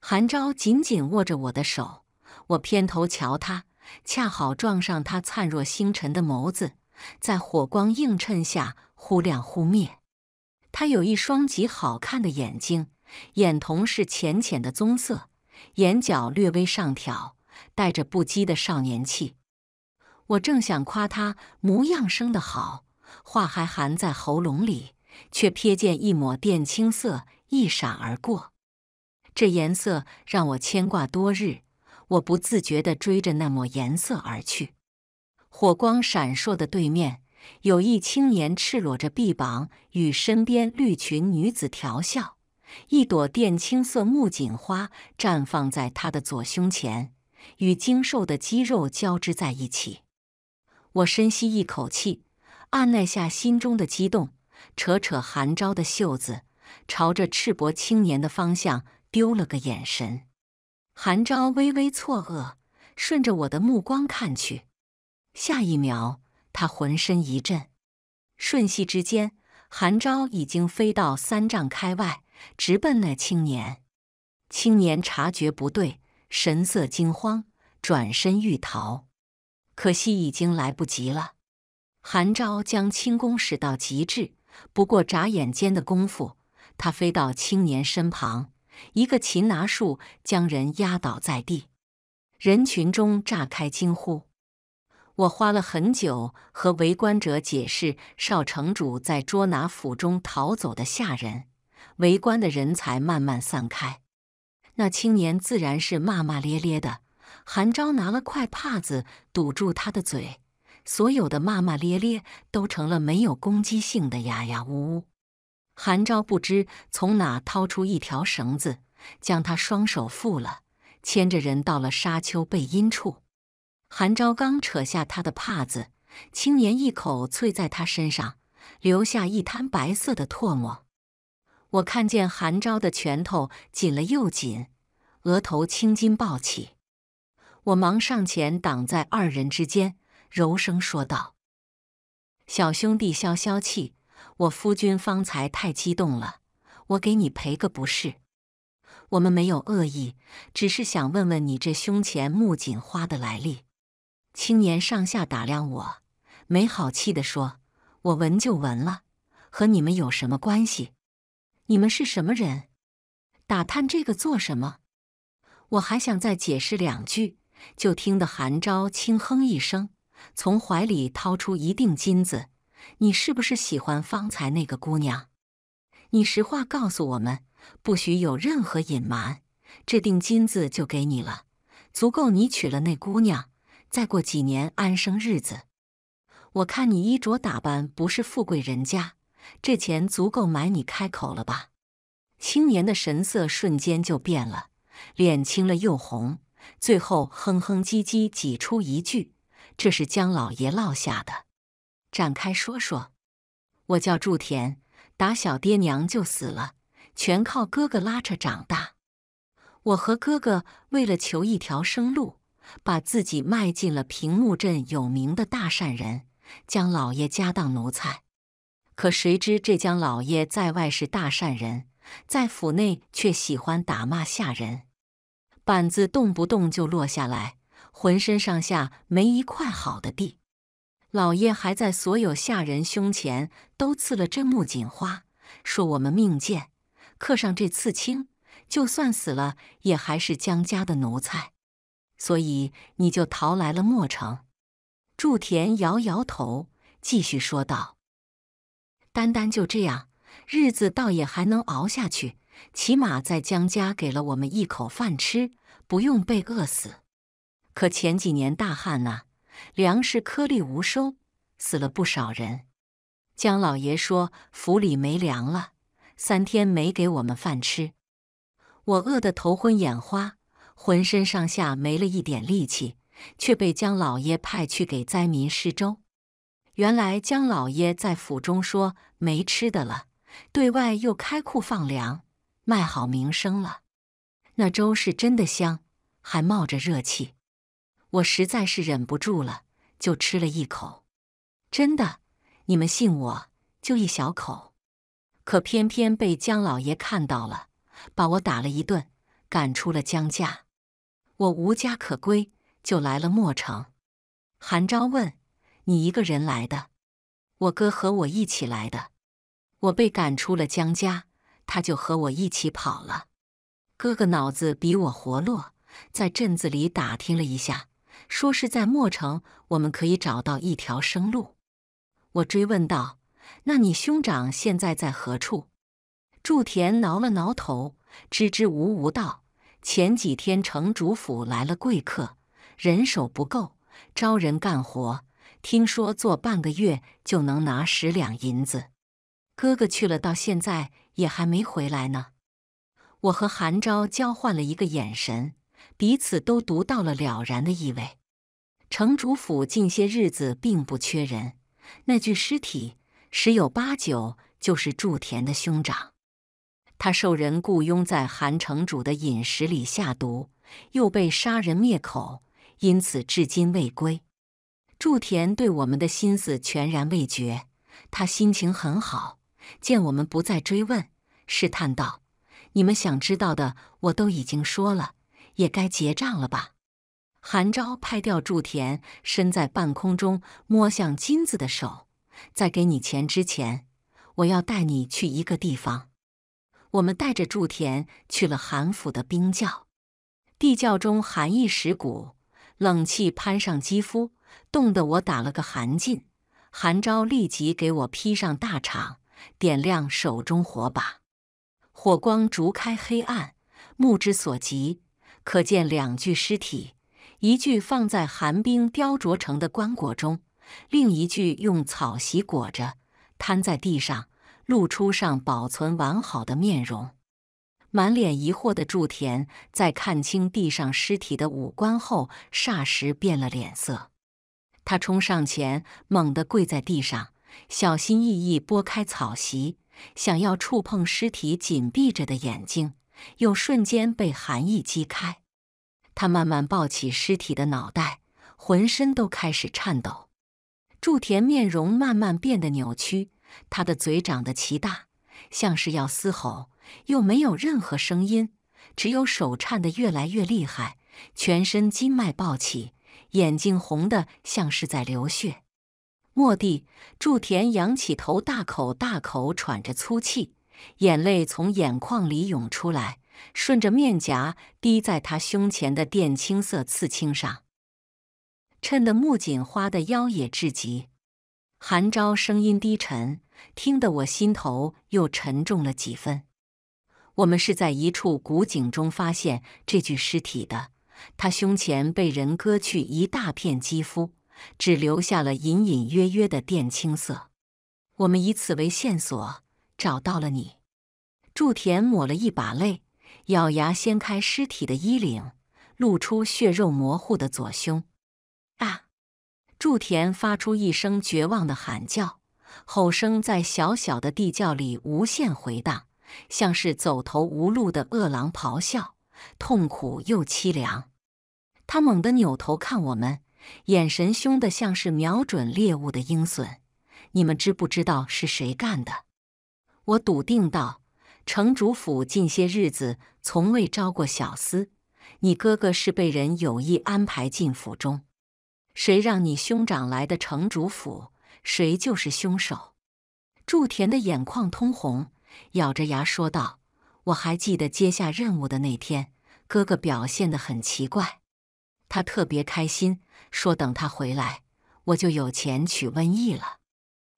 韩昭紧紧握着我的手，我偏头瞧他，恰好撞上他灿若星辰的眸子，在火光映衬下忽亮忽灭。他有一双极好看的眼睛，眼瞳是浅浅的棕色，眼角略微上挑，带着不羁的少年气。我正想夸他模样生得好，话还含在喉咙里，却瞥见一抹靛青色一闪而过。这颜色让我牵挂多日，我不自觉地追着那抹颜色而去。火光闪烁的对面。有一青年赤裸着臂膀，与身边绿裙女子调笑。一朵靛青色木槿花绽放在他的左胸前，与精瘦的肌肉交织在一起。我深吸一口气，按捺下心中的激动，扯扯韩昭的袖子，朝着赤膊青年的方向丢了个眼神。韩昭微微错愕，顺着我的目光看去，下一秒。他浑身一震，瞬息之间，韩昭已经飞到三丈开外，直奔那青年。青年察觉不对，神色惊慌，转身欲逃，可惜已经来不及了。韩昭将轻功使到极致，不过眨眼间的功夫，他飞到青年身旁，一个擒拿术将人压倒在地。人群中炸开惊呼。我花了很久和围观者解释少城主在捉拿府中逃走的下人，围观的人才慢慢散开。那青年自然是骂骂咧咧的，韩昭拿了块帕子堵住他的嘴，所有的骂骂咧咧都成了没有攻击性的呀呀呜呜。韩昭不知从哪掏出一条绳子，将他双手缚了，牵着人到了沙丘背阴处。韩昭刚扯下他的帕子，青年一口啐在他身上，留下一滩白色的唾沫。我看见韩昭的拳头紧了又紧，额头青筋暴起。我忙上前挡在二人之间，柔声说道：“小兄弟，消消气，我夫君方才太激动了，我给你赔个不是。我们没有恶意，只是想问问你这胸前木槿花的来历。”青年上下打量我，没好气的说：“我闻就闻了，和你们有什么关系？你们是什么人？打探这个做什么？”我还想再解释两句，就听得韩昭轻哼一声，从怀里掏出一锭金子：“你是不是喜欢方才那个姑娘？你实话告诉我们，不许有任何隐瞒。这锭金子就给你了，足够你娶了那姑娘。”再过几年安生日子，我看你衣着打扮不是富贵人家，这钱足够买你开口了吧？青年的神色瞬间就变了，脸青了又红，最后哼哼唧唧挤出一句：“这是江老爷落下的。”展开说说，我叫祝田，打小爹娘就死了，全靠哥哥拉扯长大。我和哥哥为了求一条生路。把自己卖进了平木镇有名的大善人将老爷家当奴才，可谁知这江老爷在外是大善人，在府内却喜欢打骂下人，板子动不动就落下来，浑身上下没一块好的地。老爷还在所有下人胸前都刺了这木槿花，说我们命贱，刻上这刺青，就算死了也还是江家的奴才。所以你就逃来了莫城。祝田摇摇头，继续说道：“单单就这样，日子倒也还能熬下去，起码在江家给了我们一口饭吃，不用被饿死。可前几年大旱啊，粮食颗粒无收，死了不少人。江老爷说府里没粮了，三天没给我们饭吃，我饿得头昏眼花。”浑身上下没了一点力气，却被江老爷派去给灾民施粥。原来江老爷在府中说没吃的了，对外又开库放粮，卖好名声了。那粥是真的香，还冒着热气。我实在是忍不住了，就吃了一口。真的，你们信我，就一小口。可偏偏被江老爷看到了，把我打了一顿，赶出了江家。我无家可归，就来了莫城。韩昭问：“你一个人来的？”“我哥和我一起来的。”“我被赶出了江家，他就和我一起跑了。”“哥哥脑子比我活络，在镇子里打听了一下，说是在莫城我们可以找到一条生路。”我追问道：“那你兄长现在在何处？”祝田挠了挠头，支支吾吾道。前几天城主府来了贵客，人手不够，招人干活。听说做半个月就能拿十两银子。哥哥去了，到现在也还没回来呢。我和韩昭交换了一个眼神，彼此都读到了了然的意味。城主府近些日子并不缺人，那具尸体十有八九就是祝田的兄长。他受人雇佣，在韩城主的饮食里下毒，又被杀人灭口，因此至今未归。祝田对我们的心思全然未觉，他心情很好，见我们不再追问，试探道：“你们想知道的我都已经说了，也该结账了吧？”韩昭拍掉祝田身在半空中摸向金子的手，在给你钱之前，我要带你去一个地方。我们带着筑田去了韩府的冰窖，地窖中寒意蚀骨，冷气攀上肌肤，冻得我打了个寒噤。韩昭立即给我披上大氅，点亮手中火把，火光逐开黑暗，目之所及，可见两具尸体，一具放在寒冰雕琢成的棺椁中，另一具用草席裹着，瘫在地上。露出上保存完好的面容，满脸疑惑的祝田在看清地上尸体的五官后，霎时变了脸色。他冲上前，猛地跪在地上，小心翼翼拨开草席，想要触碰尸体紧闭着的眼睛，又瞬间被寒意击开。他慢慢抱起尸体的脑袋，浑身都开始颤抖。祝田面容慢慢变得扭曲。他的嘴长得奇大，像是要嘶吼，又没有任何声音，只有手颤得越来越厉害，全身筋脉暴起，眼睛红得像是在流血。蓦地，祝田仰起头，大口大口喘着粗气，眼泪从眼眶里涌出来，顺着面颊滴在他胸前的靛青色刺青上，衬得木槿花的妖冶至极。韩昭声音低沉。听得我心头又沉重了几分。我们是在一处古井中发现这具尸体的，他胸前被人割去一大片肌肤，只留下了隐隐约约的靛青色。我们以此为线索，找到了你。祝田抹了一把泪，咬牙掀开尸体的衣领，露出血肉模糊的左胸。啊！祝田发出一声绝望的喊叫。吼声在小小的地窖里无限回荡，像是走投无路的饿狼咆哮，痛苦又凄凉。他猛地扭头看我们，眼神凶得像是瞄准猎物的鹰隼。你们知不知道是谁干的？我笃定道：“城主府近些日子从未招过小厮，你哥哥是被人有意安排进府中。谁让你兄长来的城主府？”谁就是凶手？祝田的眼眶通红，咬着牙说道：“我还记得接下任务的那天，哥哥表现的很奇怪。他特别开心，说等他回来，我就有钱娶瘟疫了。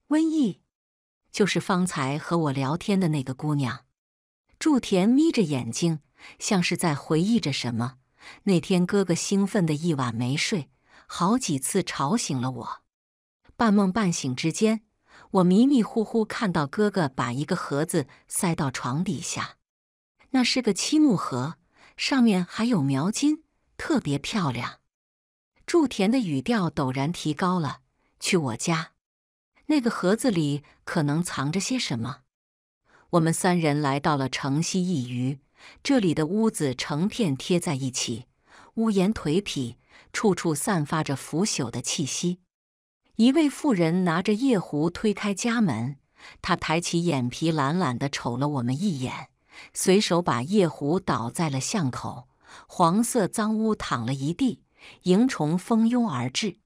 瘟疫，就是方才和我聊天的那个姑娘。”祝田眯着眼睛，像是在回忆着什么。那天哥哥兴奋的一晚没睡，好几次吵醒了我。半梦半醒之间，我迷迷糊糊看到哥哥把一个盒子塞到床底下，那是个漆木盒，上面还有描金，特别漂亮。祝田的语调陡然提高了：“去我家，那个盒子里可能藏着些什么。”我们三人来到了城西一隅，这里的屋子成片贴在一起，屋檐颓圮，处处散发着腐朽的气息。一位妇人拿着夜壶推开家门，她抬起眼皮懒懒地瞅了我们一眼，随手把夜壶倒在了巷口，黄色脏污躺了一地，蝇虫蜂拥而至。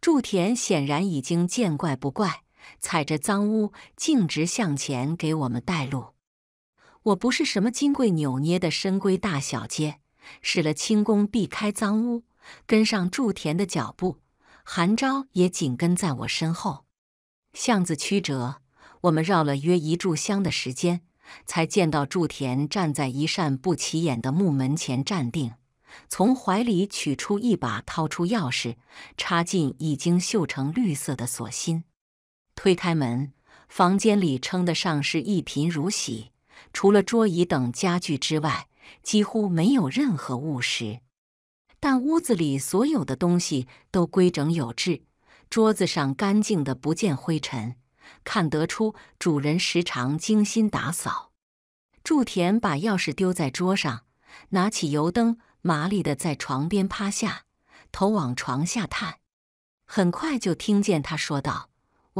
祝田显然已经见怪不怪，踩着脏污径直向前给我们带路。我不是什么金贵扭捏的深闺大小姐，使了轻功避开脏污，跟上祝田的脚步。韩昭也紧跟在我身后，巷子曲折，我们绕了约一炷香的时间，才见到祝田站在一扇不起眼的木门前站定，从怀里取出一把，掏出钥匙，插进已经锈成绿色的锁芯，推开门，房间里称得上是一贫如洗，除了桌椅等家具之外，几乎没有任何物什。但屋子里所有的东西都规整有致，桌子上干净的不见灰尘，看得出主人时常精心打扫。祝田把钥匙丢在桌上，拿起油灯，麻利的在床边趴下，头往床下探。很快就听见他说道：“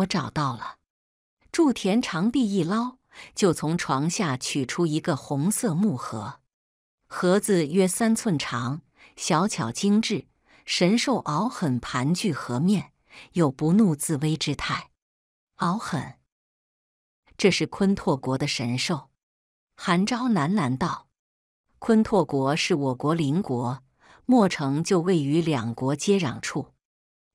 我找到了。”祝田长臂一捞，就从床下取出一个红色木盒，盒子约三寸长。小巧精致，神兽敖狠盘踞河面，有不怒自威之态。敖狠，这是昆拓国的神兽。韩昭喃喃道：“昆拓国是我国邻国，墨城就位于两国接壤处。”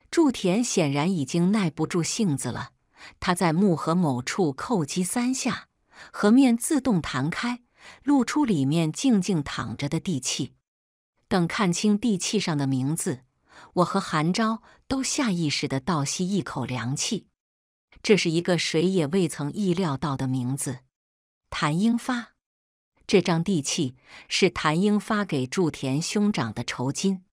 祝田显然已经耐不住性子了，他在木河某处叩击三下，河面自动弹开，露出里面静静躺着的地气。等看清地契上的名字，我和韩昭都下意识地倒吸一口凉气。这是一个谁也未曾意料到的名字——谭英发。这张地契是谭英发给祝田兄长的酬金。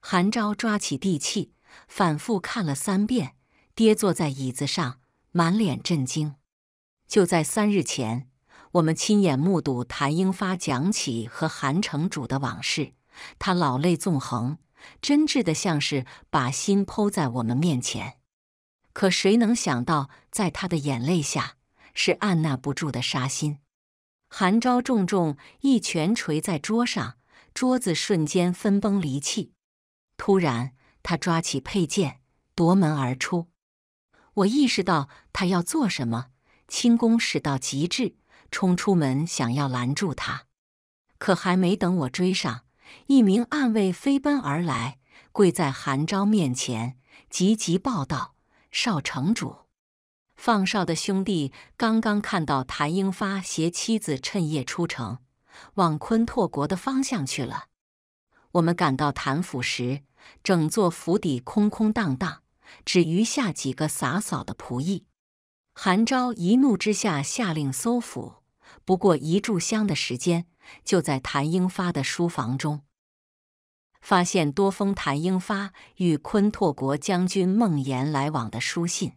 韩昭抓起地契，反复看了三遍，跌坐在椅子上，满脸震惊。就在三日前，我们亲眼目睹谭英发讲起和韩城主的往事。他老泪纵横，真挚的像是把心剖在我们面前。可谁能想到，在他的眼泪下，是按捺不住的杀心。韩昭重重一拳捶在桌上，桌子瞬间分崩离析。突然，他抓起佩剑，夺门而出。我意识到他要做什么，轻功使到极致，冲出门想要拦住他。可还没等我追上。一名暗卫飞奔而来，跪在韩昭面前，急急报道：“少城主，放哨的兄弟刚刚看到谭英发携妻子趁夜出城，往昆拓国的方向去了。我们赶到谭府时，整座府邸空空荡荡，只余下几个洒扫的仆役。韩昭一怒之下，下令搜府。”不过一炷香的时间，就在谭英发的书房中，发现多封谭英发与昆拓国将军孟岩来往的书信。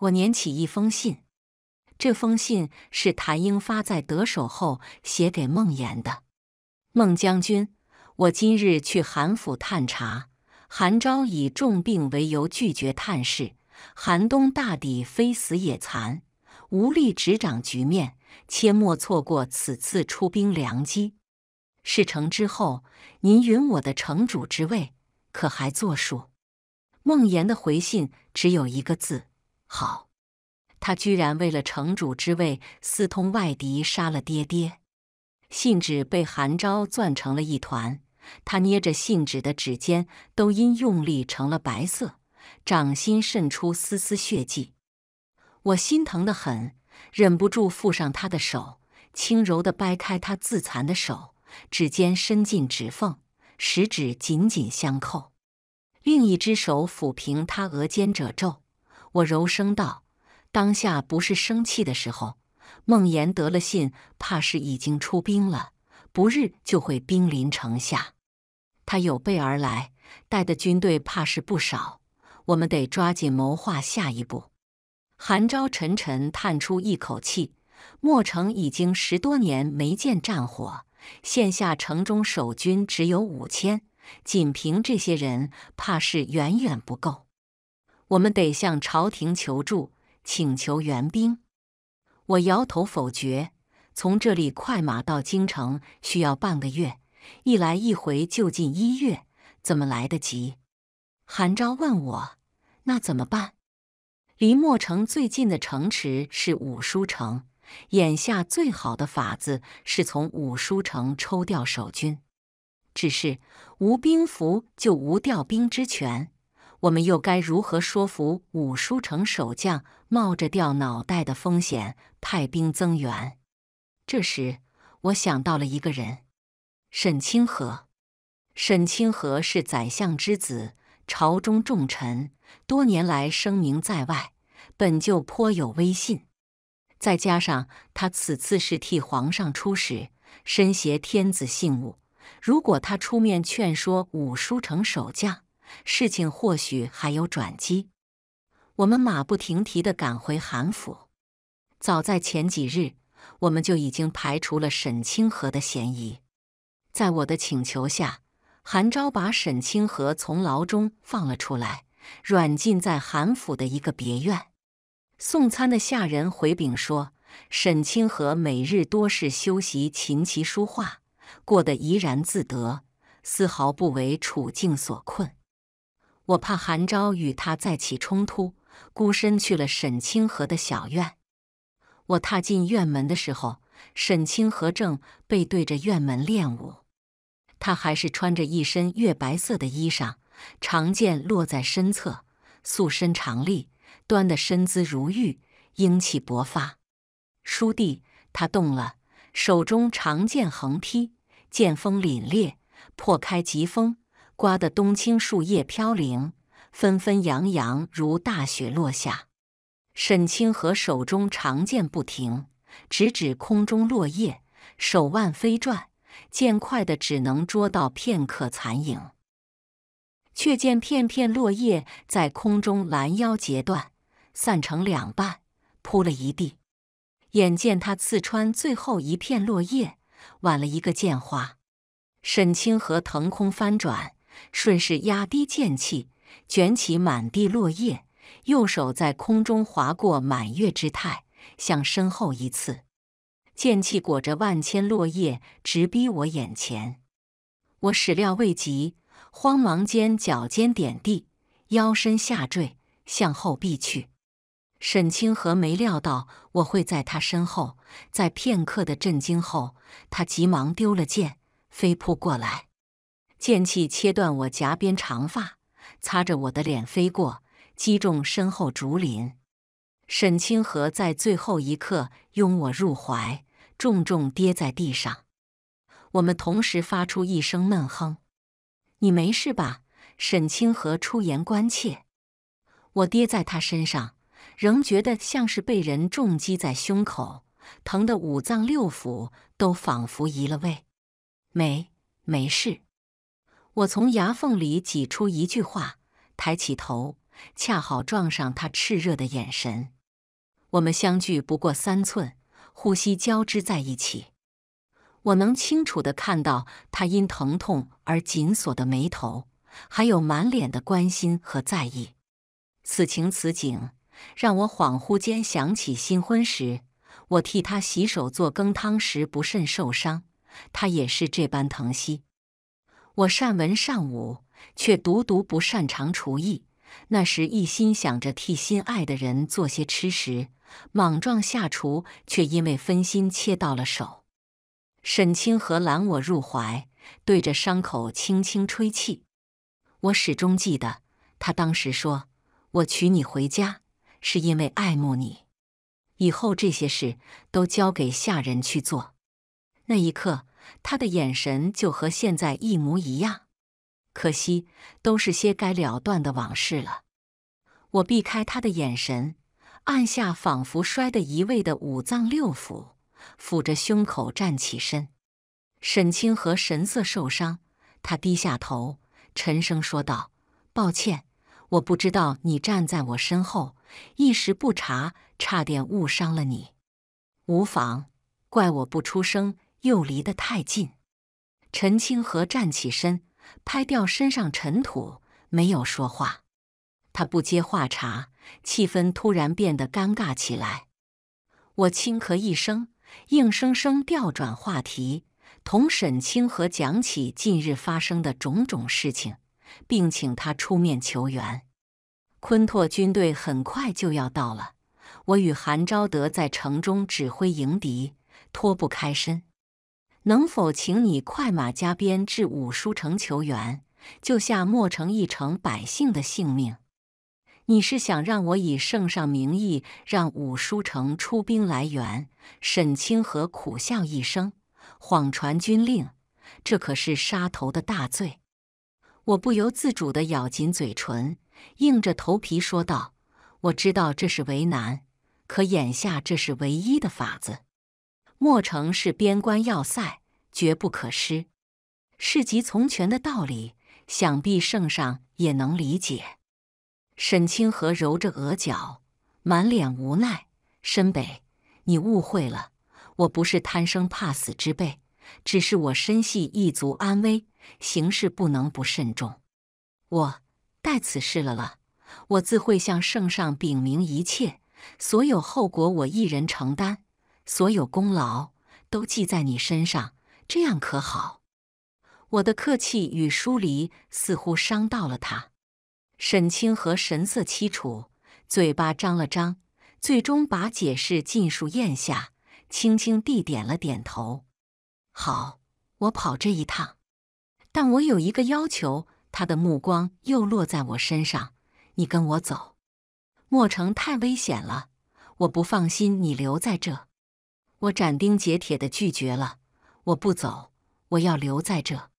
我捻起一封信，这封信是谭英发在得手后写给孟岩的。孟将军，我今日去韩府探查，韩昭以重病为由拒绝探视。韩冬大抵非死也残，无力执掌局面。切莫错过此次出兵良机，事成之后，您允我的城主之位，可还作数？孟岩的回信只有一个字：好。他居然为了城主之位，私通外敌，杀了爹爹。信纸被韩昭攥成了一团，他捏着信纸的指尖都因用力成了白色，掌心渗出丝丝血迹。我心疼的很。忍不住附上他的手，轻柔地掰开他自残的手指尖，伸进指缝，十指紧紧相扣。另一只手抚平他额间褶皱，我柔声道：“当下不是生气的时候。孟妍得了信，怕是已经出兵了，不日就会兵临城下。他有备而来，带的军队怕是不少，我们得抓紧谋划下一步。”韩昭沉沉叹出一口气：“莫城已经十多年没见战火，现下城中守军只有五千，仅凭这些人，怕是远远不够。我们得向朝廷求助，请求援兵。”我摇头否决：“从这里快马到京城需要半个月，一来一回就近一月，怎么来得及？”韩昭问我：“那怎么办？”离墨城最近的城池是五书城，眼下最好的法子是从五书城抽调守军。只是无兵符就无调兵之权，我们又该如何说服五书城守将冒着掉脑袋的风险派兵增援？这时，我想到了一个人——沈清河。沈清河是宰相之子，朝中重臣。多年来声名在外，本就颇有威信。再加上他此次是替皇上出使，身携天子信物，如果他出面劝说五叔城守将，事情或许还有转机。我们马不停蹄地赶回韩府。早在前几日，我们就已经排除了沈清河的嫌疑。在我的请求下，韩昭把沈清河从牢中放了出来。软禁在韩府的一个别院。送餐的下人回禀说，沈清河每日多是修习琴棋书画，过得怡然自得，丝毫不为处境所困。我怕韩昭与他再起冲突，孤身去了沈清河的小院。我踏进院门的时候，沈清河正背对着院门练武。他还是穿着一身月白色的衣裳。长剑落在身侧，素身长立，端的身姿如玉，英气勃发。书弟，他动了，手中长剑横劈，剑锋凛冽，破开疾风，刮得冬青树叶飘零，纷纷扬扬如大雪落下。沈清河手中长剑不停，直指空中落叶，手腕飞转，剑快的只能捉到片刻残影。却见片片落叶在空中拦腰截断，散成两半，铺了一地。眼见他刺穿最后一片落叶，挽了一个剑花。沈清河腾空翻转，顺势压低剑气，卷起满地落叶，右手在空中划过满月之态，向身后一刺。剑气裹着万千落叶，直逼我眼前。我始料未及。慌忙间，脚尖点地，腰身下坠，向后避去。沈清河没料到我会在他身后，在片刻的震惊后，他急忙丢了剑，飞扑过来，剑气切断我颊边长发，擦着我的脸飞过，击中身后竹林。沈清河在最后一刻拥我入怀，重重跌在地上。我们同时发出一声闷哼。你没事吧？沈清河出言关切。我跌在他身上，仍觉得像是被人重击在胸口，疼得五脏六腑都仿佛移了位。没，没事。我从牙缝里挤出一句话，抬起头，恰好撞上他炽热的眼神。我们相距不过三寸，呼吸交织在一起。我能清楚地看到他因疼痛而紧锁的眉头，还有满脸的关心和在意。此情此景，让我恍惚间想起新婚时，我替他洗手做羹汤时不慎受伤，他也是这般疼惜。我善文善武，却独独不擅长厨艺。那时一心想着替心爱的人做些吃食，莽撞下厨，却因为分心切到了手。沈清河揽我入怀，对着伤口轻轻吹气。我始终记得，他当时说：“我娶你回家，是因为爱慕你。以后这些事都交给下人去做。”那一刻，他的眼神就和现在一模一样。可惜，都是些该了断的往事了。我避开他的眼神，按下仿佛摔得一味的五脏六腑。抚着胸口站起身，沈清河神色受伤，他低下头，沉声说道：“抱歉，我不知道你站在我身后，一时不察，差点误伤了你。无妨，怪我不出声，又离得太近。”陈清河站起身，拍掉身上尘土，没有说话。他不接话茬，气氛突然变得尴尬起来。我轻咳一声。硬生生调转话题，同沈清河讲起近日发生的种种事情，并请他出面求援。昆拓军队很快就要到了，我与韩昭德在城中指挥迎敌，脱不开身。能否请你快马加鞭至五叔城求援，救下莫城一城百姓的性命？你是想让我以圣上名义让武书城出兵来援？沈清河苦笑一声，谎传军令，这可是杀头的大罪。我不由自主地咬紧嘴唇，硬着头皮说道：“我知道这是为难，可眼下这是唯一的法子。莫城是边关要塞，绝不可失。事急从权的道理，想必圣上也能理解。”沈清河揉着额角，满脸无奈：“申北，你误会了，我不是贪生怕死之辈，只是我身系一族安危，行事不能不慎重。我待此事了了，我自会向圣上禀明一切，所有后果我一人承担，所有功劳都记在你身上，这样可好？”我的客气与疏离似乎伤到了他。沈清河神色凄楚，嘴巴张了张，最终把解释尽数咽下，轻轻地点了点头：“好，我跑这一趟，但我有一个要求。”他的目光又落在我身上：“你跟我走，墨城太危险了，我不放心你留在这。”我斩钉截铁地拒绝了：“我不走，我要留在这。”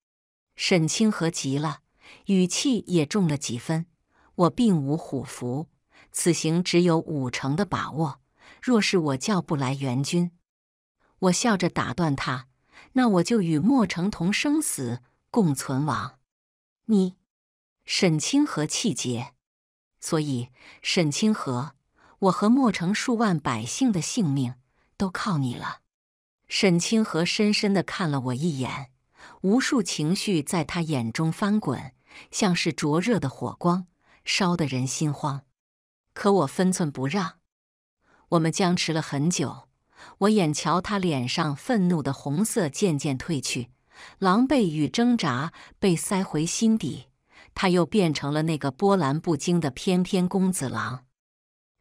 沈清河急了，语气也重了几分。我并无虎符，此行只有五成的把握。若是我叫不来援军，我笑着打断他，那我就与莫城同生死，共存亡。你，沈清河气节，所以沈清河，我和莫城数万百姓的性命都靠你了。沈清河深深的看了我一眼，无数情绪在他眼中翻滚，像是灼热的火光。烧得人心慌，可我分寸不让，我们僵持了很久。我眼瞧他脸上愤怒的红色渐渐褪去，狼狈与挣扎被塞回心底，他又变成了那个波澜不惊的翩翩公子郎。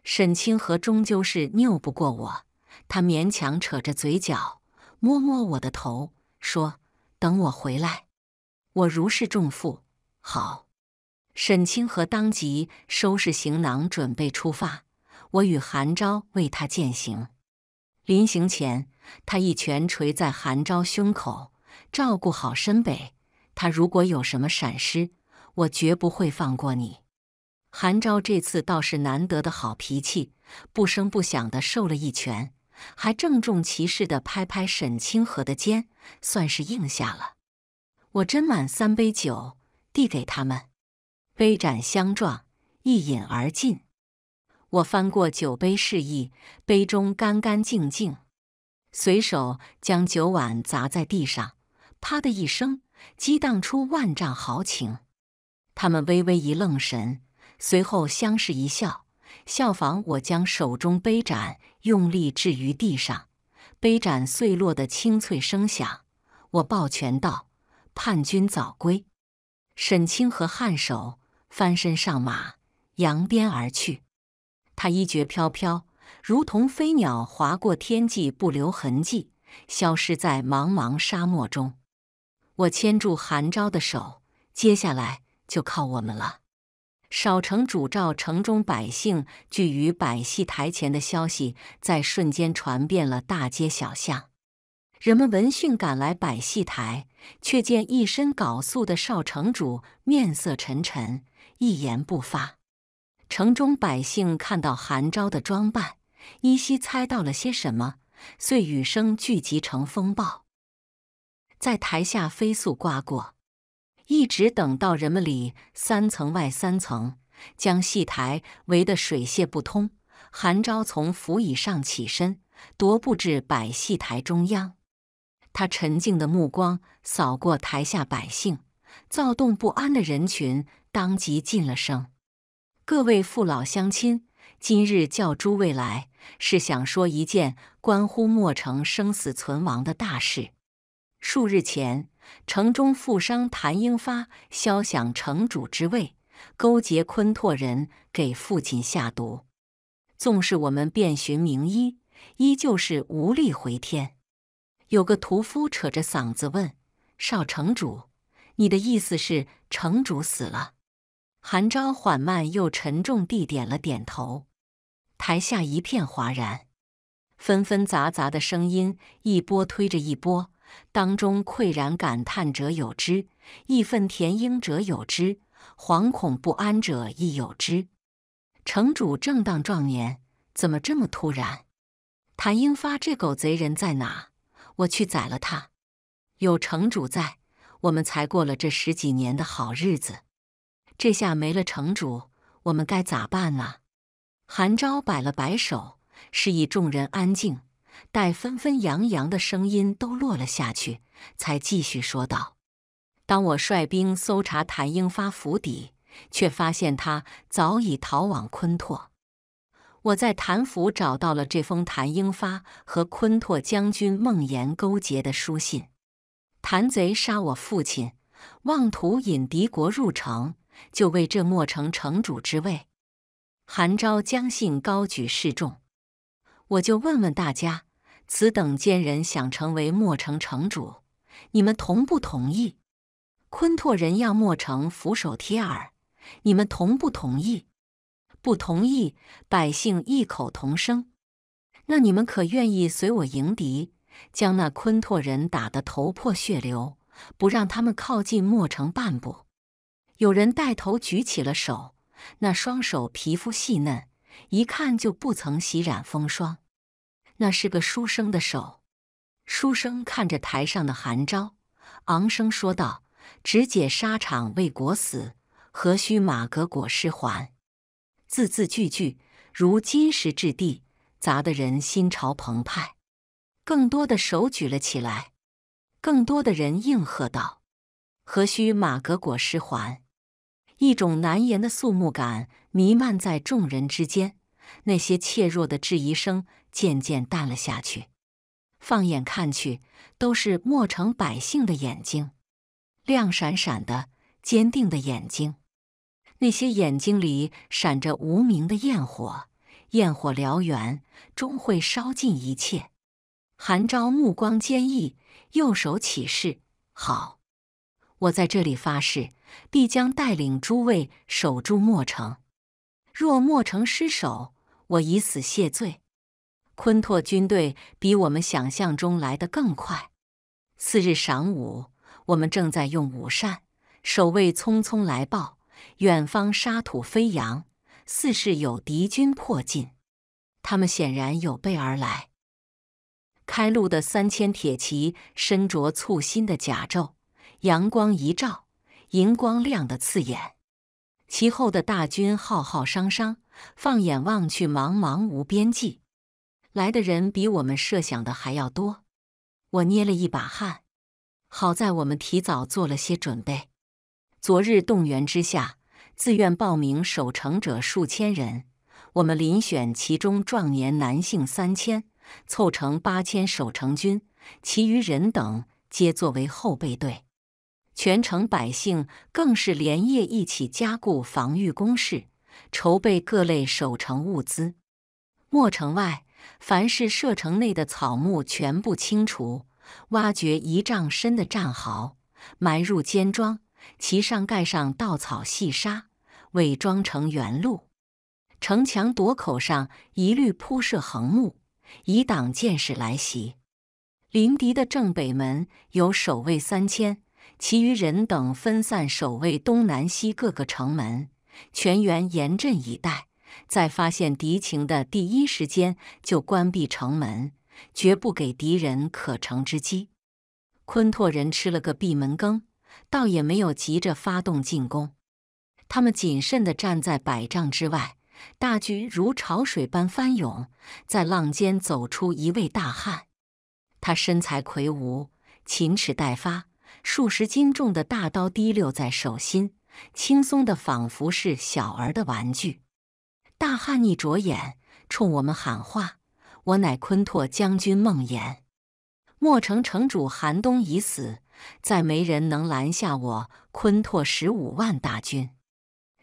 沈清河终究是拗不过我，他勉强扯着嘴角，摸摸我的头，说：“等我回来。”我如释重负，好。沈清河当即收拾行囊，准备出发。我与韩昭为他饯行。临行前，他一拳捶在韩昭胸口：“照顾好申北，他如果有什么闪失，我绝不会放过你。”韩昭这次倒是难得的好脾气，不声不响地受了一拳，还郑重其事地拍拍沈清河的肩，算是应下了。我斟满三杯酒，递给他们。杯盏相撞，一饮而尽。我翻过酒杯示意，杯中干干净净。随手将酒碗砸在地上，啪的一声，激荡出万丈豪情。他们微微一愣神，随后相视一笑，效仿我将手中杯盏用力置于地上，杯盏碎落的清脆声响。我抱拳道：“叛军早归。”沈清和颔首。翻身上马，扬鞭而去。他衣角飘飘，如同飞鸟划过天际，不留痕迹，消失在茫茫沙漠中。我牵住韩昭的手，接下来就靠我们了。少城主召城中百姓聚于百戏台前的消息，在瞬间传遍了大街小巷。人们闻讯赶来百戏台，却见一身缟素的少城主面色沉沉。一言不发，城中百姓看到韩昭的装扮，依稀猜到了些什么，遂雨声聚集成风暴，在台下飞速刮过，一直等到人们里三层外三层，将戏台围得水泄不通。韩昭从扶椅上起身，踱步至百戏台中央，他沉静的目光扫过台下百姓，躁动不安的人群。当即噤了声。各位父老乡亲，今日叫诸位来，是想说一件关乎莫城生死存亡的大事。数日前，城中富商谭英发削想城主之位，勾结昆拓人给父亲下毒，纵使我们遍寻名医，依旧是无力回天。有个屠夫扯着嗓子问少城主：“你的意思是，城主死了？”韩昭缓慢又沉重地点了点头，台下一片哗然，纷纷杂杂的声音一波推着一波，当中喟然感叹者有之，义愤填膺者有之，惶恐不安者亦有之。城主正当壮年，怎么这么突然？谭英发这狗贼人在哪？我去宰了他！有城主在，我们才过了这十几年的好日子。这下没了城主，我们该咋办啊？韩昭摆了摆手，示意众人安静。待纷纷扬扬的声音都落了下去，才继续说道：“当我率兵搜查谭英发府邸，却发现他早已逃往昆拓。我在谭府找到了这封谭英发和昆拓将军孟岩勾结的书信。谭贼杀我父亲，妄图引敌国入城。”就为这墨城城主之位，韩昭将信高举示众。我就问问大家：此等奸人想成为墨城城主，你们同不同意？昆拓人要墨城俯首帖耳，你们同不同意？不同意！百姓异口同声。那你们可愿意随我迎敌，将那昆拓人打得头破血流，不让他们靠近墨城半步？有人带头举起了手，那双手皮肤细嫩，一看就不曾洗染风霜。那是个书生的手。书生看着台上的韩昭，昂声说道：“直解沙场为国死，何须马革裹尸还。”字字句句如金石质地，砸得人心潮澎湃。更多的手举了起来，更多的人应和道：“何须马革裹尸还？”一种难言的肃穆感弥漫在众人之间，那些怯弱的质疑声渐渐淡了下去。放眼看去，都是墨城百姓的眼睛，亮闪闪的、坚定的眼睛。那些眼睛里闪着无名的焰火，焰火燎原，终会烧尽一切。韩昭目光坚毅，右手起誓：“好，我在这里发誓。”必将带领诸位守住墨城。若墨城失守，我以死谢罪。昆拓军队比我们想象中来得更快。次日晌午，我们正在用午膳，守卫匆匆来报：远方沙土飞扬，似是有敌军迫近。他们显然有备而来。开路的三千铁骑身着簇新的甲胄，阳光一照。荧光亮的刺眼，其后的大军浩浩汤汤，放眼望去茫茫无边际。来的人比我们设想的还要多，我捏了一把汗。好在我们提早做了些准备，昨日动员之下，自愿报名守城者数千人，我们遴选其中壮年男性三千，凑成八千守城军，其余人等皆作为后备队。全城百姓更是连夜一起加固防御工事，筹备各类守城物资。墨城外，凡是射程内的草木全部清除，挖掘一丈深的战壕，埋入尖桩，其上盖上稻草细沙，伪装成原路。城墙垛口上一律铺设横木，以挡箭矢来袭。临敌的正北门有守卫三千。其余人等分散守卫东南西各个城门，全员严阵以待，在发现敌情的第一时间就关闭城门，绝不给敌人可乘之机。昆拓人吃了个闭门羹，倒也没有急着发动进攻，他们谨慎地站在百丈之外。大军如潮水般翻涌，在浪尖走出一位大汉，他身材魁梧，紧齿待发。数十斤重的大刀滴溜在手心，轻松的仿佛是小儿的玩具。大汉一着眼，冲我们喊话：“我乃昆拓将军孟岩，莫城城主韩冬已死，再没人能拦下我昆拓十五万大军。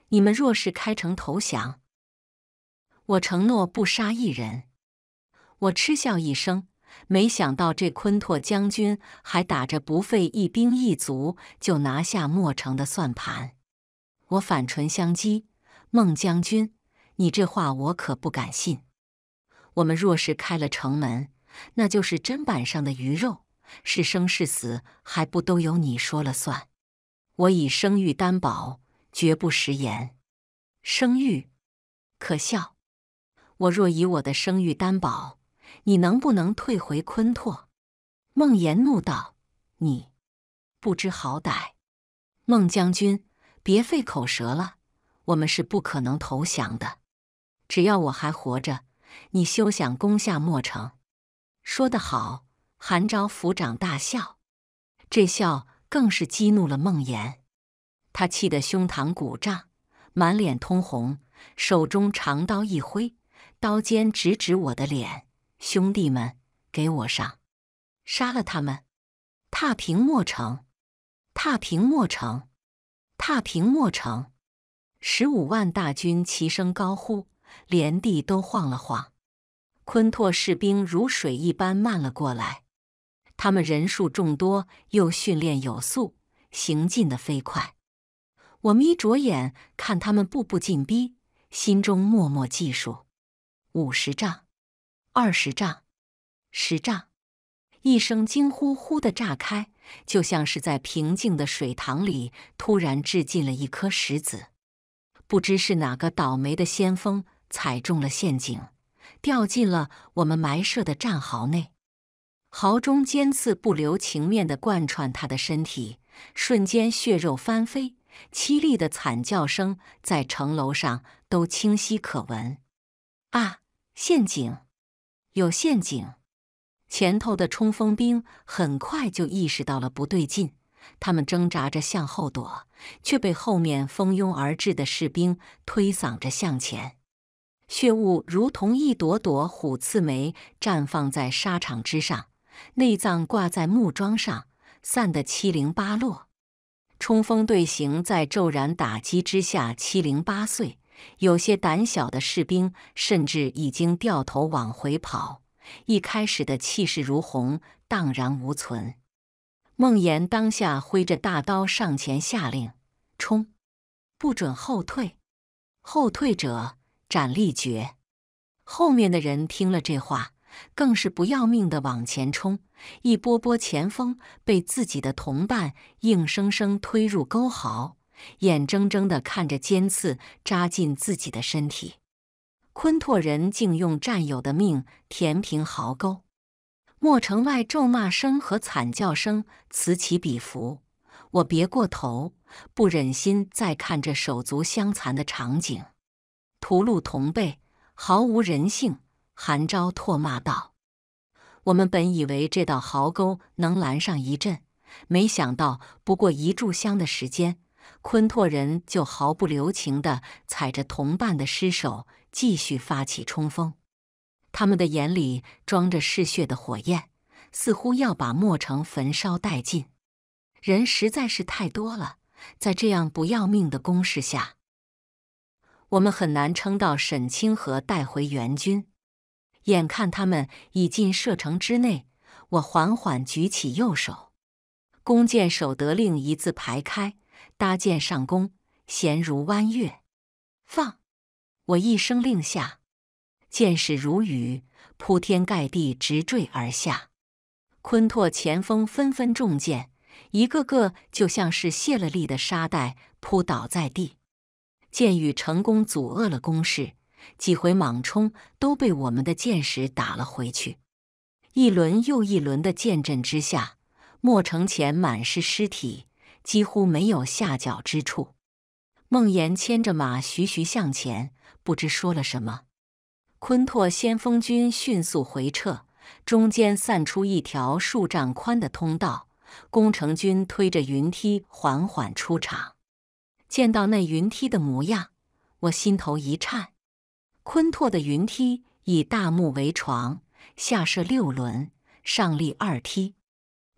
你们若是开城投降，我承诺不杀一人。”我嗤笑一声。没想到这昆拓将军还打着不费一兵一卒就拿下墨城的算盘。我反唇相讥：“孟将军，你这话我可不敢信。我们若是开了城门，那就是砧板上的鱼肉，是生是死还不都由你说了算？我以声誉担保，绝不食言。声誉？可笑！我若以我的声誉担保。”你能不能退回昆拓？孟言怒道：“你不知好歹！”孟将军，别费口舌了，我们是不可能投降的。只要我还活着，你休想攻下莫城。说得好！韩昭抚掌大笑，这笑更是激怒了孟言。他气得胸膛鼓胀，满脸通红，手中长刀一挥，刀尖直指我的脸。兄弟们，给我上！杀了他们！踏平莫城！踏平莫城！踏平莫城！十五万大军齐声高呼，连地都晃了晃。昆拓士兵如水一般漫了过来，他们人数众多，又训练有素，行进的飞快。我眯着眼看他们步步紧逼，心中默默计数：五十丈。二十丈，十丈，一声惊呼呼的炸开，就像是在平静的水塘里突然掷进了一颗石子。不知是哪个倒霉的先锋踩中了陷阱，掉进了我们埋设的战壕内。壕中尖刺不留情面的贯穿他的身体，瞬间血肉翻飞，凄厉的惨叫声在城楼上都清晰可闻。啊！陷阱！有陷阱，前头的冲锋兵很快就意识到了不对劲，他们挣扎着向后躲，却被后面蜂拥而至的士兵推搡着向前。血雾如同一朵朵虎刺梅绽放在沙场之上，内脏挂在木桩上，散得七零八落。冲锋队形在骤然打击之下七零八碎。有些胆小的士兵甚至已经掉头往回跑，一开始的气势如虹荡然无存。孟岩当下挥着大刀上前下令：“冲，不准后退，后退者斩立决！”后面的人听了这话，更是不要命的往前冲。一波波前锋被自己的同伴硬生生推入沟壕。眼睁睁地看着尖刺扎进自己的身体，昆拓人竟用战友的命填平壕沟。莫城外咒骂声和惨叫声此起彼伏。我别过头，不忍心再看这手足相残的场景，屠戮同辈，毫无人性。韩昭唾骂道：“我们本以为这道壕沟能拦上一阵，没想到不过一炷香的时间。”昆拓人就毫不留情地踩着同伴的尸首继续发起冲锋，他们的眼里装着嗜血的火焰，似乎要把墨城焚烧殆尽。人实在是太多了，在这样不要命的攻势下，我们很难撑到沈清河带回援军。眼看他们已进射程之内，我缓缓举起右手，弓箭手得令，一字排开。搭箭上弓，弦如弯月。放！我一声令下，箭矢如雨，铺天盖地，直坠而下。昆拓前锋纷纷中箭，一个个就像是泄了力的沙袋，扑倒在地。箭雨成功阻遏了攻势，几回莽冲都被我们的箭矢打了回去。一轮又一轮的箭阵之下，莫城前满是尸体。几乎没有下脚之处。孟岩牵着马徐徐向前，不知说了什么。昆拓先锋军迅速回撤，中间散出一条数丈宽的通道。工程军推着云梯缓缓出场。见到那云梯的模样，我心头一颤。昆拓的云梯以大木为床，下设六轮，上立二梯。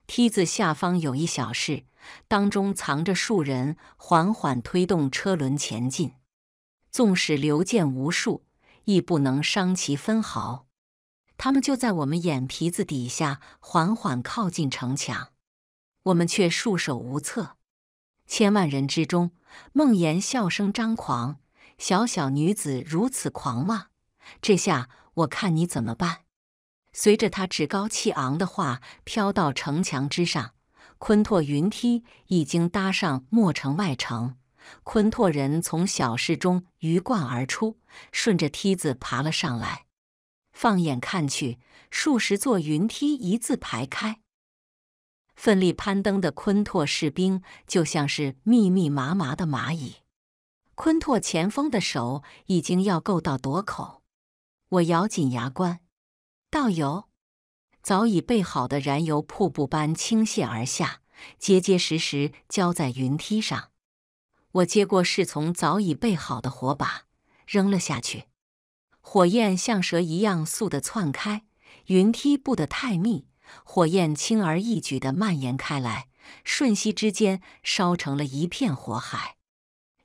梯子下方有一小室。当中藏着数人，缓缓推动车轮前进。纵使流箭无数，亦不能伤其分毫。他们就在我们眼皮子底下缓缓靠近城墙，我们却束手无策。千万人之中，孟言笑声张狂，小小女子如此狂妄，这下我看你怎么办！随着他趾高气昂的话飘到城墙之上。昆拓云梯已经搭上墨城外城，昆拓人从小市中鱼贯而出，顺着梯子爬了上来。放眼看去，数十座云梯一字排开，奋力攀登的昆拓士兵就像是密密麻麻的蚂蚁。昆拓前锋的手已经要够到垛口，我咬紧牙关，倒油。早已备好的燃油瀑布般倾泻而下，结结实实浇在云梯上。我接过侍从早已备好的火把，扔了下去。火焰像蛇一样速的窜开，云梯布得太密，火焰轻而易举的蔓延开来，瞬息之间烧成了一片火海。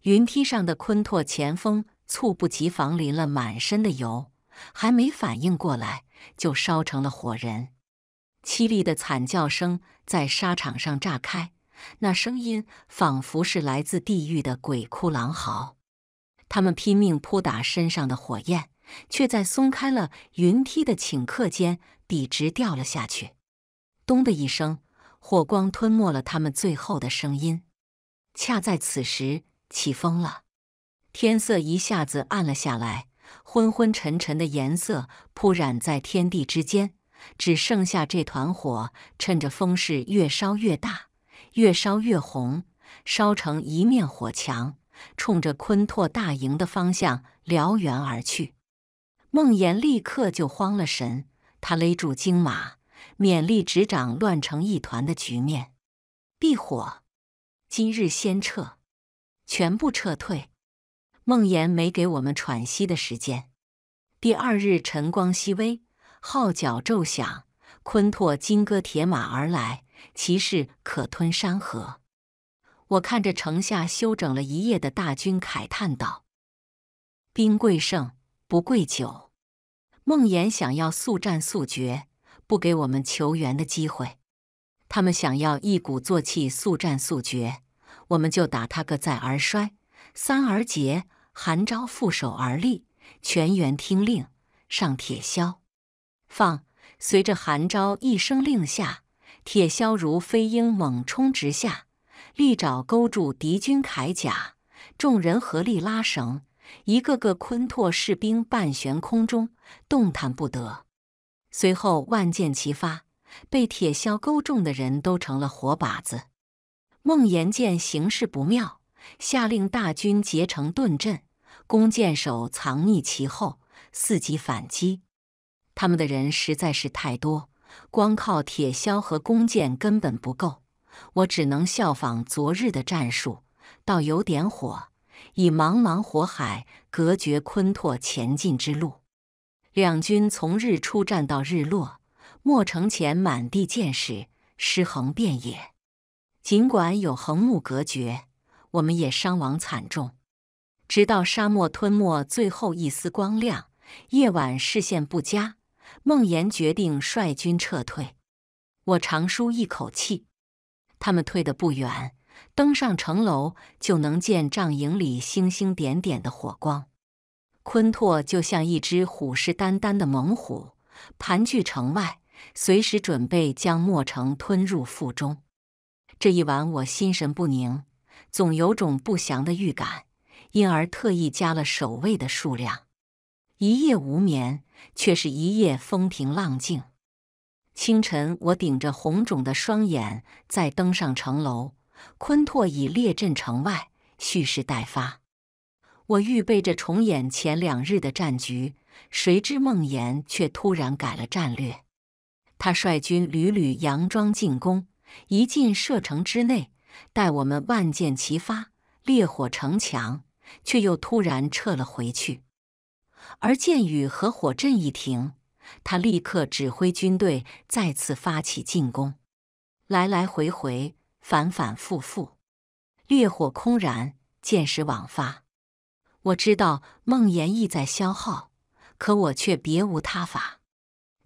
云梯上的昆拓前锋猝不及防，淋了满身的油，还没反应过来。就烧成了火人，凄厉的惨叫声在沙场上炸开，那声音仿佛是来自地狱的鬼哭狼嚎。他们拼命扑打身上的火焰，却在松开了云梯的顷刻间，笔直掉了下去。咚的一声，火光吞没了他们最后的声音。恰在此时，起风了，天色一下子暗了下来。昏昏沉沉的颜色铺染在天地之间，只剩下这团火，趁着风势越烧越大，越烧越红，烧成一面火墙，冲着昆拓大营的方向燎原而去。孟岩立刻就慌了神，他勒住金马，勉力执掌乱成一团的局面。避火，今日先撤，全部撤退。孟炎没给我们喘息的时间。第二日晨光熹微，号角骤响，昆拓金戈铁马而来，骑势可吞山河。我看着城下休整了一夜的大军，慨叹道：“兵贵胜，不贵久。”孟炎想要速战速决，不给我们求援的机会。他们想要一鼓作气，速战速决，我们就打他个再而衰，三而竭。韩昭负手而立，全员听令，上铁削，放。随着韩昭一声令下，铁削如飞鹰猛冲直下，利爪勾住敌军铠甲。众人合力拉绳，一个个昆拓士兵半悬空中，动弹不得。随后万箭齐发，被铁锹勾中的人都成了活靶子。孟延见形势不妙，下令大军结成盾阵。弓箭手藏匿其后，伺机反击。他们的人实在是太多，光靠铁锹和弓箭根本不够。我只能效仿昨日的战术，到有点火，以茫茫火海隔绝昆拓前进之路。两军从日出战到日落，莫城前满地箭矢，尸横遍野。尽管有横木隔绝，我们也伤亡惨重。直到沙漠吞没最后一丝光亮，夜晚视线不佳，梦岩决定率军撤退。我长舒一口气，他们退得不远，登上城楼就能见帐营里星星点点的火光。昆拓就像一只虎视眈眈的猛虎，盘踞城外，随时准备将墨城吞入腹中。这一晚我心神不宁，总有种不祥的预感。因而特意加了守卫的数量，一夜无眠，却是一夜风平浪静。清晨，我顶着红肿的双眼再登上城楼，昆拓已列阵城外，蓄势待发。我预备着重演前两日的战局，谁知梦魇却突然改了战略。他率军屡屡佯装进攻，一进射程之内，待我们万箭齐发，烈火城墙。却又突然撤了回去，而箭雨和火阵一停，他立刻指挥军队再次发起进攻，来来回回，反反复复，烈火空燃，箭矢往发。我知道孟魇意在消耗，可我却别无他法。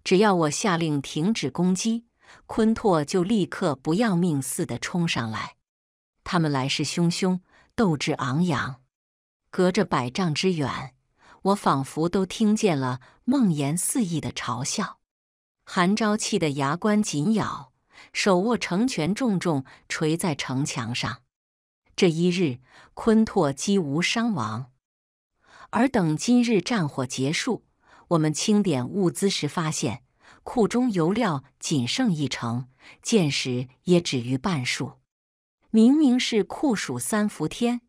只要我下令停止攻击，昆拓就立刻不要命似的冲上来。他们来势汹汹，斗志昂扬。隔着百丈之远，我仿佛都听见了梦言肆意的嘲笑。韩昭气得牙关紧咬，手握成拳，重重捶在城墙上。这一日，昆拓几无伤亡。而等今日战火结束，我们清点物资时发现，库中油料仅剩一成，箭矢也止于半数。明明是酷暑三伏天。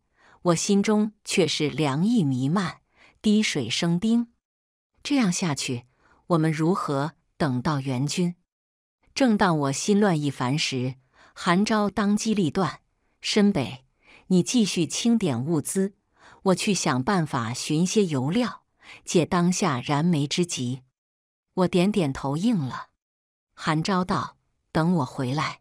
我心中却是凉意弥漫，滴水生冰。这样下去，我们如何等到援军？正当我心乱意烦时，韩昭当机立断：“申北，你继续清点物资，我去想办法寻些油料，解当下燃眉之急。”我点点头应了。韩昭道：“等我回来。”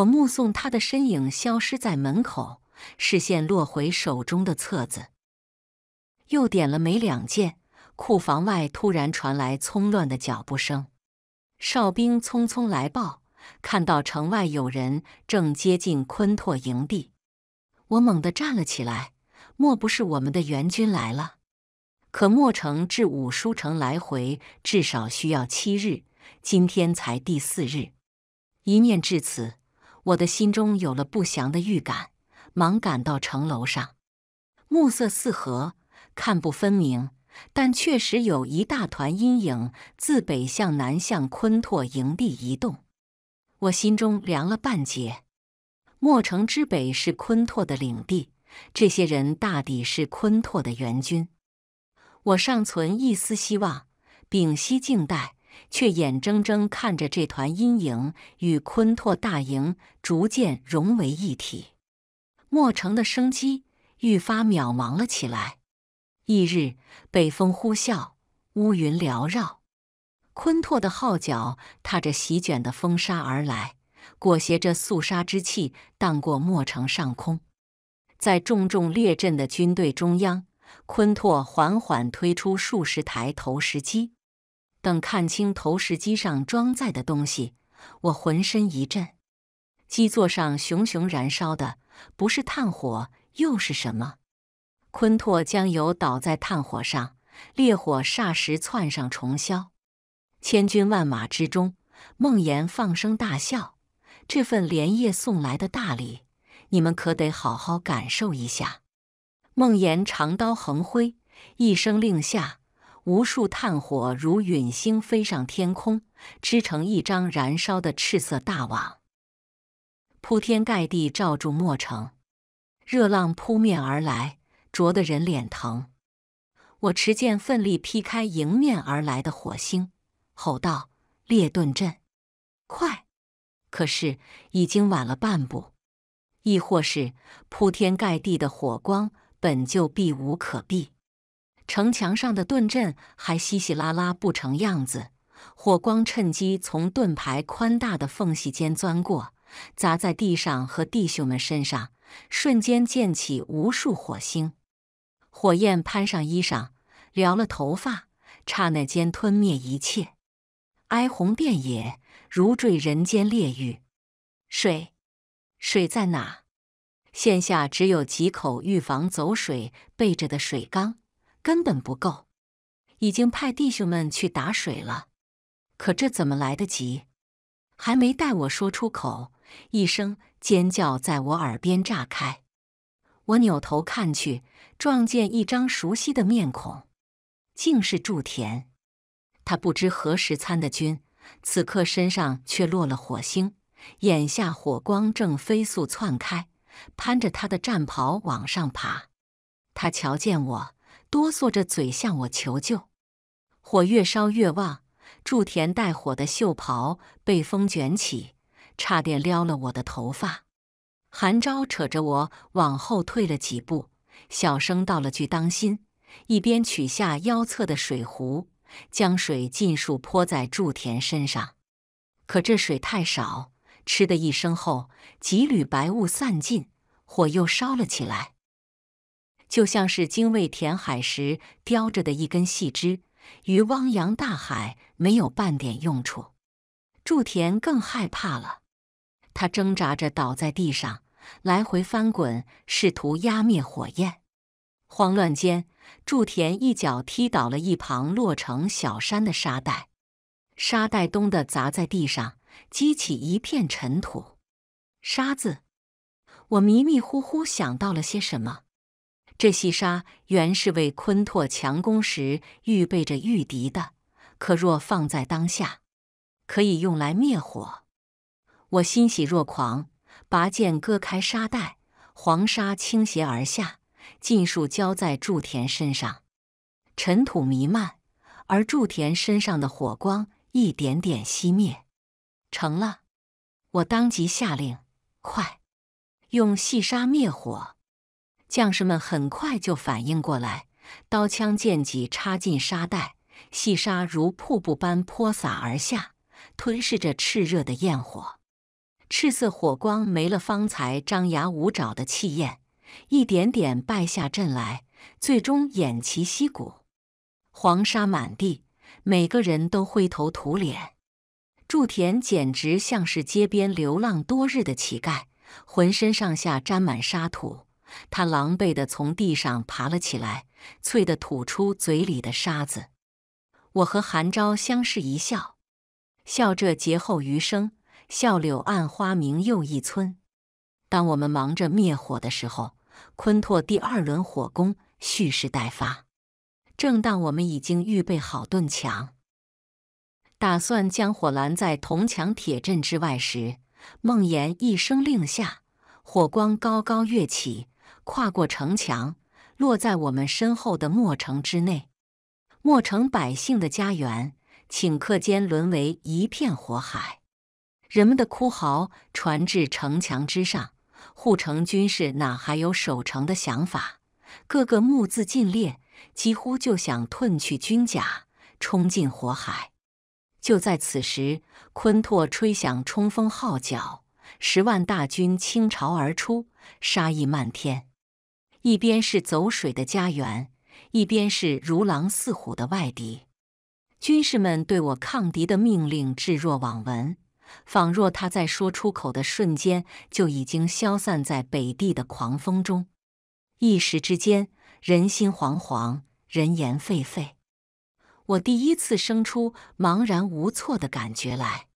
我目送他的身影消失在门口。视线落回手中的册子，又点了没两件，库房外突然传来匆乱的脚步声。哨兵匆匆来报，看到城外有人正接近昆拓营地。我猛地站了起来，莫不是我们的援军来了？可莫城至五叔城来回至少需要七日，今天才第四日。一念至此，我的心中有了不祥的预感。忙赶到城楼上，暮色四合，看不分明，但确实有一大团阴影自北向南向昆拓营地移动。我心中凉了半截。墨城之北是昆拓的领地，这些人大抵是昆拓的援军。我尚存一丝希望，屏息静待，却眼睁睁看着这团阴影与昆拓大营逐渐融为一体。墨城的生机愈发渺茫了起来。翌日，北风呼啸，乌云缭绕，昆拓的号角踏着席卷的风沙而来，裹挟着肃杀之气荡过墨城上空。在重重列阵的军队中央，昆拓缓缓推出数十台投石机。等看清投石机上装载的东西，我浑身一震，基座上熊熊燃烧的。不是炭火又是什么？昆拓将油倒在炭火上，烈火霎时窜上重霄。千军万马之中，孟岩放声大笑：“这份连夜送来的大礼，你们可得好好感受一下。”孟岩长刀横挥，一声令下，无数炭火如陨星飞上天空，织成一张燃烧的赤色大网。铺天盖地罩住墨城，热浪扑面而来，灼得人脸疼。我持剑奋力劈开迎面而来的火星，吼道：“列盾阵，快！”可是已经晚了半步，亦或是铺天盖地的火光本就避无可避，城墙上的盾阵还稀稀拉拉不成样子，火光趁机从盾牌宽大的缝隙间钻过。砸在地上和弟兄们身上，瞬间溅起无数火星，火焰攀上衣裳，燎了头发，刹那间吞灭一切，哀鸿遍野，如坠人间炼狱。水，水在哪？现下只有几口预防走水备着的水缸，根本不够。已经派弟兄们去打水了，可这怎么来得及？还没待我说出口。一声尖叫在我耳边炸开，我扭头看去，撞见一张熟悉的面孔，竟是祝田。他不知何时参的军，此刻身上却落了火星，眼下火光正飞速窜开，攀着他的战袍往上爬。他瞧见我，哆嗦着嘴向我求救。火越烧越旺，祝田带火的袖袍被风卷起。差点撩了我的头发，韩昭扯着我往后退了几步，小声道了句“当心”，一边取下腰侧的水壶，将水尽数泼在祝田身上。可这水太少，嗤的一声后，几缕白雾散尽，火又烧了起来，就像是精卫填海时叼着的一根细枝，与汪洋大海没有半点用处。祝田更害怕了。他挣扎着倒在地上，来回翻滚，试图压灭火焰。慌乱间，祝田一脚踢倒了一旁落成小山的沙袋，沙袋咚的砸在地上，激起一片尘土。沙子，我迷迷糊糊想到了些什么？这细沙原是为昆拓强攻时预备着御敌的，可若放在当下，可以用来灭火。我欣喜若狂，拔剑割开沙袋，黄沙倾斜而下，尽数浇在筑田身上，尘土弥漫，而筑田身上的火光一点点熄灭。成了，我当即下令：快，用细沙灭火！将士们很快就反应过来，刀枪剑戟插进沙袋，细沙如瀑布般泼洒而下，吞噬着炽热的焰火。赤色火光没了，方才张牙舞爪的气焰一点点败下阵来，最终偃旗息鼓。黄沙满地，每个人都灰头土脸。祝田简直像是街边流浪多日的乞丐，浑身上下沾满沙土。他狼狈地从地上爬了起来，脆的吐出嘴里的沙子。我和韩昭相视一笑，笑这劫后余生。笑，柳暗花明又一村。当我们忙着灭火的时候，昆拓第二轮火攻蓄势待发。正当我们已经预备好盾墙，打算将火拦在铜墙铁阵之外时，梦岩一声令下，火光高高跃起，跨过城墙，落在我们身后的墨城之内。墨城百姓的家园顷刻间沦为一片火海。人们的哭嚎传至城墙之上，护城军士哪还有守城的想法？个个目眦尽裂，几乎就想褪去军甲，冲进火海。就在此时，昆拓吹响冲锋号角，十万大军倾巢而出，杀意漫天。一边是走水的家园，一边是如狼似虎的外敌。军士们对我抗敌的命令置若罔闻。仿若他在说出口的瞬间就已经消散在北地的狂风中，一时之间人心惶惶，人言沸沸。我第一次生出茫然无措的感觉来，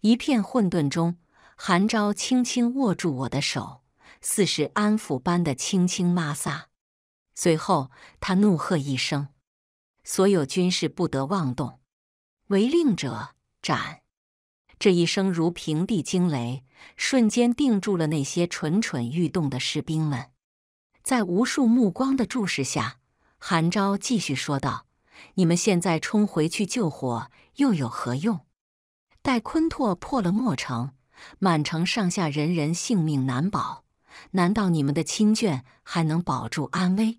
一片混沌中，韩昭轻轻握住我的手，似是安抚般的轻轻抹挲，随后他怒喝一声：“所有军士不得妄动，违令者斩！”这一声如平地惊雷，瞬间定住了那些蠢蠢欲动的士兵们。在无数目光的注视下，韩昭继续说道：“你们现在冲回去救火，又有何用？待昆拓破了墨城，满城上下人人性命难保。难道你们的亲眷还能保住安危？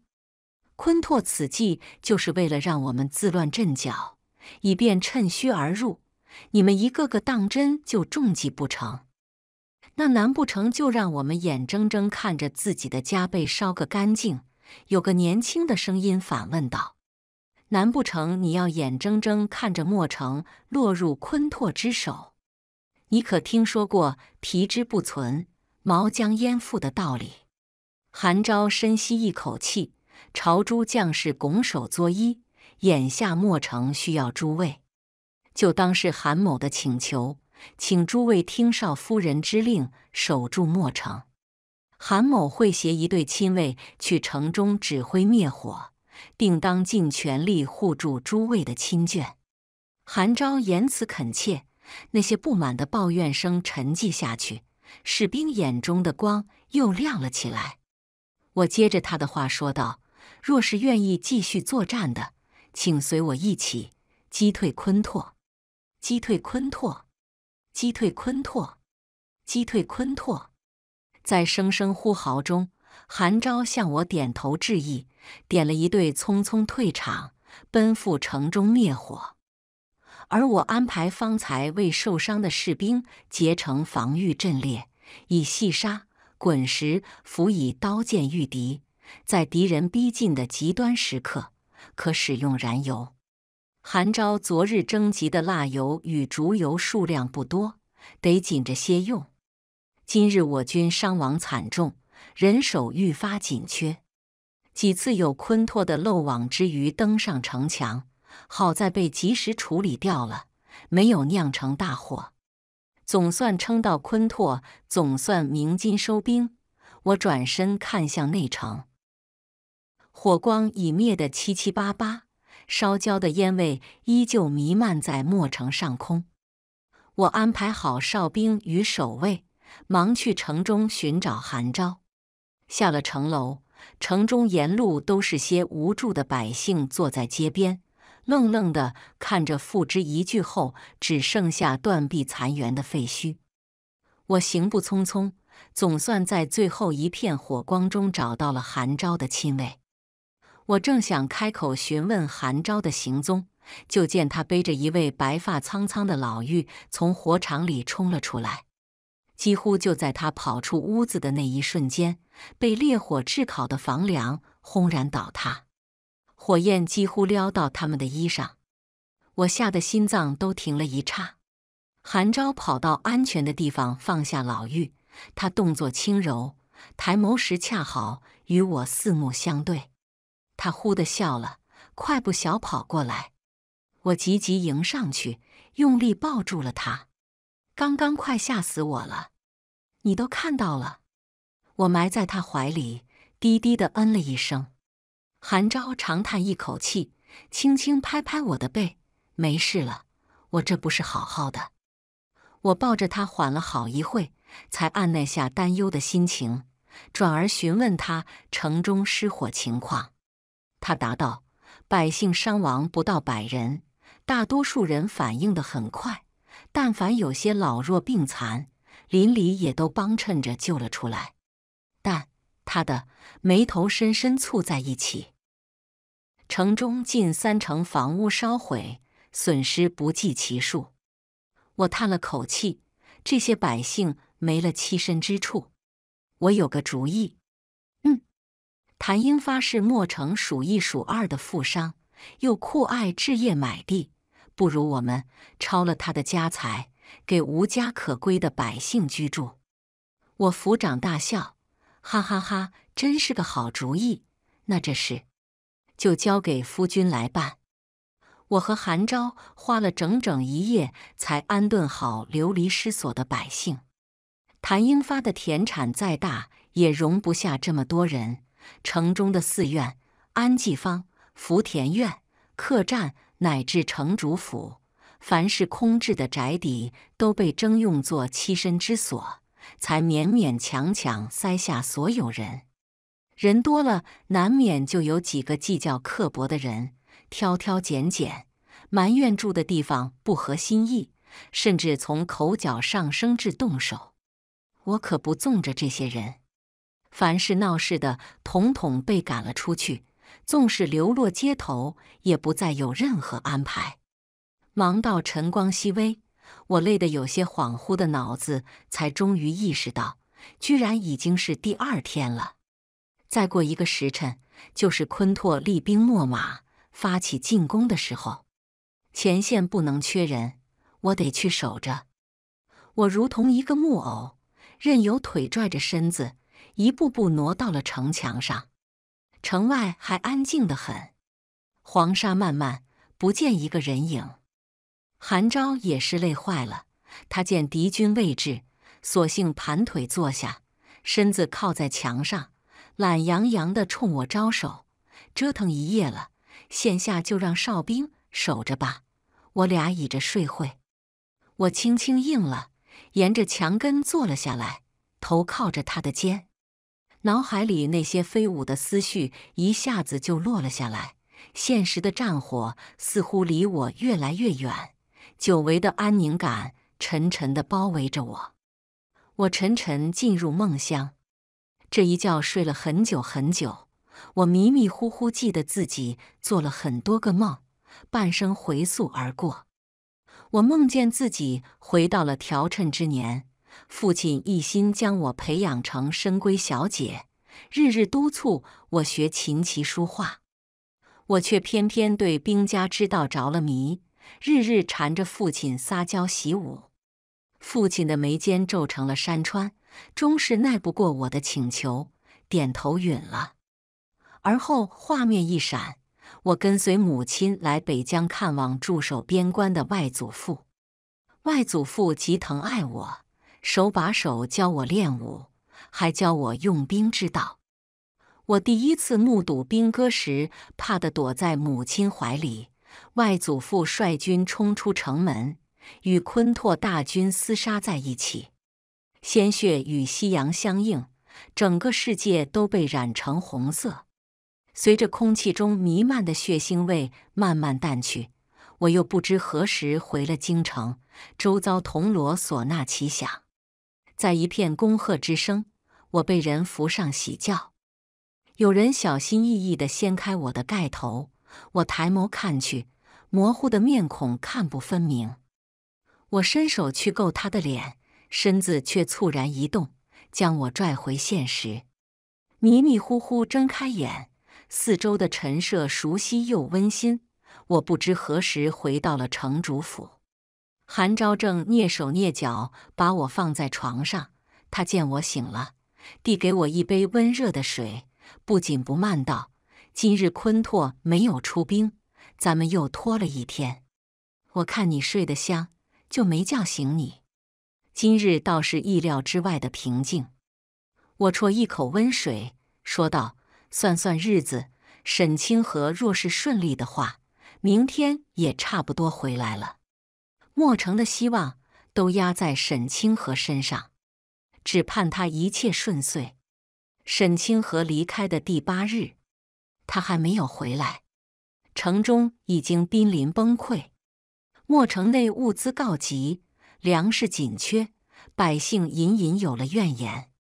昆拓此计就是为了让我们自乱阵脚，以便趁虚而入。”你们一个个当真就中计不成？那难不成就让我们眼睁睁看着自己的家被烧个干净？有个年轻的声音反问道：“难不成你要眼睁睁看着莫城落入昆拓之手？你可听说过‘皮之不存，毛将焉附’的道理？”韩昭深吸一口气，朝诸将士拱手作揖：“眼下莫城需要诸位。”就当是韩某的请求，请诸位听少夫人之令，守住墨城。韩某会携一队亲卫去城中指挥灭火，定当尽全力护住诸位的亲眷。韩昭言辞恳切，那些不满的抱怨声沉寂下去，士兵眼中的光又亮了起来。我接着他的话说道：“若是愿意继续作战的，请随我一起击退昆拓。”击退昆拓！击退昆拓！击退昆拓！在声声呼号中，韩昭向我点头致意，点了一队，匆匆退场，奔赴城中灭火。而我安排方才未受伤的士兵结成防御阵列，以细沙、滚石辅以刀剑御敌，在敌人逼近的极端时刻，可使用燃油。韩昭昨日征集的蜡油与竹油数量不多，得紧着些用。今日我军伤亡惨重，人手愈发紧缺。几次有昆拓的漏网之鱼登上城墙，好在被及时处理掉了，没有酿成大祸。总算撑到昆拓总算鸣金收兵，我转身看向内城，火光已灭得七七八八。烧焦的烟味依旧弥漫在墨城上空。我安排好哨兵与守卫，忙去城中寻找韩昭。下了城楼，城中沿路都是些无助的百姓，坐在街边，愣愣地看着付之一炬后只剩下断壁残垣的废墟。我行步匆匆，总算在最后一片火光中找到了韩昭的亲卫。我正想开口询问韩昭的行踪，就见他背着一位白发苍苍的老妪从火场里冲了出来。几乎就在他跑出屋子的那一瞬间，被烈火炙烤的房梁轰然倒塌，火焰几乎撩到他们的衣裳。我吓得心脏都停了一刹。韩昭跑到安全的地方放下老妪，他动作轻柔，抬眸时恰好与我四目相对。他忽的笑了，快步小跑过来，我急急迎上去，用力抱住了他。刚刚快吓死我了，你都看到了。我埋在他怀里，低低的嗯了一声。韩昭长叹一口气，轻轻拍拍我的背：“没事了，我这不是好好的。”我抱着他缓了好一会，才按捺下担忧的心情，转而询问他城中失火情况。他答道：“百姓伤亡不到百人，大多数人反应的很快。但凡有些老弱病残，邻里也都帮衬着救了出来。但他的眉头深深蹙在一起。城中近三成房屋烧毁，损失不计其数。我叹了口气：这些百姓没了栖身之处。我有个主意。”谭英发是墨城数一数二的富商，又酷爱置业买地，不如我们抄了他的家财，给无家可归的百姓居住。我抚掌大笑，哈哈哈，真是个好主意。那这事就交给夫君来办。我和韩昭花了整整一夜，才安顿好流离失所的百姓。谭英发的田产再大，也容不下这么多人。城中的寺院、安济坊、福田院、客栈，乃至城主府，凡是空置的宅邸，都被征用作栖身之所，才勉勉强强塞下所有人。人多了，难免就有几个计较刻薄的人，挑挑拣拣，埋怨住的地方不合心意，甚至从口角上升至动手。我可不纵着这些人。凡是闹事的，统统被赶了出去。纵使流落街头，也不再有任何安排。忙到晨光熹微，我累得有些恍惚的脑子，才终于意识到，居然已经是第二天了。再过一个时辰，就是昆拓厉兵秣马、发起进攻的时候。前线不能缺人，我得去守着。我如同一个木偶，任由腿拽着身子。一步步挪到了城墙上，城外还安静得很，黄沙漫漫，不见一个人影。韩昭也是累坏了，他见敌军未至，索性盘腿坐下，身子靠在墙上，懒洋洋地冲我招手：“折腾一夜了，现下就让哨兵守着吧，我俩倚着睡会。”我轻轻应了，沿着墙根坐了下来，头靠着他的肩。脑海里那些飞舞的思绪一下子就落了下来，现实的战火似乎离我越来越远，久违的安宁感沉沉的包围着我，我沉沉进入梦乡。这一觉睡了很久很久，我迷迷糊糊记得自己做了很多个梦，半生回溯而过。我梦见自己回到了调衬之年。父亲一心将我培养成深闺小姐，日日督促我学琴棋书画，我却偏偏对兵家之道着了迷，日日缠着父亲撒娇习武。父亲的眉间皱成了山川，终是耐不过我的请求，点头允了。而后画面一闪，我跟随母亲来北疆看望驻守边关的外祖父，外祖父极疼爱我。手把手教我练武，还教我用兵之道。我第一次目睹兵戈时，怕得躲在母亲怀里。外祖父率军冲出城门，与昆拓大军厮杀在一起，鲜血与夕阳相映，整个世界都被染成红色。随着空气中弥漫的血腥味慢慢淡去，我又不知何时回了京城，周遭铜锣、唢呐齐响。在一片恭贺之声，我被人扶上喜轿。有人小心翼翼的掀开我的盖头，我抬眸看去，模糊的面孔看不分明。我伸手去够他的脸，身子却猝然一动，将我拽回现实。迷迷糊糊睁开眼，四周的陈设熟悉又温馨，我不知何时回到了城主府。韩昭正蹑手蹑脚把我放在床上，他见我醒了，递给我一杯温热的水，不紧不慢道：“今日昆拓没有出兵，咱们又拖了一天。我看你睡得香，就没叫醒你。今日倒是意料之外的平静。”我啜一口温水，说道：“算算日子，沈清河若是顺利的话，明天也差不多回来了。”莫城的希望都压在沈清河身上，只盼他一切顺遂。沈清河离开的第八日，他还没有回来，城中已经濒临崩溃。莫城内物资告急，粮食紧缺，百姓隐隐有了怨言。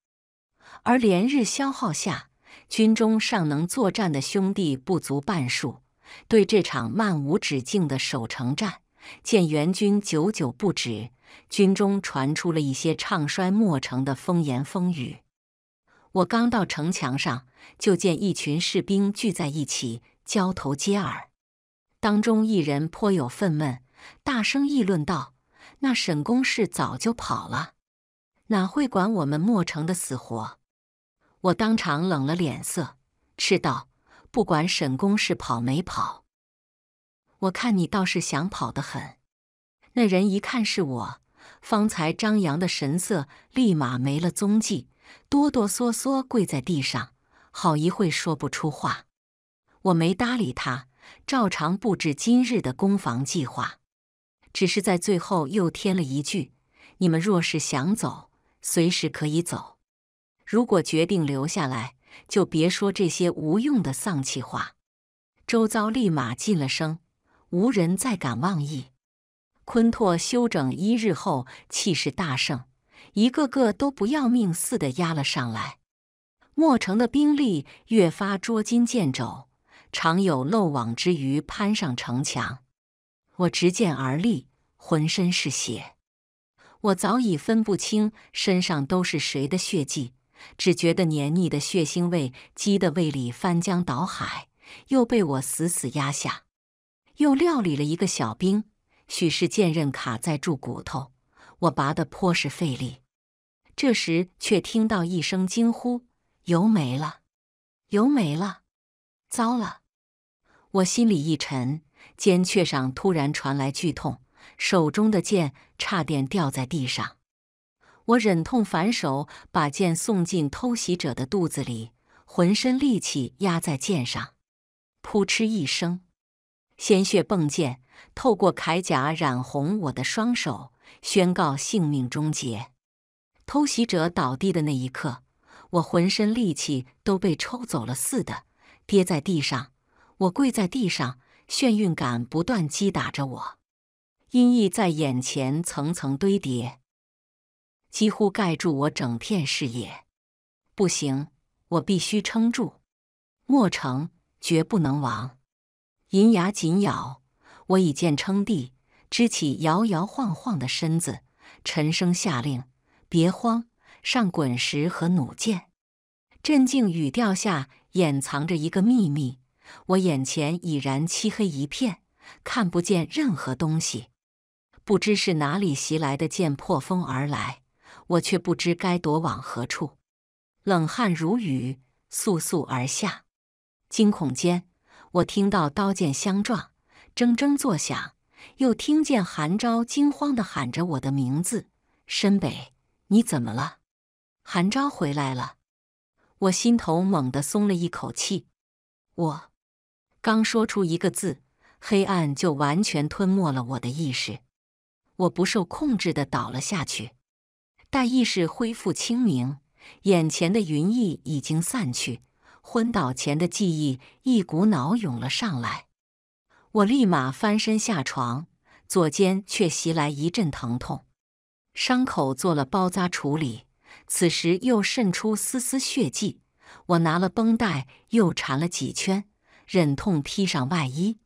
而连日消耗下，军中尚能作战的兄弟不足半数，对这场漫无止境的守城战。见援军久久不止，军中传出了一些唱衰莫城的风言风语。我刚到城墙上，就见一群士兵聚在一起交头接耳。当中一人颇有愤懑，大声议论道：“那沈公事早就跑了，哪会管我们莫城的死活？”我当场冷了脸色，斥道：“不管沈公事跑没跑。”我看你倒是想跑的很。那人一看是我，方才张扬的神色立马没了踪迹，哆哆嗦嗦跪在地上，好一会说不出话。我没搭理他，照常布置今日的攻防计划，只是在最后又添了一句：“你们若是想走，随时可以走；如果决定留下来，就别说这些无用的丧气话。”周遭立马静了声。无人再敢妄议。昆拓休整一日后，气势大盛，一个个都不要命似的压了上来。墨城的兵力越发捉襟见肘，常有漏网之鱼攀上城墙。我执剑而立，浑身是血，我早已分不清身上都是谁的血迹，只觉得黏腻的血腥味激得胃里翻江倒海，又被我死死压下。又料理了一个小兵，许是剑刃卡在柱骨头，我拔得颇是费力。这时却听到一声惊呼：“油没了！油没了！糟了！”我心里一沉，肩阙上突然传来剧痛，手中的剑差点掉在地上。我忍痛反手把剑送进偷袭者的肚子里，浑身力气压在剑上，扑哧一声。鲜血迸溅，透过铠甲染红我的双手，宣告性命终结。偷袭者倒地的那一刻，我浑身力气都被抽走了似的，跌在地上。我跪在地上，眩晕感不断击打着我，阴翳在眼前层层堆叠，几乎盖住我整片视野。不行，我必须撑住，莫成，绝不能亡。银牙紧咬，我以剑撑地，支起摇摇晃晃的身子，沉声下令：“别慌，上滚石和弩箭。”镇静语调下掩藏着一个秘密。我眼前已然漆黑一片，看不见任何东西。不知是哪里袭来的箭破风而来，我却不知该躲往何处。冷汗如雨簌簌而下，惊恐间。我听到刀剑相撞，铮铮作响，又听见韩昭惊慌的喊着我的名字：“申北，你怎么了？”韩昭回来了，我心头猛地松了一口气。我刚说出一个字，黑暗就完全吞没了我的意识，我不受控制的倒了下去。待意识恢复清明，眼前的云翳已经散去。昏倒前的记忆一股脑涌了上来，我立马翻身下床，左肩却袭来一阵疼痛，伤口做了包扎处理，此时又渗出丝丝血迹。我拿了绷带又缠了几圈，忍痛披上外衣。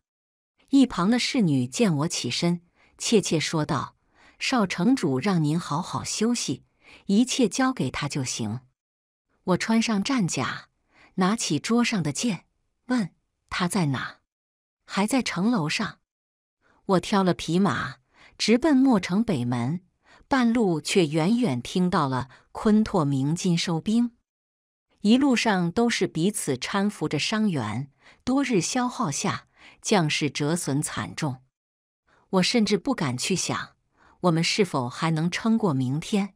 一旁的侍女见我起身，怯怯说道：“少城主让您好好休息，一切交给他就行。”我穿上战甲。拿起桌上的剑，问他在哪？还在城楼上。我挑了匹马，直奔墨城北门。半路却远远听到了昆拓鸣金收兵。一路上都是彼此搀扶着伤员，多日消耗下，将士折损惨重。我甚至不敢去想，我们是否还能撑过明天。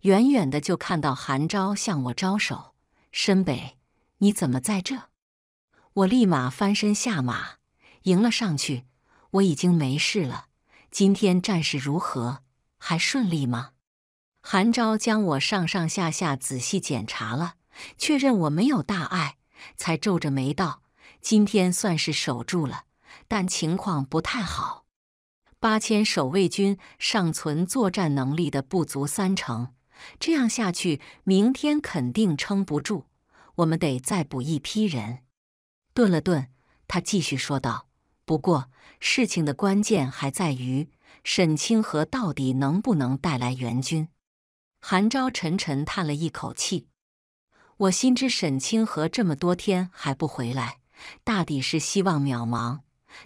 远远的就看到韩昭向我招手，申北。你怎么在这？我立马翻身下马，迎了上去。我已经没事了。今天战事如何？还顺利吗？韩昭将我上上下下仔细检查了，确认我没有大碍，才皱着眉道：“今天算是守住了，但情况不太好。八千守卫军尚存作战能力的不足三成，这样下去，明天肯定撑不住。”我们得再补一批人。顿了顿，他继续说道：“不过，事情的关键还在于沈清河到底能不能带来援军。”韩昭沉沉叹了一口气。我心知沈清河这么多天还不回来，大抵是希望渺茫，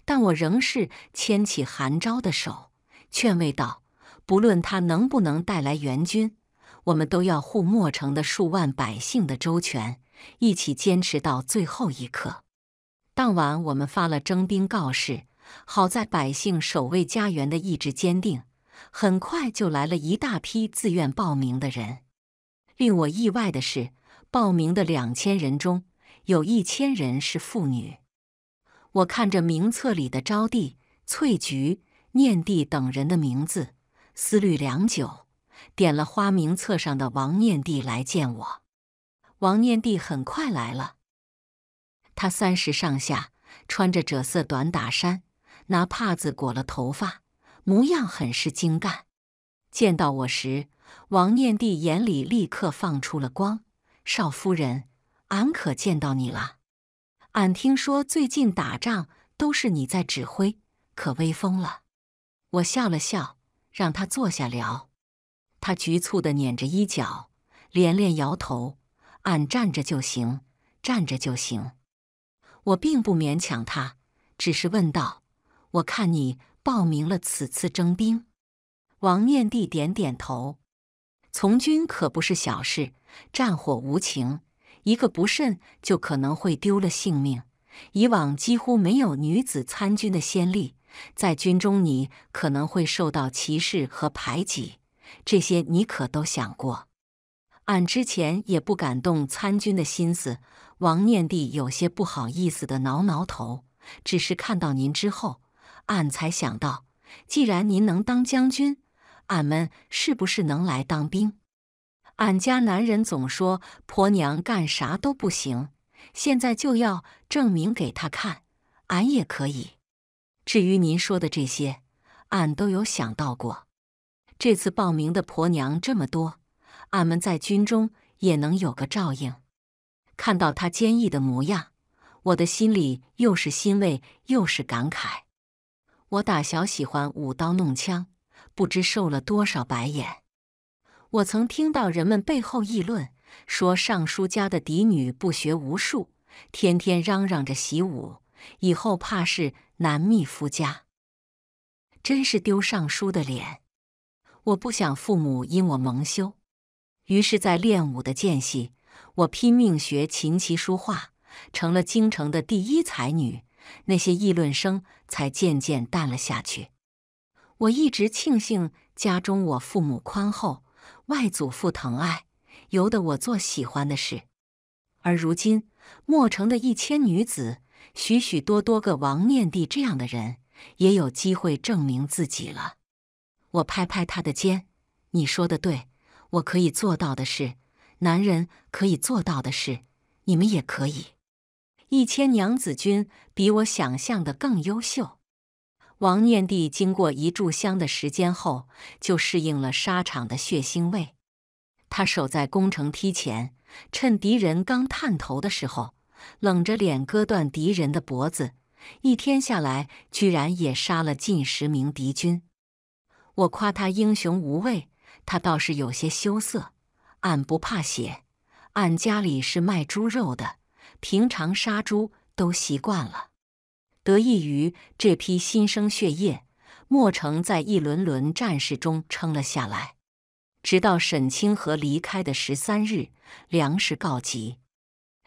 但我仍是牵起韩昭的手，劝慰道：“不论他能不能带来援军，我们都要护莫城的数万百姓的周全。”一起坚持到最后一刻。当晚，我们发了征兵告示。好在百姓守卫家园的意志坚定，很快就来了一大批自愿报名的人。令我意外的是，报名的两千人中有一千人是妇女。我看着名册里的招娣、翠菊、念娣等人的名字，思虑良久，点了花名册上的王念娣来见我。王念帝很快来了，他三十上下，穿着赭色短打衫，拿帕子裹了头发，模样很是精干。见到我时，王念帝眼里立刻放出了光：“少夫人，俺可见到你了。俺听说最近打仗都是你在指挥，可威风了。”我笑了笑，让他坐下聊。他局促的捻着衣角，连连摇头。俺站着就行，站着就行。我并不勉强他，只是问道：“我看你报名了此次征兵。”王念帝点点头。从军可不是小事，战火无情，一个不慎就可能会丢了性命。以往几乎没有女子参军的先例，在军中你可能会受到歧视和排挤，这些你可都想过？俺之前也不敢动参军的心思，王念帝有些不好意思的挠挠头，只是看到您之后，俺才想到，既然您能当将军，俺们是不是能来当兵？俺家男人总说婆娘干啥都不行，现在就要证明给他看，俺也可以。至于您说的这些，俺都有想到过。这次报名的婆娘这么多。俺们在军中也能有个照应。看到他坚毅的模样，我的心里又是欣慰又是感慨。我打小喜欢舞刀弄枪，不知受了多少白眼。我曾听到人们背后议论，说尚书家的嫡女不学无术，天天嚷嚷着习武，以后怕是难觅夫家，真是丢尚书的脸。我不想父母因我蒙羞。于是，在练武的间隙，我拼命学琴棋书画，成了京城的第一才女。那些议论声才渐渐淡了下去。我一直庆幸家中我父母宽厚，外祖父疼爱，由得我做喜欢的事。而如今，墨城的一千女子，许许多多个王念帝这样的人，也有机会证明自己了。我拍拍他的肩：“你说的对。”我可以做到的事，男人可以做到的事，你们也可以。一千娘子军比我想象的更优秀。王念帝经过一炷香的时间后，就适应了沙场的血腥味。他守在攻城梯前，趁敌人刚探头的时候，冷着脸割断敌人的脖子。一天下来，居然也杀了近十名敌军。我夸他英雄无畏。他倒是有些羞涩，俺不怕血，俺家里是卖猪肉的，平常杀猪都习惯了。得益于这批新生血液，莫城在一轮轮战事中撑了下来，直到沈清河离开的十三日，粮食告急，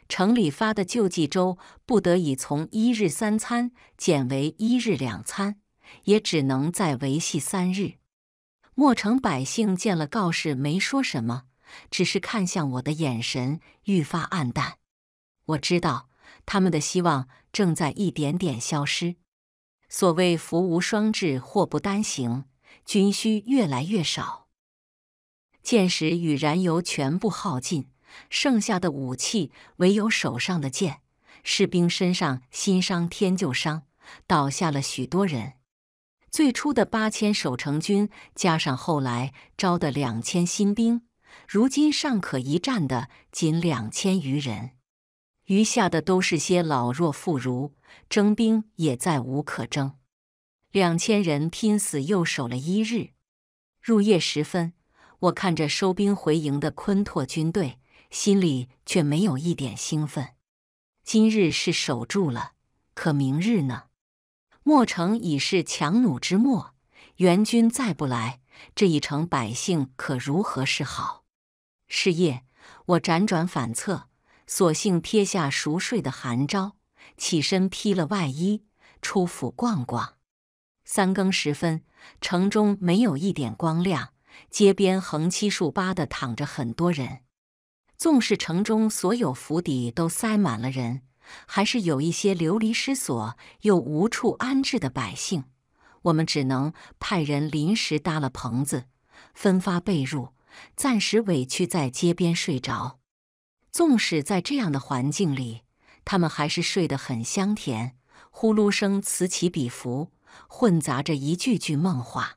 城里发的救济粥不得已从一日三餐减为一日两餐，也只能再维系三日。莫城百姓见了告示，没说什么，只是看向我的眼神愈发暗淡。我知道，他们的希望正在一点点消失。所谓“福无双至，祸不单行”，军需越来越少，箭矢与燃油全部耗尽，剩下的武器唯有手上的剑。士兵身上新伤添旧伤，倒下了许多人。最初的八千守城军，加上后来招的两千新兵，如今尚可一战的仅两千余人，余下的都是些老弱妇孺，征兵也再无可征。两千人拼死又守了一日，入夜时分，我看着收兵回营的昆拓军队，心里却没有一点兴奋。今日是守住了，可明日呢？莫城已是强弩之末，援军再不来，这一城百姓可如何是好？是夜，我辗转反侧，索性撇下熟睡的韩昭，起身披了外衣，出府逛逛。三更时分，城中没有一点光亮，街边横七竖八的躺着很多人，纵使城中所有府邸都塞满了人。还是有一些流离失所又无处安置的百姓，我们只能派人临时搭了棚子，分发被褥，暂时委屈在街边睡着。纵使在这样的环境里，他们还是睡得很香甜，呼噜声此起彼伏，混杂着一句句梦话。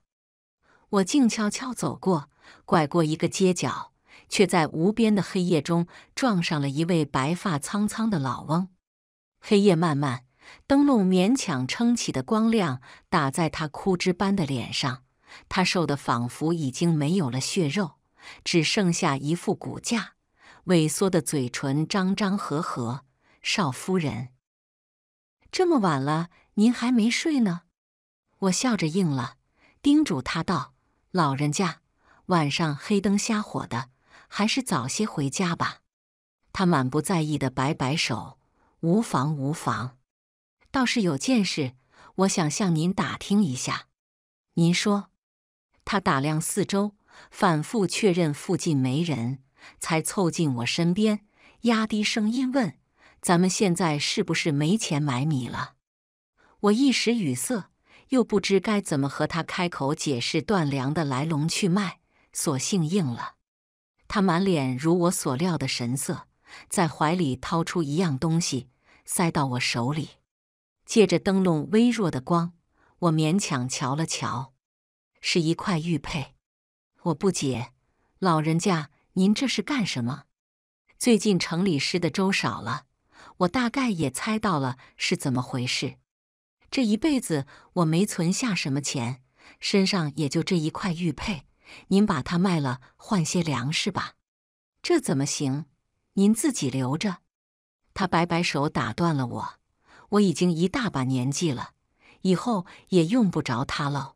我静悄悄走过，拐过一个街角，却在无边的黑夜中撞上了一位白发苍苍的老翁。黑夜漫漫，灯笼勉强撑起的光亮打在他枯枝般的脸上。他瘦得仿佛已经没有了血肉，只剩下一副骨架。萎缩的嘴唇张张合合。少夫人，这么晚了，您还没睡呢？我笑着应了，叮嘱他道：“老人家，晚上黑灯瞎火的，还是早些回家吧。”他满不在意的摆摆手。无妨，无妨，倒是有件事，我想向您打听一下。您说，他打量四周，反复确认附近没人才凑近我身边，压低声音问：“咱们现在是不是没钱买米了？”我一时语塞，又不知该怎么和他开口解释断粮的来龙去脉，索性应了。他满脸如我所料的神色，在怀里掏出一样东西。塞到我手里，借着灯笼微弱的光，我勉强瞧了瞧，是一块玉佩。我不解，老人家，您这是干什么？最近城里失的粥少了，我大概也猜到了是怎么回事。这一辈子我没存下什么钱，身上也就这一块玉佩。您把它卖了，换些粮食吧。这怎么行？您自己留着。他摆摆手打断了我，我已经一大把年纪了，以后也用不着它了。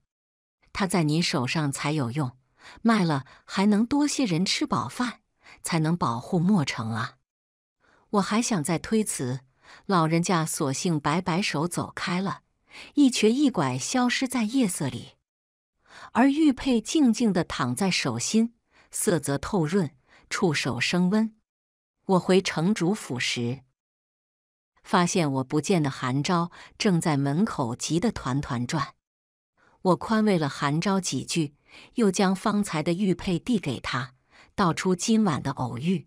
它在您手上才有用，卖了还能多些人吃饱饭，才能保护墨城啊！我还想再推辞，老人家索性摆摆手走开了，一瘸一拐消失在夜色里。而玉佩静静地躺在手心，色泽透润，触手升温。我回城主府时。发现我不见的韩昭正在门口急得团团转，我宽慰了韩昭几句，又将方才的玉佩递给他，道出今晚的偶遇。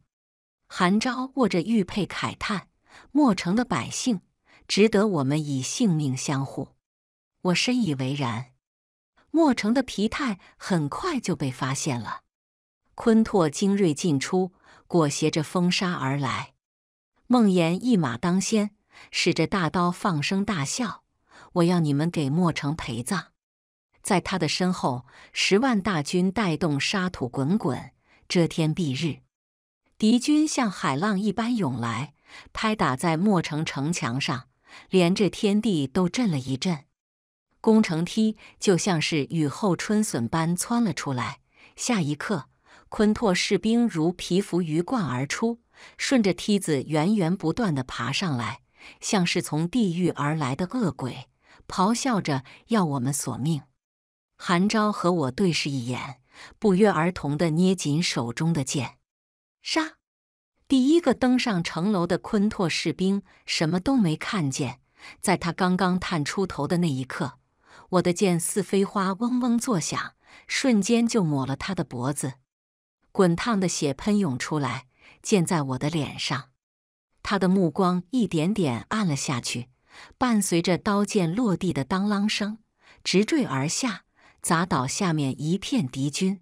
韩昭握着玉佩，慨叹：“墨城的百姓值得我们以性命相护。”我深以为然。墨城的疲态很快就被发现了，昆拓精锐进出，裹挟着风沙而来。孟岩一马当先，使着大刀，放声大笑：“我要你们给墨城陪葬！”在他的身后，十万大军带动沙土滚滚，遮天蔽日。敌军像海浪一般涌来，拍打在墨城城墙上，连这天地都震了一震。攻城梯就像是雨后春笋般窜了出来，下一刻，昆拓士兵如皮服鱼贯而出。顺着梯子源源不断地爬上来，像是从地狱而来的恶鬼，咆哮着要我们索命。韩昭和我对视一眼，不约而同地捏紧手中的剑。杀！第一个登上城楼的昆拓士兵什么都没看见，在他刚刚探出头的那一刻，我的剑似飞花，嗡嗡作响，瞬间就抹了他的脖子，滚烫的血喷涌出来。溅在我的脸上，他的目光一点点暗了下去。伴随着刀剑落地的当啷声，直坠而下，砸倒下面一片敌军。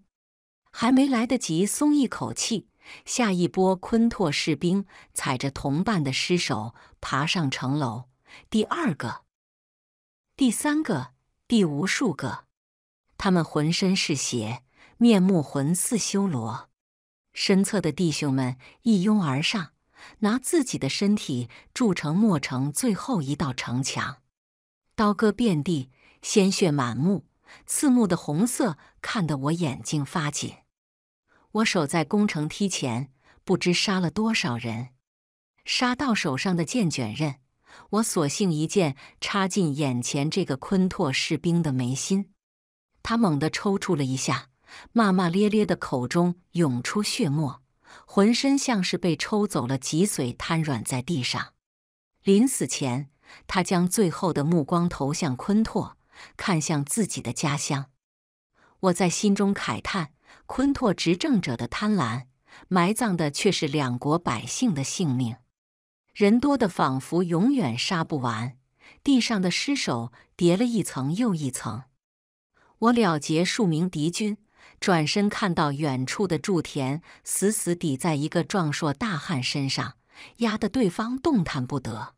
还没来得及松一口气，下一波昆拓士兵踩着同伴的尸首爬上城楼。第二个，第三个，第无数个，他们浑身是血，面目浑似修罗。身侧的弟兄们一拥而上，拿自己的身体筑成墨城最后一道城墙。刀戈遍地，鲜血满目，刺目的红色看得我眼睛发紧。我守在攻城梯前，不知杀了多少人，杀到手上的剑卷刃，我索性一剑插进眼前这个昆拓士兵的眉心，他猛地抽搐了一下。骂骂咧咧的口中涌出血沫，浑身像是被抽走了脊髓，瘫软在地上。临死前，他将最后的目光投向昆拓，看向自己的家乡。我在心中慨叹：昆拓执政者的贪婪，埋葬的却是两国百姓的性命。人多的仿佛永远杀不完，地上的尸首叠了一层又一层。我了结数名敌军。转身看到远处的祝田死死抵在一个壮硕大汉身上，压得对方动弹不得。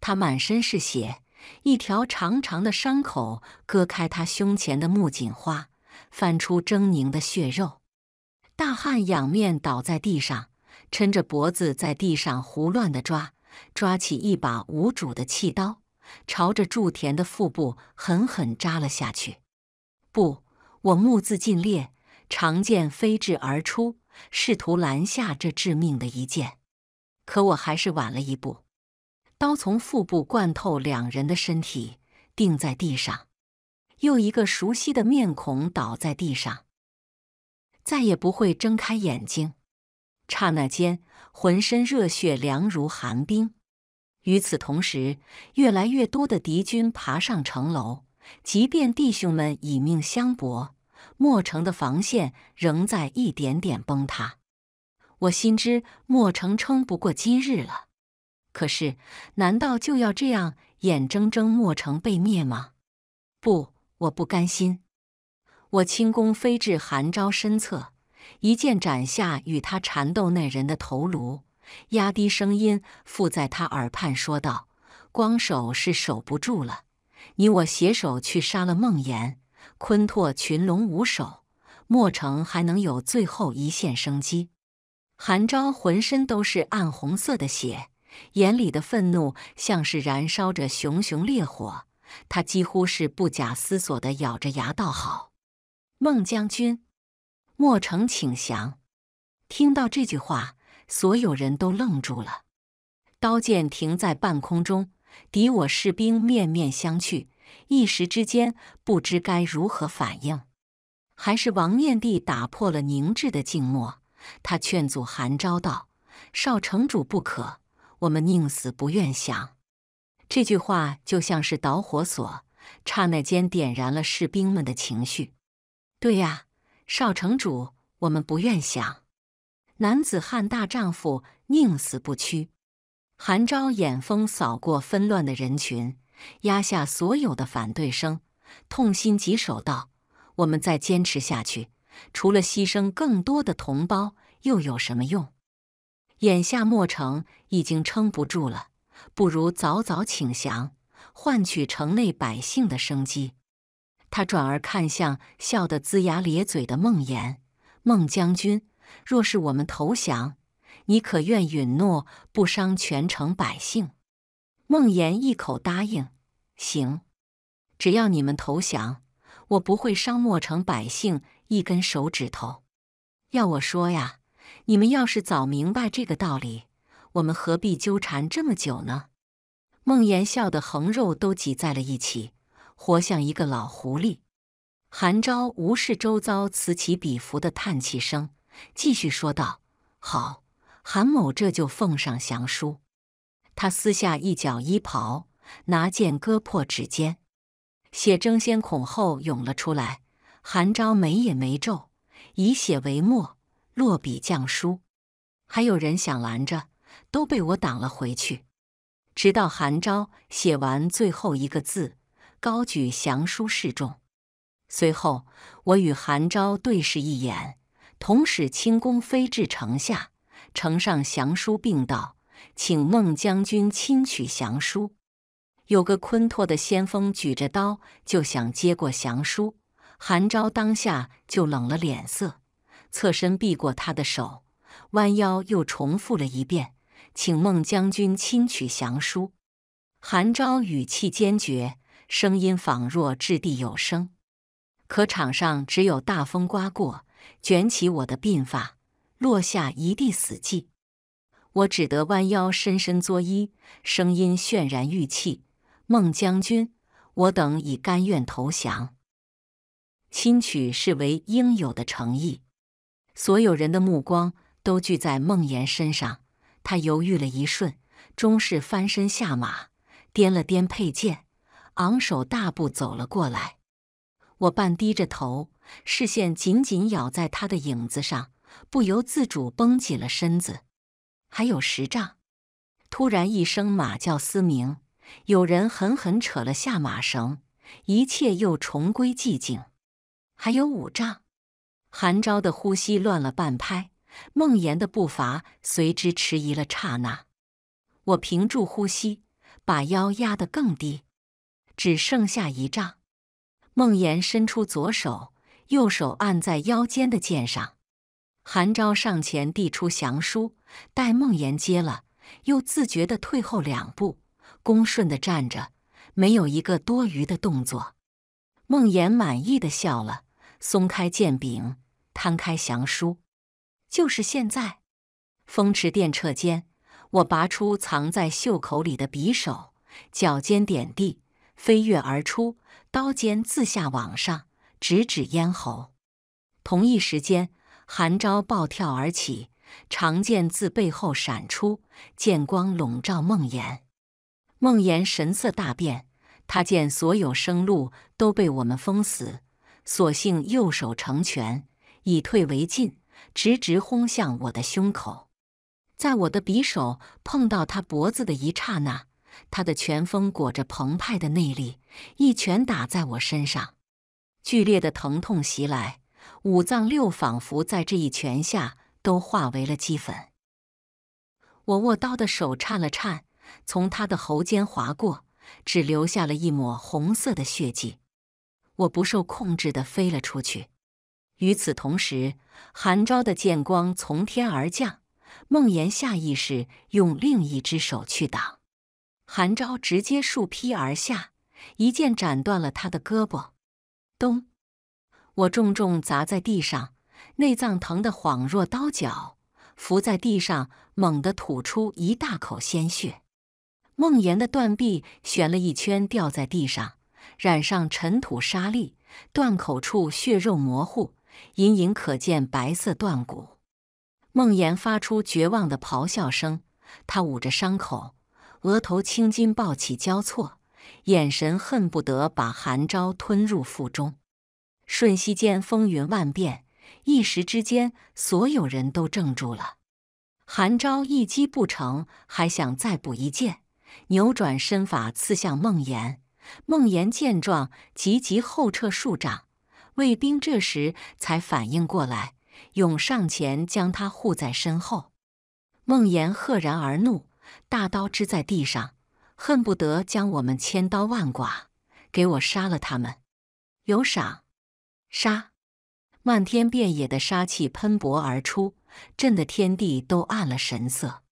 他满身是血，一条长长的伤口割开他胸前的木槿花，泛出狰狞的血肉。大汉仰面倒在地上，抻着脖子在地上胡乱的抓，抓起一把无主的气刀，朝着祝田的腹部狠狠扎了下去。不。我目眦尽裂，长剑飞掷而出，试图拦下这致命的一剑，可我还是晚了一步。刀从腹部贯透两人的身体，钉在地上。又一个熟悉的面孔倒在地上，再也不会睁开眼睛。刹那间，浑身热血凉如寒冰。与此同时，越来越多的敌军爬上城楼。即便弟兄们以命相搏，莫城的防线仍在一点点崩塌。我心知莫城撑不过今日了，可是难道就要这样眼睁睁莫城被灭吗？不，我不甘心！我轻功飞至韩昭身侧，一剑斩下与他缠斗那人的头颅，压低声音附在他耳畔说道：“光守是守不住了。”你我携手去杀了孟岩，昆拓群龙无首，莫城还能有最后一线生机。韩昭浑身都是暗红色的血，眼里的愤怒像是燃烧着熊熊烈火，他几乎是不假思索地咬着牙道：“好，孟将军，莫城请降。”听到这句话，所有人都愣住了，刀剑停在半空中。敌我士兵面面相觑，一时之间不知该如何反应。还是王念帝打破了凝滞的静默，他劝阻韩昭道：“少城主，不可，我们宁死不愿降。”这句话就像是导火索，刹那间点燃了士兵们的情绪。“对呀，少城主，我们不愿降，男子汉大丈夫，宁死不屈。”韩昭眼风扫过纷乱的人群，压下所有的反对声，痛心疾首道：“我们再坚持下去，除了牺牲更多的同胞，又有什么用？眼下莫城已经撑不住了，不如早早请降，换取城内百姓的生机。”他转而看向笑得龇牙咧嘴的孟岩：“孟将军：“若是我们投降……”你可愿允诺不伤全城百姓？孟言一口答应：“行，只要你们投降，我不会伤莫城百姓一根手指头。”要我说呀，你们要是早明白这个道理，我们何必纠缠这么久呢？孟言笑得横肉都挤在了一起，活像一个老狐狸。韩昭无视周遭此起彼伏的叹气声，继续说道：“好。”韩某这就奉上降书。他撕下一角衣袍，拿剑割破指尖，血争先恐后涌了出来。韩昭眉也没皱，以血为墨，落笔降书。还有人想拦着，都被我挡了回去。直到韩昭写完最后一个字，高举降书示众。随后，我与韩昭对视一眼，同使轻功飞至城下。呈上降书，并道：“请孟将军亲取降书。”有个昆拓的先锋举着刀，就想接过降书。韩昭当下就冷了脸色，侧身避过他的手，弯腰又重复了一遍：“请孟将军亲取降书。”韩昭语气坚决，声音仿若掷地有声。可场上只有大风刮过，卷起我的鬓发。落下一地死寂，我只得弯腰深深作揖，声音渲然欲泣：“孟将军，我等已甘愿投降，亲取是为应有的诚意。”所有人的目光都聚在孟岩身上，他犹豫了一瞬，终是翻身下马，掂了掂佩剑，昂首大步走了过来。我半低着头，视线紧紧咬在他的影子上。不由自主绷紧了身子，还有十丈。突然一声马叫嘶鸣，有人狠狠扯了下马绳，一切又重归寂静。还有五丈，韩昭的呼吸乱了半拍，孟岩的步伐随之迟疑了刹那。我屏住呼吸，把腰压得更低，只剩下一丈。孟岩伸出左手，右手按在腰间的剑上。韩昭上前递出降书，戴梦言接了，又自觉地退后两步，恭顺地站着，没有一个多余的动作。梦言满意的笑了，松开剑柄，摊开降书。就是现在，风驰电掣间，我拔出藏在袖口里的匕首，脚尖点地，飞跃而出，刀尖自下往上，直指咽喉。同一时间。寒昭暴跳而起，长剑自背后闪出，剑光笼罩梦魇。梦魇神色大变，他见所有生路都被我们封死，索性右手成拳，以退为进，直直轰向我的胸口。在我的匕首碰到他脖子的一刹那，他的拳风裹着澎湃的内力，一拳打在我身上，剧烈的疼痛袭来。五脏六腑在这一拳下都化为了齑粉。我握刀的手颤了颤，从他的喉间划过，只留下了一抹红色的血迹。我不受控制的飞了出去。与此同时，韩昭的剑光从天而降，孟岩下意识用另一只手去挡，韩昭直接竖劈而下，一剑斩断了他的胳膊。咚。我重重砸在地上，内脏疼得恍若刀绞，伏在地上猛地吐出一大口鲜血。梦岩的断臂旋了一圈掉在地上，染上尘土沙粒，断口处血肉模糊，隐隐可见白色断骨。梦岩发出绝望的咆哮声，他捂着伤口，额头青筋暴起交错，眼神恨不得把寒昭吞入腹中。瞬息间风云万变，一时之间所有人都怔住了。韩昭一击不成，还想再补一剑，扭转身法刺向孟岩。孟岩见状，急急后撤数丈。卫兵这时才反应过来，涌上前将他护在身后。孟岩赫然而怒，大刀支在地上，恨不得将我们千刀万剐。给我杀了他们，有赏。杀！漫天遍野的杀气喷薄而出，震得天地都暗了神色。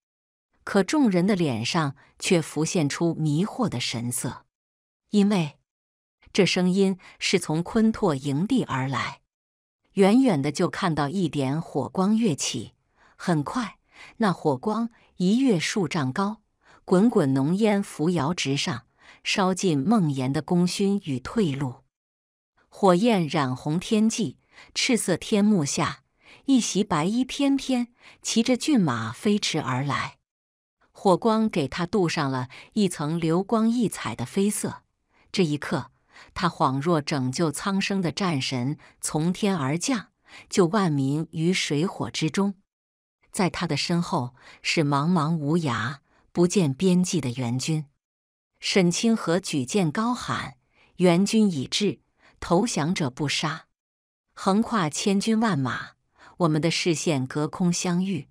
可众人的脸上却浮现出迷惑的神色，因为这声音是从昆拓营地而来。远远的就看到一点火光跃起，很快那火光一跃数丈高，滚滚浓烟扶摇直上，烧尽梦岩的功勋与退路。火焰染红天际，赤色天幕下，一袭白衣翩翩，骑着骏马飞驰而来。火光给他镀上了一层流光溢彩的绯色。这一刻，他恍若拯救苍生的战神从天而降，救万民于水火之中。在他的身后是茫茫无涯、不见边际的援军。沈清河举剑高喊：“援军已至！”投降者不杀。横跨千军万马，我们的视线隔空相遇。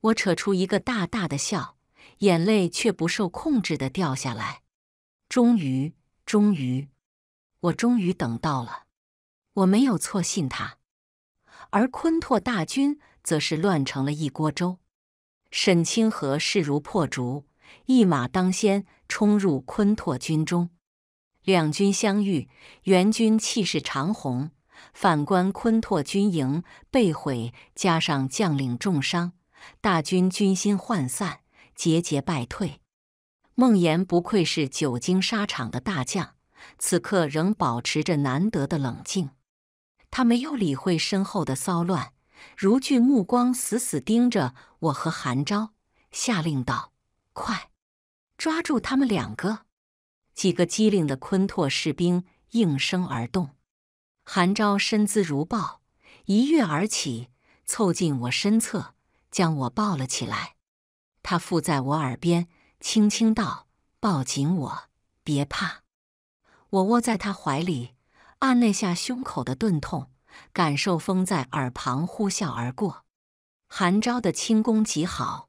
我扯出一个大大的笑，眼泪却不受控制的掉下来。终于，终于，我终于等到了。我没有错信他，而昆拓大军则是乱成了一锅粥。沈清河势如破竹，一马当先冲入昆拓军中。两军相遇，元军气势长虹。反观昆拓军营被毁，加上将领重伤，大军军心涣散，节节败退。孟岩不愧是久经沙场的大将，此刻仍保持着难得的冷静。他没有理会身后的骚乱，如炬目光死死盯着我和韩昭，下令道：“快，抓住他们两个！”几个机灵的昆拓士兵应声而动，韩昭身姿如豹，一跃而起，凑近我身侧，将我抱了起来。他附在我耳边，轻轻道：“抱紧我，别怕。”我窝在他怀里，按捺下胸口的钝痛，感受风在耳旁呼啸而过。韩昭的轻功极好，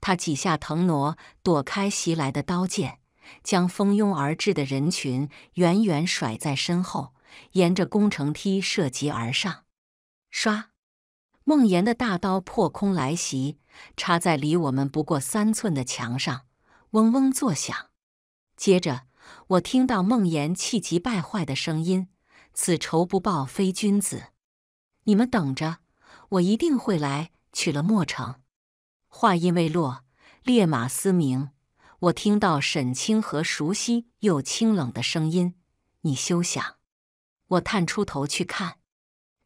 他几下腾挪，躲开袭来的刀剑。将蜂拥而至的人群远远甩在身后，沿着工程梯射级而上。唰，孟岩的大刀破空来袭，插在离我们不过三寸的墙上，嗡嗡作响。接着，我听到孟岩气急败坏的声音：“此仇不报非君子，你们等着，我一定会来取了墨城。”话音未落，烈马嘶鸣。我听到沈清河熟悉又清冷的声音：“你休想！”我探出头去看，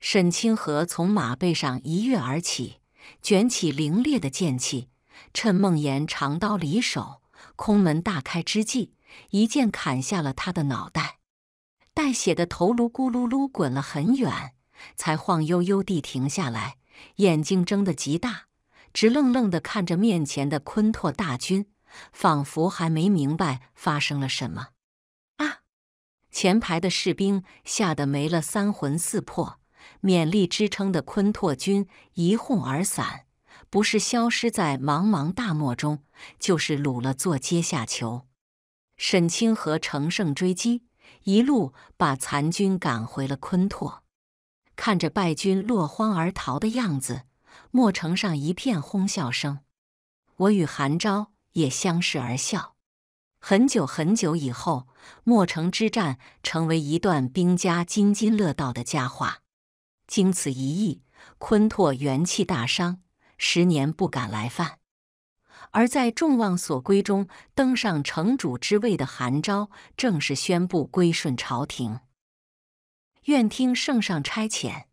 沈清河从马背上一跃而起，卷起凌冽的剑气，趁孟岩长刀离手、空门大开之际，一剑砍下了他的脑袋。带血的头颅咕噜噜滚了很远，才晃悠悠地停下来，眼睛睁得极大，直愣愣地看着面前的昆拓大军。仿佛还没明白发生了什么，啊！前排的士兵吓得没了三魂四魄，勉力支撑的昆拓军一哄而散，不是消失在茫茫大漠中，就是掳了座阶下囚。沈清河乘胜追击，一路把残军赶回了昆拓。看着败军落荒而逃的样子，墨城上一片哄笑声。我与韩昭。也相视而笑。很久很久以后，墨城之战成为一段兵家津津乐道的佳话。经此一役，昆拓元气大伤，十年不敢来犯。而在众望所归中登上城主之位的韩昭，正式宣布归顺朝廷，愿听圣上差遣。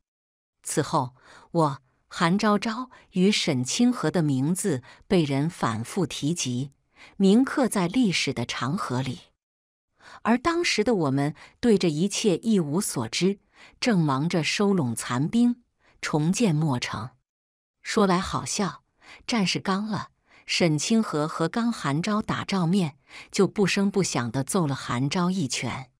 此后，我。韩昭昭与沈清河的名字被人反复提及，铭刻在历史的长河里。而当时的我们对这一切一无所知，正忙着收拢残兵，重建墨城。说来好笑，战事刚了，沈清河和刚韩昭打照面，就不声不响的揍了韩昭一拳，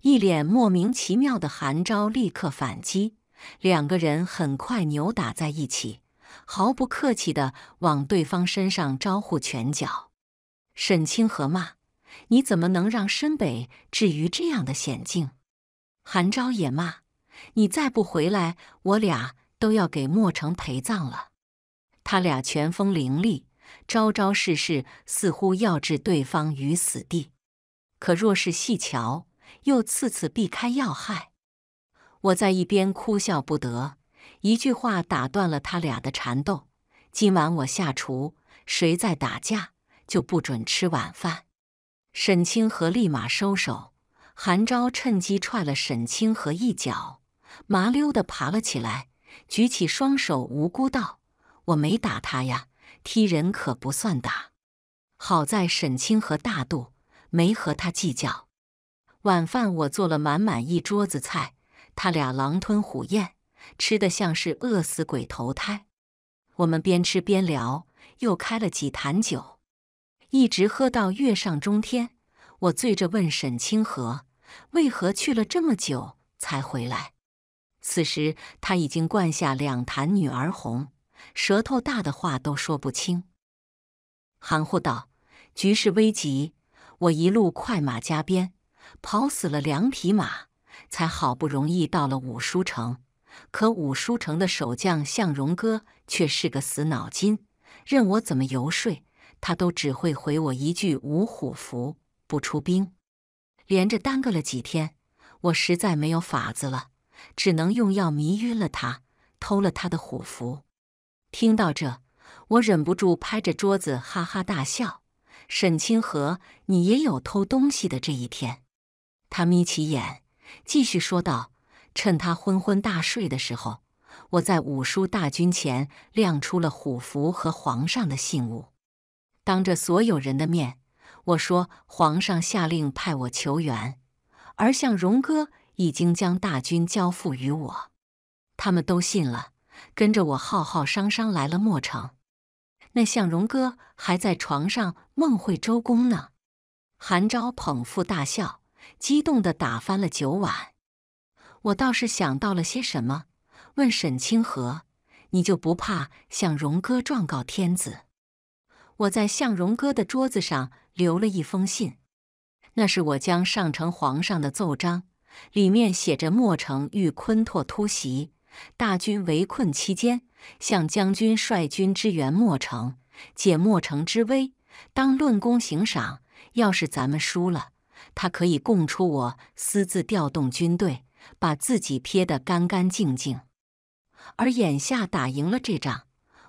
一脸莫名其妙的韩昭立刻反击。两个人很快扭打在一起，毫不客气地往对方身上招呼拳脚。沈清河骂：“你怎么能让申北置于这样的险境？”韩昭也骂：“你再不回来，我俩都要给莫成陪葬了。”他俩拳风凌厉，招招式式似乎要置对方于死地，可若是细瞧，又次次避开要害。我在一边哭笑不得，一句话打断了他俩的缠斗。今晚我下厨，谁再打架就不准吃晚饭。沈清河立马收手，韩昭趁机踹了沈清河一脚，麻溜的爬了起来，举起双手无辜道：“我没打他呀，踢人可不算打。”好在沈清河大度，没和他计较。晚饭我做了满满一桌子菜。他俩狼吞虎咽，吃的像是饿死鬼投胎。我们边吃边聊，又开了几坛酒，一直喝到月上中天。我醉着问沈清河：“为何去了这么久才回来？”此时他已经灌下两坛女儿红，舌头大的话都说不清，含糊道：“局势危急，我一路快马加鞭，跑死了两匹马。”才好不容易到了五叔城，可五叔城的守将向荣哥却是个死脑筋，任我怎么游说，他都只会回我一句“五虎符不出兵”。连着耽搁了几天，我实在没有法子了，只能用药迷晕了他，偷了他的虎符。听到这，我忍不住拍着桌子哈哈大笑：“沈清河，你也有偷东西的这一天！”他眯起眼。继续说道：“趁他昏昏大睡的时候，我在五叔大军前亮出了虎符和皇上的信物，当着所有人的面，我说皇上下令派我求援，而向荣哥已经将大军交付于我，他们都信了，跟着我浩浩汤汤来了莫城。那向荣哥还在床上梦会周公呢。”韩昭捧腹大笑。激动的打翻了酒碗，我倒是想到了些什么，问沈清河：“你就不怕向荣哥状告天子？”我在向荣哥的桌子上留了一封信，那是我将上呈皇上的奏章，里面写着：“莫城遇昆拓突袭，大军围困期间，向将军率军支援莫城，解莫城之危，当论功行赏。要是咱们输了。”他可以供出我私自调动军队，把自己撇得干干净净。而眼下打赢了这仗，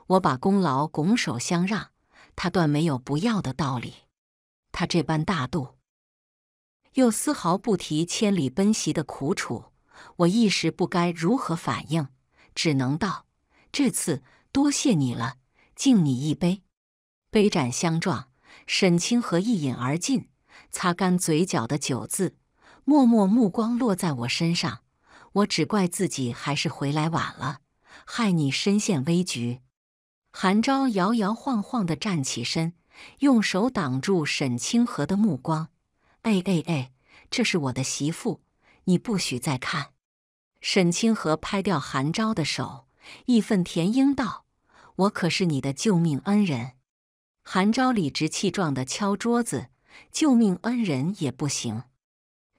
我把功劳拱手相让，他断没有不要的道理。他这般大度，又丝毫不提千里奔袭的苦楚，我一时不该如何反应，只能道：“这次多谢你了，敬你一杯。”杯盏相撞，沈清河一饮而尽。擦干嘴角的酒渍，默默目光落在我身上。我只怪自己还是回来晚了，害你身陷危局。韩昭摇摇晃晃地站起身，用手挡住沈清河的目光。哎哎哎，这是我的媳妇，你不许再看。沈清河拍掉韩昭的手，义愤填膺道：“我可是你的救命恩人。”韩昭理直气壮地敲桌子。救命恩人也不行，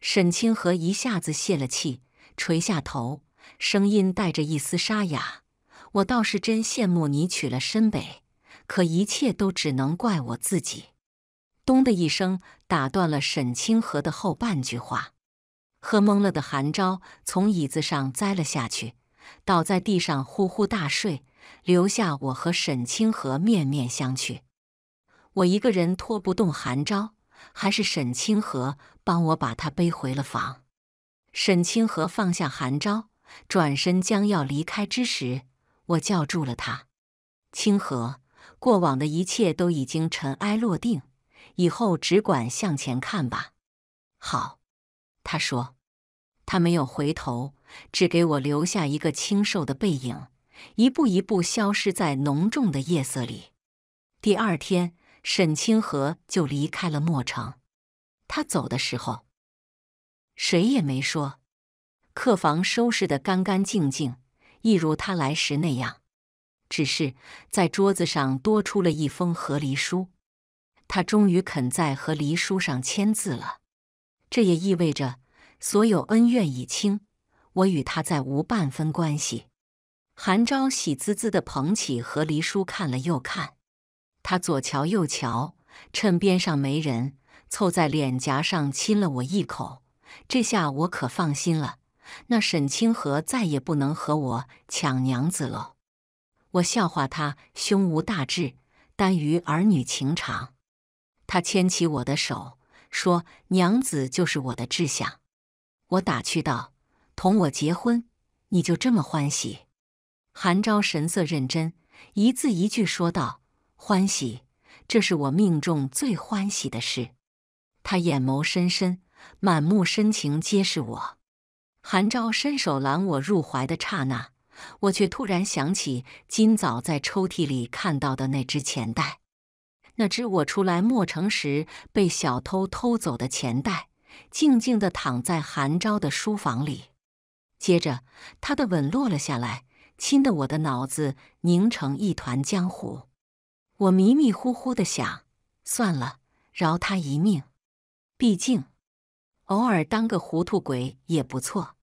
沈清河一下子泄了气，垂下头，声音带着一丝沙哑：“我倒是真羡慕你娶了申北，可一切都只能怪我自己。”咚的一声，打断了沈清河的后半句话。喝懵了的韩昭从椅子上栽了下去，倒在地上呼呼大睡，留下我和沈清河面面相觑。我一个人拖不动韩昭。还是沈清河帮我把他背回了房。沈清河放下韩昭，转身将要离开之时，我叫住了他。清河，过往的一切都已经尘埃落定，以后只管向前看吧。好，他说。他没有回头，只给我留下一个清瘦的背影，一步一步消失在浓重的夜色里。第二天。沈清河就离开了墨城。他走的时候，谁也没说。客房收拾的干干净净，一如他来时那样，只是在桌子上多出了一封和离书。他终于肯在和离书上签字了，这也意味着所有恩怨已清，我与他再无半分关系。韩昭喜滋滋的捧起和离书看了又看。他左瞧右瞧，趁边上没人，凑在脸颊上亲了我一口。这下我可放心了，那沈清河再也不能和我抢娘子了。我笑话他胸无大志，耽于儿女情长。他牵起我的手，说：“娘子就是我的志向。”我打趣道：“同我结婚，你就这么欢喜？”韩昭神色认真，一字一句说道。欢喜，这是我命中最欢喜的事。他眼眸深深，满目深情皆是我。韩昭伸手揽我入怀的刹那，我却突然想起今早在抽屉里看到的那只钱袋，那只我出来墨城时被小偷偷走的钱袋，静静的躺在韩昭的书房里。接着，他的吻落了下来，亲得我的脑子凝成一团浆糊。我迷迷糊糊的想，算了，饶他一命，毕竟偶尔当个糊涂鬼也不错。